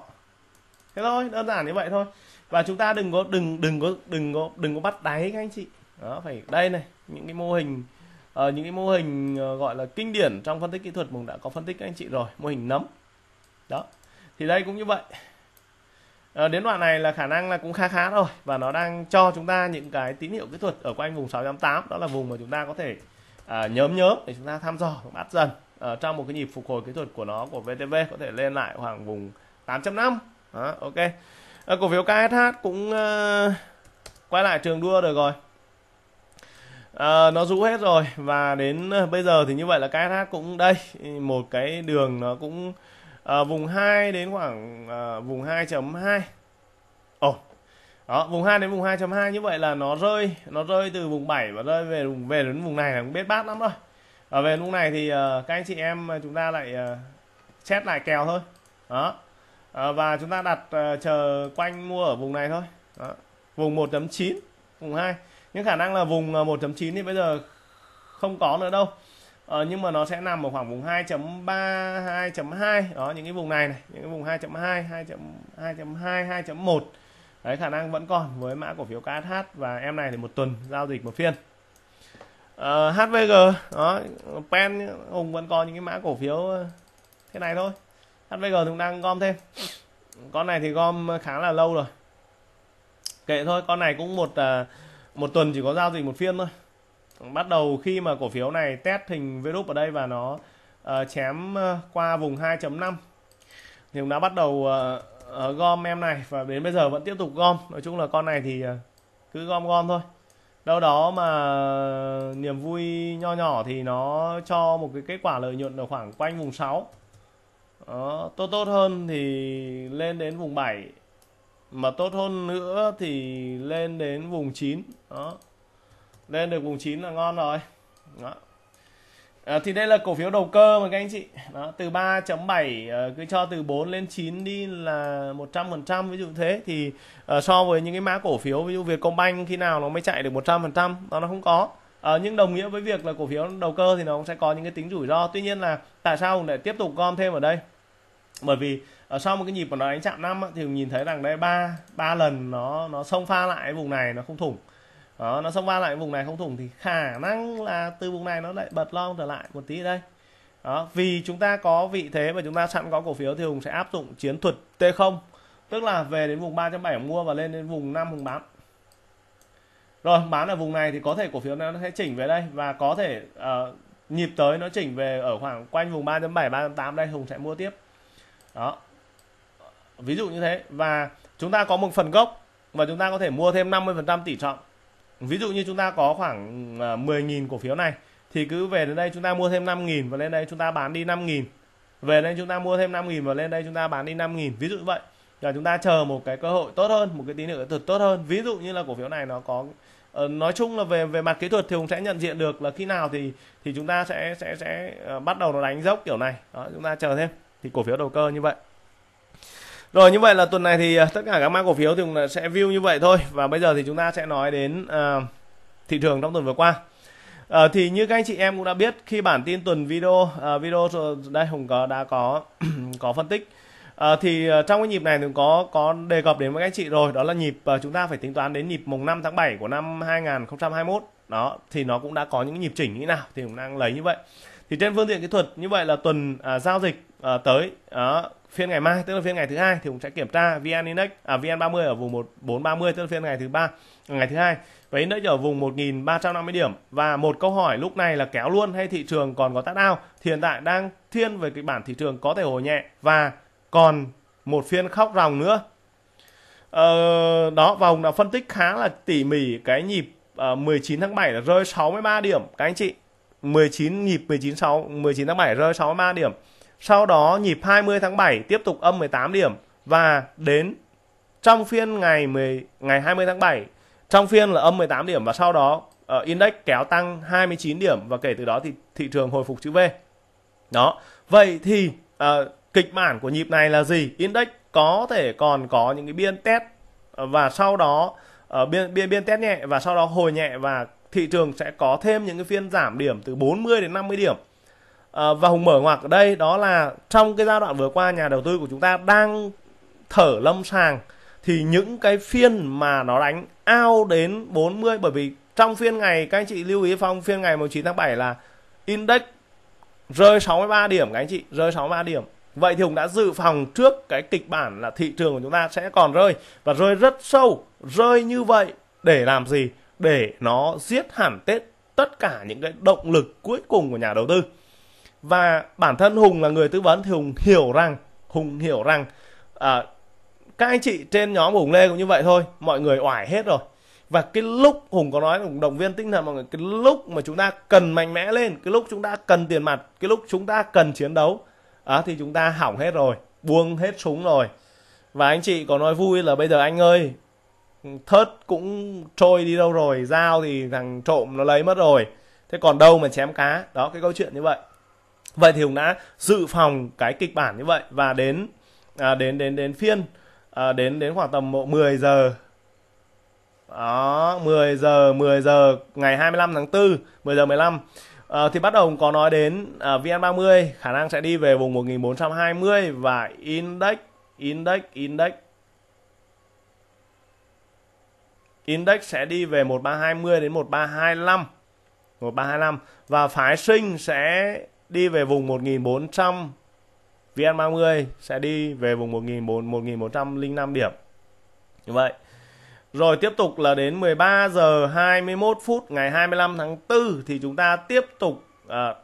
thế thôi đơn giản như vậy thôi và chúng ta đừng có đừng đừng có đừng có đừng có bắt đáy các anh chị đó phải đây này những cái mô hình uh, những cái mô hình uh, gọi là kinh điển trong phân tích kỹ thuật mình đã có phân tích các anh chị rồi mô hình nấm đó thì đây cũng như vậy uh, đến đoạn này là khả năng là cũng khá khá rồi và nó đang cho chúng ta những cái tín hiệu kỹ thuật ở quanh vùng 688 đó là vùng mà chúng ta có thể uh, à, nhóm nhóm để chúng ta thăm dò bắt dần uh, trong một cái nhịp phục hồi kỹ thuật của nó của VTV có thể lên lại khoảng vùng 8.5 đó, ok à, cổ phiếu KSH cũng uh, quay lại trường đua được rồi à, nó rũ hết rồi và đến ờ, bây giờ thì như vậy là KSH cũng đây một cái đường nó cũng à, vùng 2 đến khoảng à, vùng 2.2 ồ oh. đó vùng 2 đến vùng 2.2 như vậy là nó rơi nó rơi từ vùng 7 và rơi về về đến vùng này là cũng biết bát lắm rồi ở về lúc này thì uh, các anh chị em chúng ta lại uh, xét lại kèo thôi đó à, và chúng ta đặt uh, chờ quanh mua ở vùng này thôi Đó. vùng 1.9 vùng 2 những khả năng là vùng 1.9 ờ, thì bây giờ không có nữa đâu ờ, nhưng mà nó sẽ nằm ở khoảng vùng 2.3 2.2 đó những cái vùng này này những cái vùng 2.2 2.2 2.1 đấy khả năng vẫn còn với mã cổ phiếu KH và em này thì một tuần giao dịch một phiên ờ, HVG đó pen Hùng vẫn có những cái mã cổ phiếu thế này thôi HVG thì cũng đang gom thêm con này thì gom khá là lâu rồi kệ thôi con này cũng một à, một tuần chỉ có giao dịch một phiên thôi bắt đầu khi mà cổ phiếu này test hình VRUP ở đây và nó uh, chém à, qua vùng 2.5 thì cũng đã bắt đầu uh, gom em này và đến bây giờ vẫn tiếp tục gom nói chung là con này thì cứ gom gom thôi đâu đó mà niềm vui nho nhỏ thì nó cho một cái kết quả lợi nhuận ở khoảng quanh vùng 6 đó, ờ, tốt tốt hơn thì lên đến vùng 7 mà tốt hơn nữa thì lên đến vùng 9 đó lên được vùng 9 là ngon rồi đó. À, thì đây là cổ phiếu đầu cơ mà các anh chị đó, từ 3.7 ờ, cứ cho từ 4 lên 9 đi là 100% ví dụ thế thì uh, so với những cái mã cổ phiếu ví dụ Vietcombank khi nào nó mới chạy được 100% nó nó không có à, nhưng đồng nghĩa với việc là cổ phiếu đầu cơ thì nó cũng sẽ có những cái tính rủi ro tuy nhiên là tại sao lại tiếp tục gom thêm ở đây bởi vì ở ờ, sau một cái nhịp mà nó đánh chạm năm thì mình nhìn thấy rằng đây ba ba lần nó nó xông pha lại vùng này nó không thủng đó, nó xông pha lại vùng này không thủng thì khả năng là từ vùng này nó lại bật long trở lại một tí đây đó, vì chúng ta có vị thế và chúng ta sẵn có cổ phiếu thì Hùng sẽ áp dụng chiến thuật T0 tức là về đến vùng 370 mua và lên đến vùng 5 vùng bán rồi bán ở vùng này thì có thể cổ phiếu nó sẽ chỉnh về đây và có thể uh, nhịp tới nó chỉnh về ở khoảng quanh vùng 3.7 3.8 đây Hùng sẽ mua tiếp đó ví dụ như thế và chúng ta có một phần gốc và chúng ta có thể mua thêm 50% tỷ trọng ví dụ như chúng ta có khoảng 10.000 cổ phiếu này thì cứ về đến đây chúng ta mua thêm 5.000 và lên đây chúng ta bán đi 5.000 về đây chúng ta mua thêm 5.000 và lên đây chúng ta bán đi 5.000 ví dụ như vậy là chúng ta chờ một cái cơ hội tốt hơn một cái tín hiệu thuật tốt hơn ví dụ như là cổ phiếu này nó có nói chung là về về mặt kỹ thuật thì cũng sẽ nhận diện được là khi nào thì thì chúng ta sẽ sẽ sẽ bắt đầu nó đánh dốc kiểu này đó chúng ta chờ thêm thì cổ phiếu đầu cơ như vậy rồi như vậy là tuần này thì à, tất cả các mã cổ phiếu thì cũng sẽ view như vậy thôi và bây giờ thì chúng ta sẽ nói đến uh, thị trường trong tuần vừa qua uh, thì như các anh chị em cũng đã biết khi bản tin tuần video uh, video đây hùng có đã có (clears throat) có phân tích uh, thì trong cái nhịp này thì có có đề cập đến với các anh chị rồi đó là nhịp uh, chúng ta phải tính toán đến nhịp mùng 5 tháng 7 của năm 2021 đó thì nó cũng đã có những nhịp chỉnh như nào thì cũng đang lấy như vậy thì trên phương diện kỹ thuật như vậy là tuần à, giao dịch uh, tới đó ờ, phiên ngày mai tức là phiên ngày thứ hai thì cũng sẽ kiểm tra VN Index à VN 30 ở vùng 1430 tức là phiên ngày thứ ba ngày thứ hai và index ở vùng 1350 điểm và một câu hỏi lúc này là kéo luôn hay thị trường còn có tát ao thì hiện tại đang thiên về kịch bản thị trường có thể hồi nhẹ và còn một phiên khóc ròng nữa ờ, đó vòng đã phân tích khá là tỉ mỉ cái nhịp uh, ờ, 19 tháng 7 là rơi 63 điểm các anh chị 19 nhịp 19 6 19 tháng 7 rơi 63 điểm sau đó nhịp 20 tháng 7 tiếp tục âm 18 điểm và đến trong phiên ngày 10 ngày 20 tháng 7 trong phiên là âm 18 điểm và sau đó uh, index kéo tăng 29 điểm và kể từ đó thì thị trường hồi phục chữ V. Đó. Vậy thì uh, kịch bản của nhịp này là gì? Index có thể còn có những cái biên test ờ, và sau đó uh, biên biên biên test nhẹ và sau đó hồi nhẹ và thị trường sẽ có thêm những cái phiên giảm điểm từ 40 đến 50 điểm Ờ, và hùng mở ngoặc ở đây đó là trong cái giai đoạn vừa qua nhà đầu tư của chúng ta đang thở lâm sàng thì những cái phiên mà nó đánh ao đến 40 bởi vì trong phiên ngày các anh chị lưu ý phong phiên ngày 19 tháng 7 là index rơi 63 điểm các anh chị rơi 63 điểm vậy thì hùng đã dự phòng trước cái kịch bản là thị trường của chúng ta sẽ còn rơi và rơi rất sâu rơi như vậy để làm gì để nó giết hẳn tết tất cả những cái động lực cuối cùng của nhà đầu tư và bản thân hùng là người tư vấn thì hùng hiểu rằng hùng hiểu rằng à, các anh chị trên nhóm của hùng lê cũng như vậy thôi mọi người oải hết rồi và cái lúc hùng có nói hùng động viên tinh thần mọi người cái lúc mà chúng ta cần mạnh mẽ lên cái lúc chúng ta cần tiền mặt cái lúc chúng ta cần chiến đấu à, thì chúng ta hỏng hết rồi buông hết súng rồi và anh chị có nói vui là bây giờ anh ơi thớt cũng trôi đi đâu rồi dao thì thằng trộm nó lấy mất rồi thế còn đâu mà chém cá đó cái câu chuyện như vậy vậy thì hùng đã dự phòng cái kịch bản như vậy và đến à, đến đến đến phiên à, đến đến khoảng tầm 10 giờ đó 10 giờ 10 giờ ngày 25 tháng 4 10 giờ 15 à, ờ, thì bắt đầu có nói đến à, VN30 khả năng sẽ đi về vùng 1420 và index index index Index sẽ đi về 1320 đến 1325. 1325 và phái sinh sẽ đi về vùng 1400 VN30 sẽ đi về vùng 1.105 điểm. Như vậy. Rồi tiếp tục là đến 13 giờ 21 phút ngày 25 tháng 4 thì chúng ta tiếp tục à,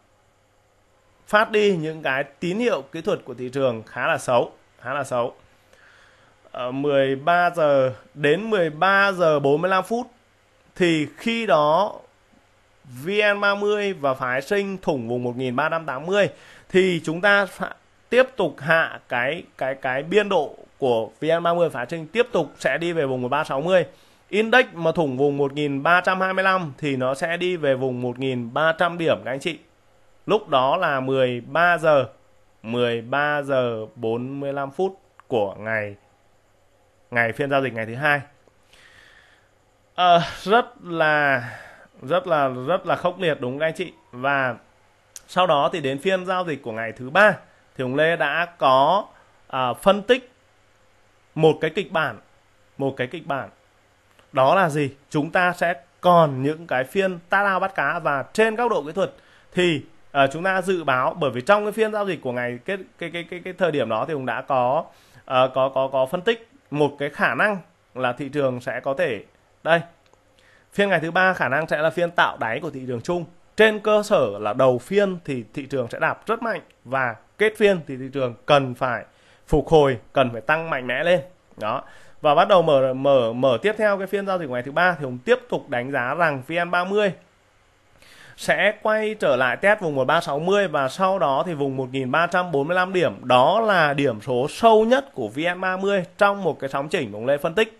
phát đi những cái tín hiệu kỹ thuật của thị trường khá là xấu, khá là xấu. À, 13 giờ đến 13 giờ 45 phút thì khi đó VN30 và phái sinh thủng vùng 1380 thì chúng ta tiếp tục hạ cái cái cái biên độ của VN30 phái sinh tiếp tục sẽ đi về vùng 1360. Index mà thủng vùng 1325 thì nó sẽ đi về vùng 1300 điểm các anh chị. Lúc đó là 13 giờ 13 giờ 45 phút của ngày ngày phiên giao dịch ngày thứ hai. À, rất là rất là rất là khốc liệt đúng không anh chị và sau đó thì đến phiên giao dịch của ngày thứ ba thì Hùng Lê đã có à, phân tích một cái kịch bản một cái kịch bản đó là gì chúng ta sẽ còn những cái phiên ta lao bắt cá và trên góc độ kỹ thuật thì à, chúng ta dự báo bởi vì trong cái phiên giao dịch của ngày cái cái cái cái, cái thời điểm đó thì ông đã có à, có có có phân tích một cái khả năng là thị trường sẽ có thể đây phiên ngày thứ ba khả năng sẽ là phiên tạo đáy của thị trường chung trên cơ sở là đầu phiên thì thị trường sẽ đạp rất mạnh và kết phiên thì thị trường cần phải phục hồi cần phải tăng mạnh mẽ lên đó và bắt đầu mở mở mở tiếp theo cái phiên giao dịch ngày thứ ba thì hùng tiếp tục đánh giá rằng vn 30 sẽ quay trở lại test vùng 1360 và sau đó thì vùng 1345 điểm đó là điểm số sâu nhất của VN30 trong một cái sóng chỉnh ông Lê phân tích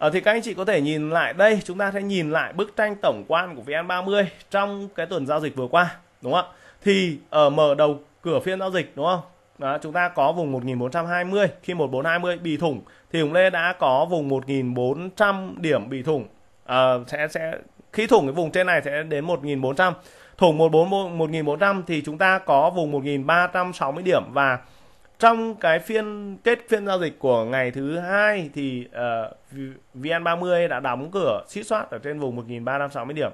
ở ờ, thì các anh chị có thể nhìn lại đây, chúng ta sẽ nhìn lại bức tranh tổng quan của VN30 trong cái tuần giao dịch vừa qua, đúng không ạ? Thì ở ờ, mở đầu cửa phiên giao dịch đúng không? Đó, chúng ta có vùng 1420 khi 1420 bị thủng thì Hùng Lê đã có vùng 1400 điểm bị thủng. À, sẽ sẽ khi thủng cái vùng trên này sẽ đến 1400. Thủng 14 1400 thì chúng ta có vùng 1360 điểm và trong cái phiên kết phiên giao dịch của ngày thứ hai thì uh, VN30 đã đóng cửa xít soát ở trên vùng 1360 điểm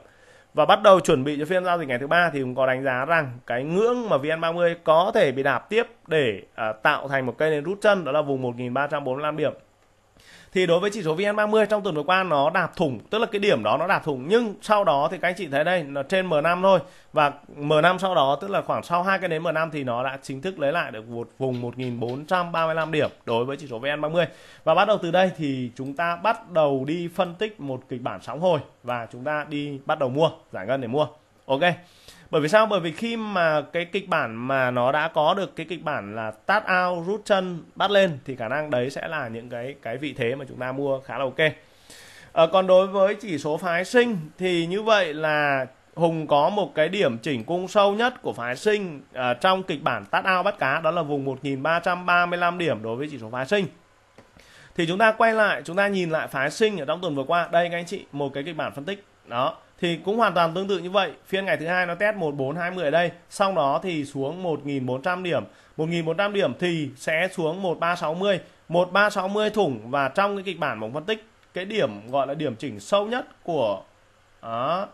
và bắt đầu chuẩn bị cho phiên giao dịch ngày thứ ba thì cũng có đánh giá rằng cái ngưỡng mà VN30 có thể bị đạp tiếp để uh, tạo thành một cây nến rút chân đó là vùng 1345 điểm thì đối với chỉ số VN30 trong tuần vừa qua nó đạp thủng tức là cái điểm đó nó đạp thủng nhưng sau đó thì các anh chị thấy đây nó trên M5 thôi và M5 sau đó tức là khoảng sau hai cái đến M5 thì nó đã chính thức lấy lại được một vùng 1435 điểm đối với chỉ số VN30 và bắt đầu từ đây thì chúng ta bắt đầu đi phân tích một kịch bản sóng hồi và chúng ta đi bắt đầu mua giải ngân để mua ok bởi vì sao bởi vì khi mà cái kịch bản mà nó đã có được cái kịch bản là tát ao rút chân bắt lên thì khả năng đấy sẽ là những cái cái vị thế mà chúng ta mua khá là ok à, còn đối với chỉ số phái sinh thì như vậy là Hùng có một cái điểm chỉnh cung sâu nhất của phái sinh à, trong kịch bản tát ao bắt cá đó là vùng 1335 điểm đối với chỉ số phái sinh thì chúng ta quay lại chúng ta nhìn lại phái sinh ở trong tuần vừa qua đây các anh chị một cái kịch bản phân tích đó thì cũng hoàn toàn tương tự như vậy phiên ngày thứ hai nó test 1420 ở đây sau đó thì xuống 1400 điểm 1400 điểm thì sẽ xuống 1360 1360 thủng và trong cái kịch bản bóng phân tích cái điểm gọi là điểm chỉnh sâu nhất của đó,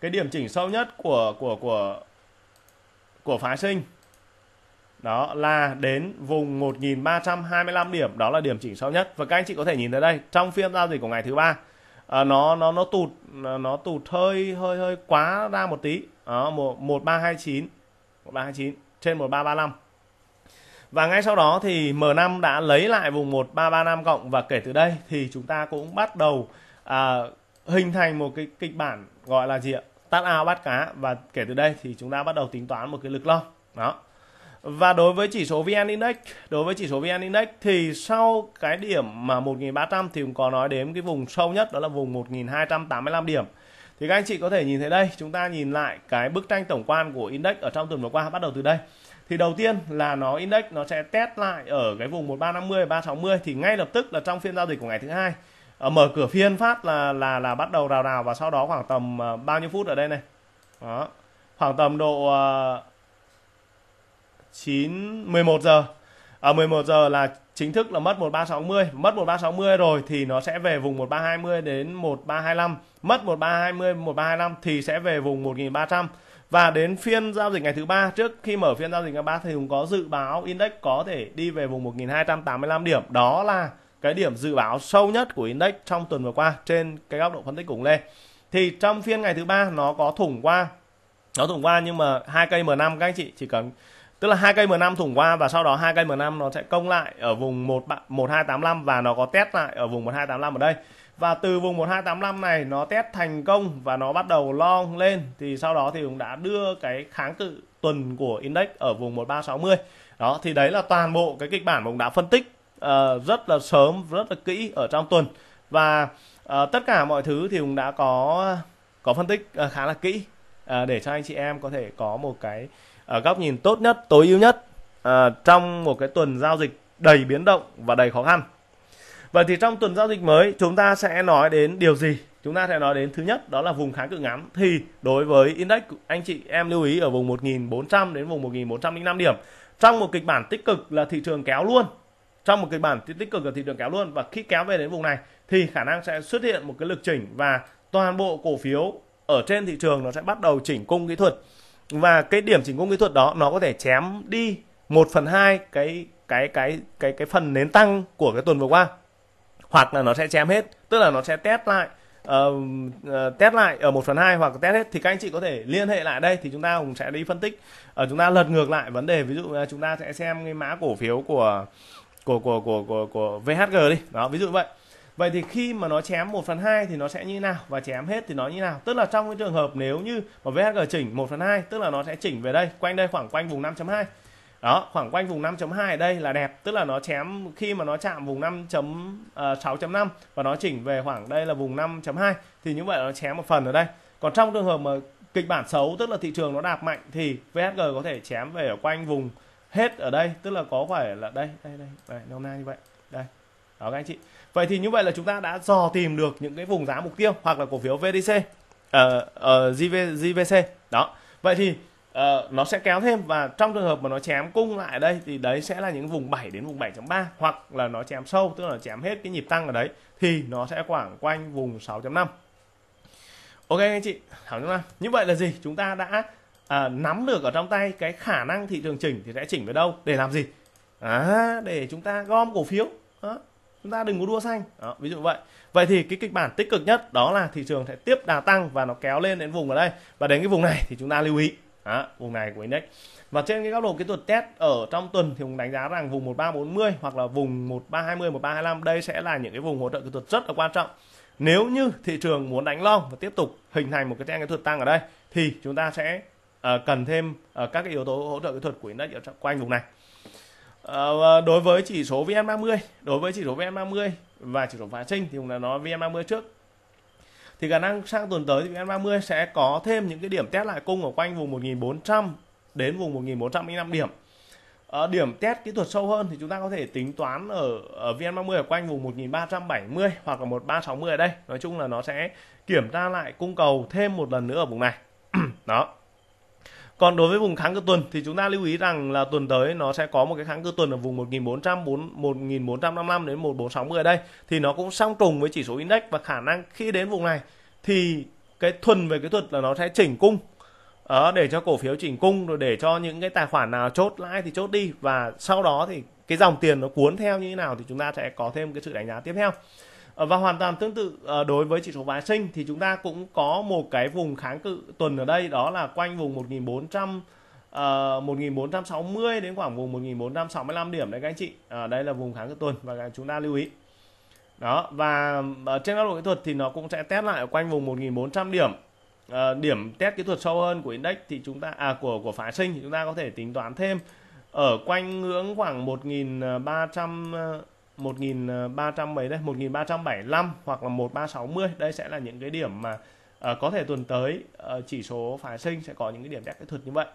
cái điểm chỉnh sâu nhất của của của của phái sinh đó là đến vùng 1325 điểm đó là điểm chỉnh sâu nhất và các anh chị có thể nhìn thấy đây trong phiên giao dịch của ngày thứ ba Ờ, nó nó nó tụt nó tụt hơi hơi hơi quá ra một tí đó một một ba hai chín một ba hai chín trên một ba ba năm và ngay sau đó thì M5 đã lấy lại vùng 1335 cộng và kể từ đây thì chúng ta cũng bắt đầu à, hình thành một cái kịch bản gọi là gì ạ? Tắt ao bắt cá và kể từ đây thì chúng ta bắt đầu tính toán một cái lực lo. Đó. Và đối với chỉ số VN Index, đối với chỉ số VN Index thì sau cái điểm mà 1300 thì cũng có nói đến cái vùng sâu nhất đó là vùng 1285 điểm. Thì các anh chị có thể nhìn thấy đây, chúng ta nhìn lại cái bức tranh tổng quan của index ở trong tuần vừa qua bắt đầu từ đây. Thì đầu tiên là nó index nó sẽ test lại ở cái vùng 1350 360 thì ngay lập tức là trong phiên giao dịch của ngày thứ hai ờ, mở cửa phiên phát là là là bắt đầu rào rào và sau đó khoảng tầm ờ, bao nhiêu phút ở đây này. Đó. Khoảng tầm độ ờ, 9 11 giờ. À 11 giờ là chính thức là mất 1360, mất 1360 rồi thì nó sẽ về vùng 1320 đến 1325, mất 1320 1325 thì sẽ về vùng 1300. Và đến phiên giao dịch ngày thứ ba trước khi mở phiên giao dịch ngày ba thì cũng có dự báo index có thể đi về vùng 1285 điểm. Đó là cái điểm dự báo sâu nhất của index trong tuần vừa qua trên cái góc độ phân tích cùng Lê. Thì trong phiên ngày thứ ba nó có thủng qua. Nó thủng qua nhưng mà hai cây M5 các anh chị chỉ cần tức là hai cây m năm thủng qua và sau đó hai cây m năm nó sẽ công lại ở vùng một một hai tám năm và nó có test lại ở vùng một hai tám năm ở đây. Và từ vùng một hai tám năm này nó test thành công và nó bắt đầu long lên thì sau đó thì cũng đã đưa cái kháng cự tuần của index ở vùng một ba sáu mươi Đó thì đấy là toàn bộ cái kịch bản mà cũng đã phân tích uh, rất là sớm, rất là kỹ ở trong tuần và uh, tất cả mọi thứ thì cũng đã có có phân tích uh, khá là kỹ uh, để cho anh chị em có thể có một cái ở góc nhìn tốt nhất tối ưu nhất à, trong một cái tuần giao dịch đầy biến động và đầy khó khăn vậy thì trong tuần giao dịch mới chúng ta sẽ nói đến điều gì chúng ta sẽ nói đến thứ nhất đó là vùng kháng cự ngắn thì đối với index anh chị em lưu ý ở vùng 1400 đến vùng 1405 điểm trong một kịch bản tích cực là thị trường kéo luôn trong một kịch bản tích cực là thị trường kéo luôn và khi kéo về đến vùng này thì khả năng sẽ xuất hiện một cái lực chỉnh và toàn bộ cổ phiếu ở trên thị trường nó sẽ bắt đầu chỉnh cung kỹ thuật và cái điểm chỉnh khung kỹ thuật đó nó có thể chém đi 1 phần hai cái cái cái cái cái phần nến tăng của cái tuần vừa qua hoặc là nó sẽ chém hết tức là nó sẽ test lại uh, uh, test lại ở 1 phần 2 hoặc test hết thì các anh chị có thể liên hệ lại đây thì chúng ta cũng sẽ đi phân tích ở ờ, uh, chúng ta lật ngược lại vấn đề ví dụ uh, chúng ta sẽ xem cái mã cổ phiếu của của của của của, của VHG đi đó ví dụ vậy Vậy thì khi mà nó chém 1 phần 2 thì nó sẽ như nào và chém hết thì nó như nào? Tức là trong cái trường hợp nếu như mà VHG chỉnh 1 phần 2 tức là nó sẽ chỉnh về đây, quanh đây khoảng quanh vùng 5.2. Đó, khoảng quanh vùng 5.2 ở đây là đẹp, tức là nó chém khi mà nó chạm vùng 5.6.5 à, và nó chỉnh về khoảng đây là vùng 5.2 thì như vậy nó chém một phần ở đây. Còn trong trường hợp mà kịch bản xấu tức là thị trường nó đạp mạnh thì VHG có thể chém về ở quanh vùng hết ở đây, tức là có phải là đây đây đây, đây hôm nay như vậy. Đây. Đó các anh chị. Vậy thì như vậy là chúng ta đã dò tìm được những cái vùng giá mục tiêu hoặc là cổ phiếu VDC, uh, ờ, uh, ờ, GV, GVC đó. Vậy thì uh, nó sẽ kéo thêm và trong trường hợp mà nó chém cung lại đây thì đấy sẽ là những vùng 7 đến vùng 7.3 hoặc là nó chém sâu tức là chém hết cái nhịp tăng ở đấy thì nó sẽ khoảng quanh vùng 6.5. Ok anh chị, 6.5. Như vậy là gì? Chúng ta đã à, nắm được ở trong tay cái khả năng thị trường chỉnh thì sẽ chỉnh về đâu để làm gì à, để chúng ta gom cổ phiếu à, chúng ta đừng có đua xanh đó, ví dụ vậy vậy thì cái kịch bản tích cực nhất đó là thị trường sẽ tiếp đà tăng và nó kéo lên đến vùng ở đây và đến cái vùng này thì chúng ta lưu ý đó, vùng này của index và trên cái góc độ kỹ thuật test ở trong tuần thì cũng đánh giá rằng vùng 1340 hoặc là vùng 1320, 1325 đây sẽ là những cái vùng hỗ trợ kỹ thuật rất là quan trọng. Nếu như thị trường muốn đánh long và tiếp tục hình thành một cái trend kỹ thuật tăng ở đây thì chúng ta sẽ uh, cần thêm uh, các cái yếu tố hỗ trợ kỹ thuật của index ở quanh vùng này. À, đối với chỉ số VN30, đối với chỉ số VN30 và chỉ số phái sinh thì cũng đã nói VN30 trước. Thì khả năng sang tuần tới thì VN30 sẽ có thêm những cái điểm test lại cung ở quanh vùng 1400 đến vùng 1405 điểm. Ở ờ, điểm test kỹ thuật sâu hơn thì chúng ta có thể tính toán ở, ở VN30 ở quanh vùng 1370 hoặc là 1360 ở đây. Nói chung là nó sẽ kiểm tra lại cung cầu thêm một lần nữa ở vùng này. (clears throat) Đó còn đối với vùng kháng cự tuần thì chúng ta lưu ý rằng là tuần tới nó sẽ có một cái kháng cự tuần ở vùng 1400 4, 1455 đến 1460 ở đây thì nó cũng song trùng với chỉ số index và khả năng khi đến vùng này thì cái thuần về cái thuật là nó sẽ chỉnh cung ở để cho cổ phiếu chỉnh cung rồi để cho những cái tài khoản nào chốt lãi thì chốt đi và sau đó thì cái dòng tiền nó cuốn theo như thế nào thì chúng ta sẽ có thêm cái sự đánh giá tiếp theo Ờ, và hoàn toàn tương tự ờ, đối với chỉ số phái sinh thì chúng ta cũng có một cái vùng kháng cự tuần ở đây đó là quanh vùng 1400 uh, 1460 đến khoảng vùng 1465 điểm đấy các anh chị uh, đây là vùng kháng cự tuần và chúng ta lưu ý đó và trên góc độ kỹ thuật thì nó cũng sẽ test lại ở quanh vùng 1400 điểm uh, điểm test kỹ thuật sâu hơn của index thì chúng ta à của của phái sinh thì chúng ta có thể tính toán thêm ở quanh ngưỡng khoảng 1300 1300 mấy đây 1375 hoặc là 1360 đây sẽ là những cái điểm mà uh, có thể tuần tới uh, chỉ số phái sinh sẽ có những cái điểm đẹp kỹ thuật như vậy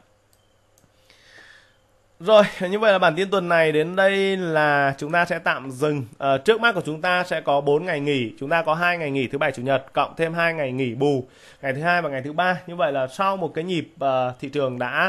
rồi, (laughs) như vậy là bản tin tuần này đến đây là chúng ta sẽ tạm dừng. À, trước mắt của chúng ta sẽ có 4 ngày nghỉ. Chúng ta có hai ngày nghỉ thứ bảy chủ nhật cộng thêm hai ngày nghỉ bù ngày thứ hai và ngày thứ ba. Như vậy là sau một cái nhịp uh, thị trường đã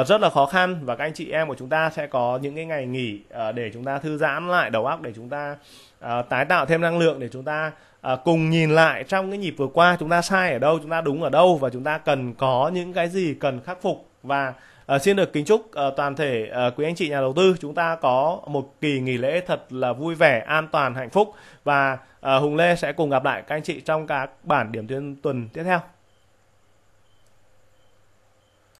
uh, rất là khó khăn và các anh chị em của chúng ta sẽ có những cái ngày nghỉ uh, để chúng ta thư giãn lại đầu óc để chúng ta uh, tái tạo thêm năng lượng để chúng ta à, cùng nhìn lại trong cái nhịp vừa qua chúng ta sai ở đâu chúng ta đúng ở đâu và chúng ta cần có những cái gì cần khắc phục và À, xin được kính chúc à, toàn thể à, quý anh chị nhà đầu tư chúng ta có một kỳ nghỉ lễ thật là vui vẻ, an toàn, hạnh phúc và à, Hùng Lê sẽ cùng gặp lại các anh chị trong các bản điểm tuyên tuần tiếp theo.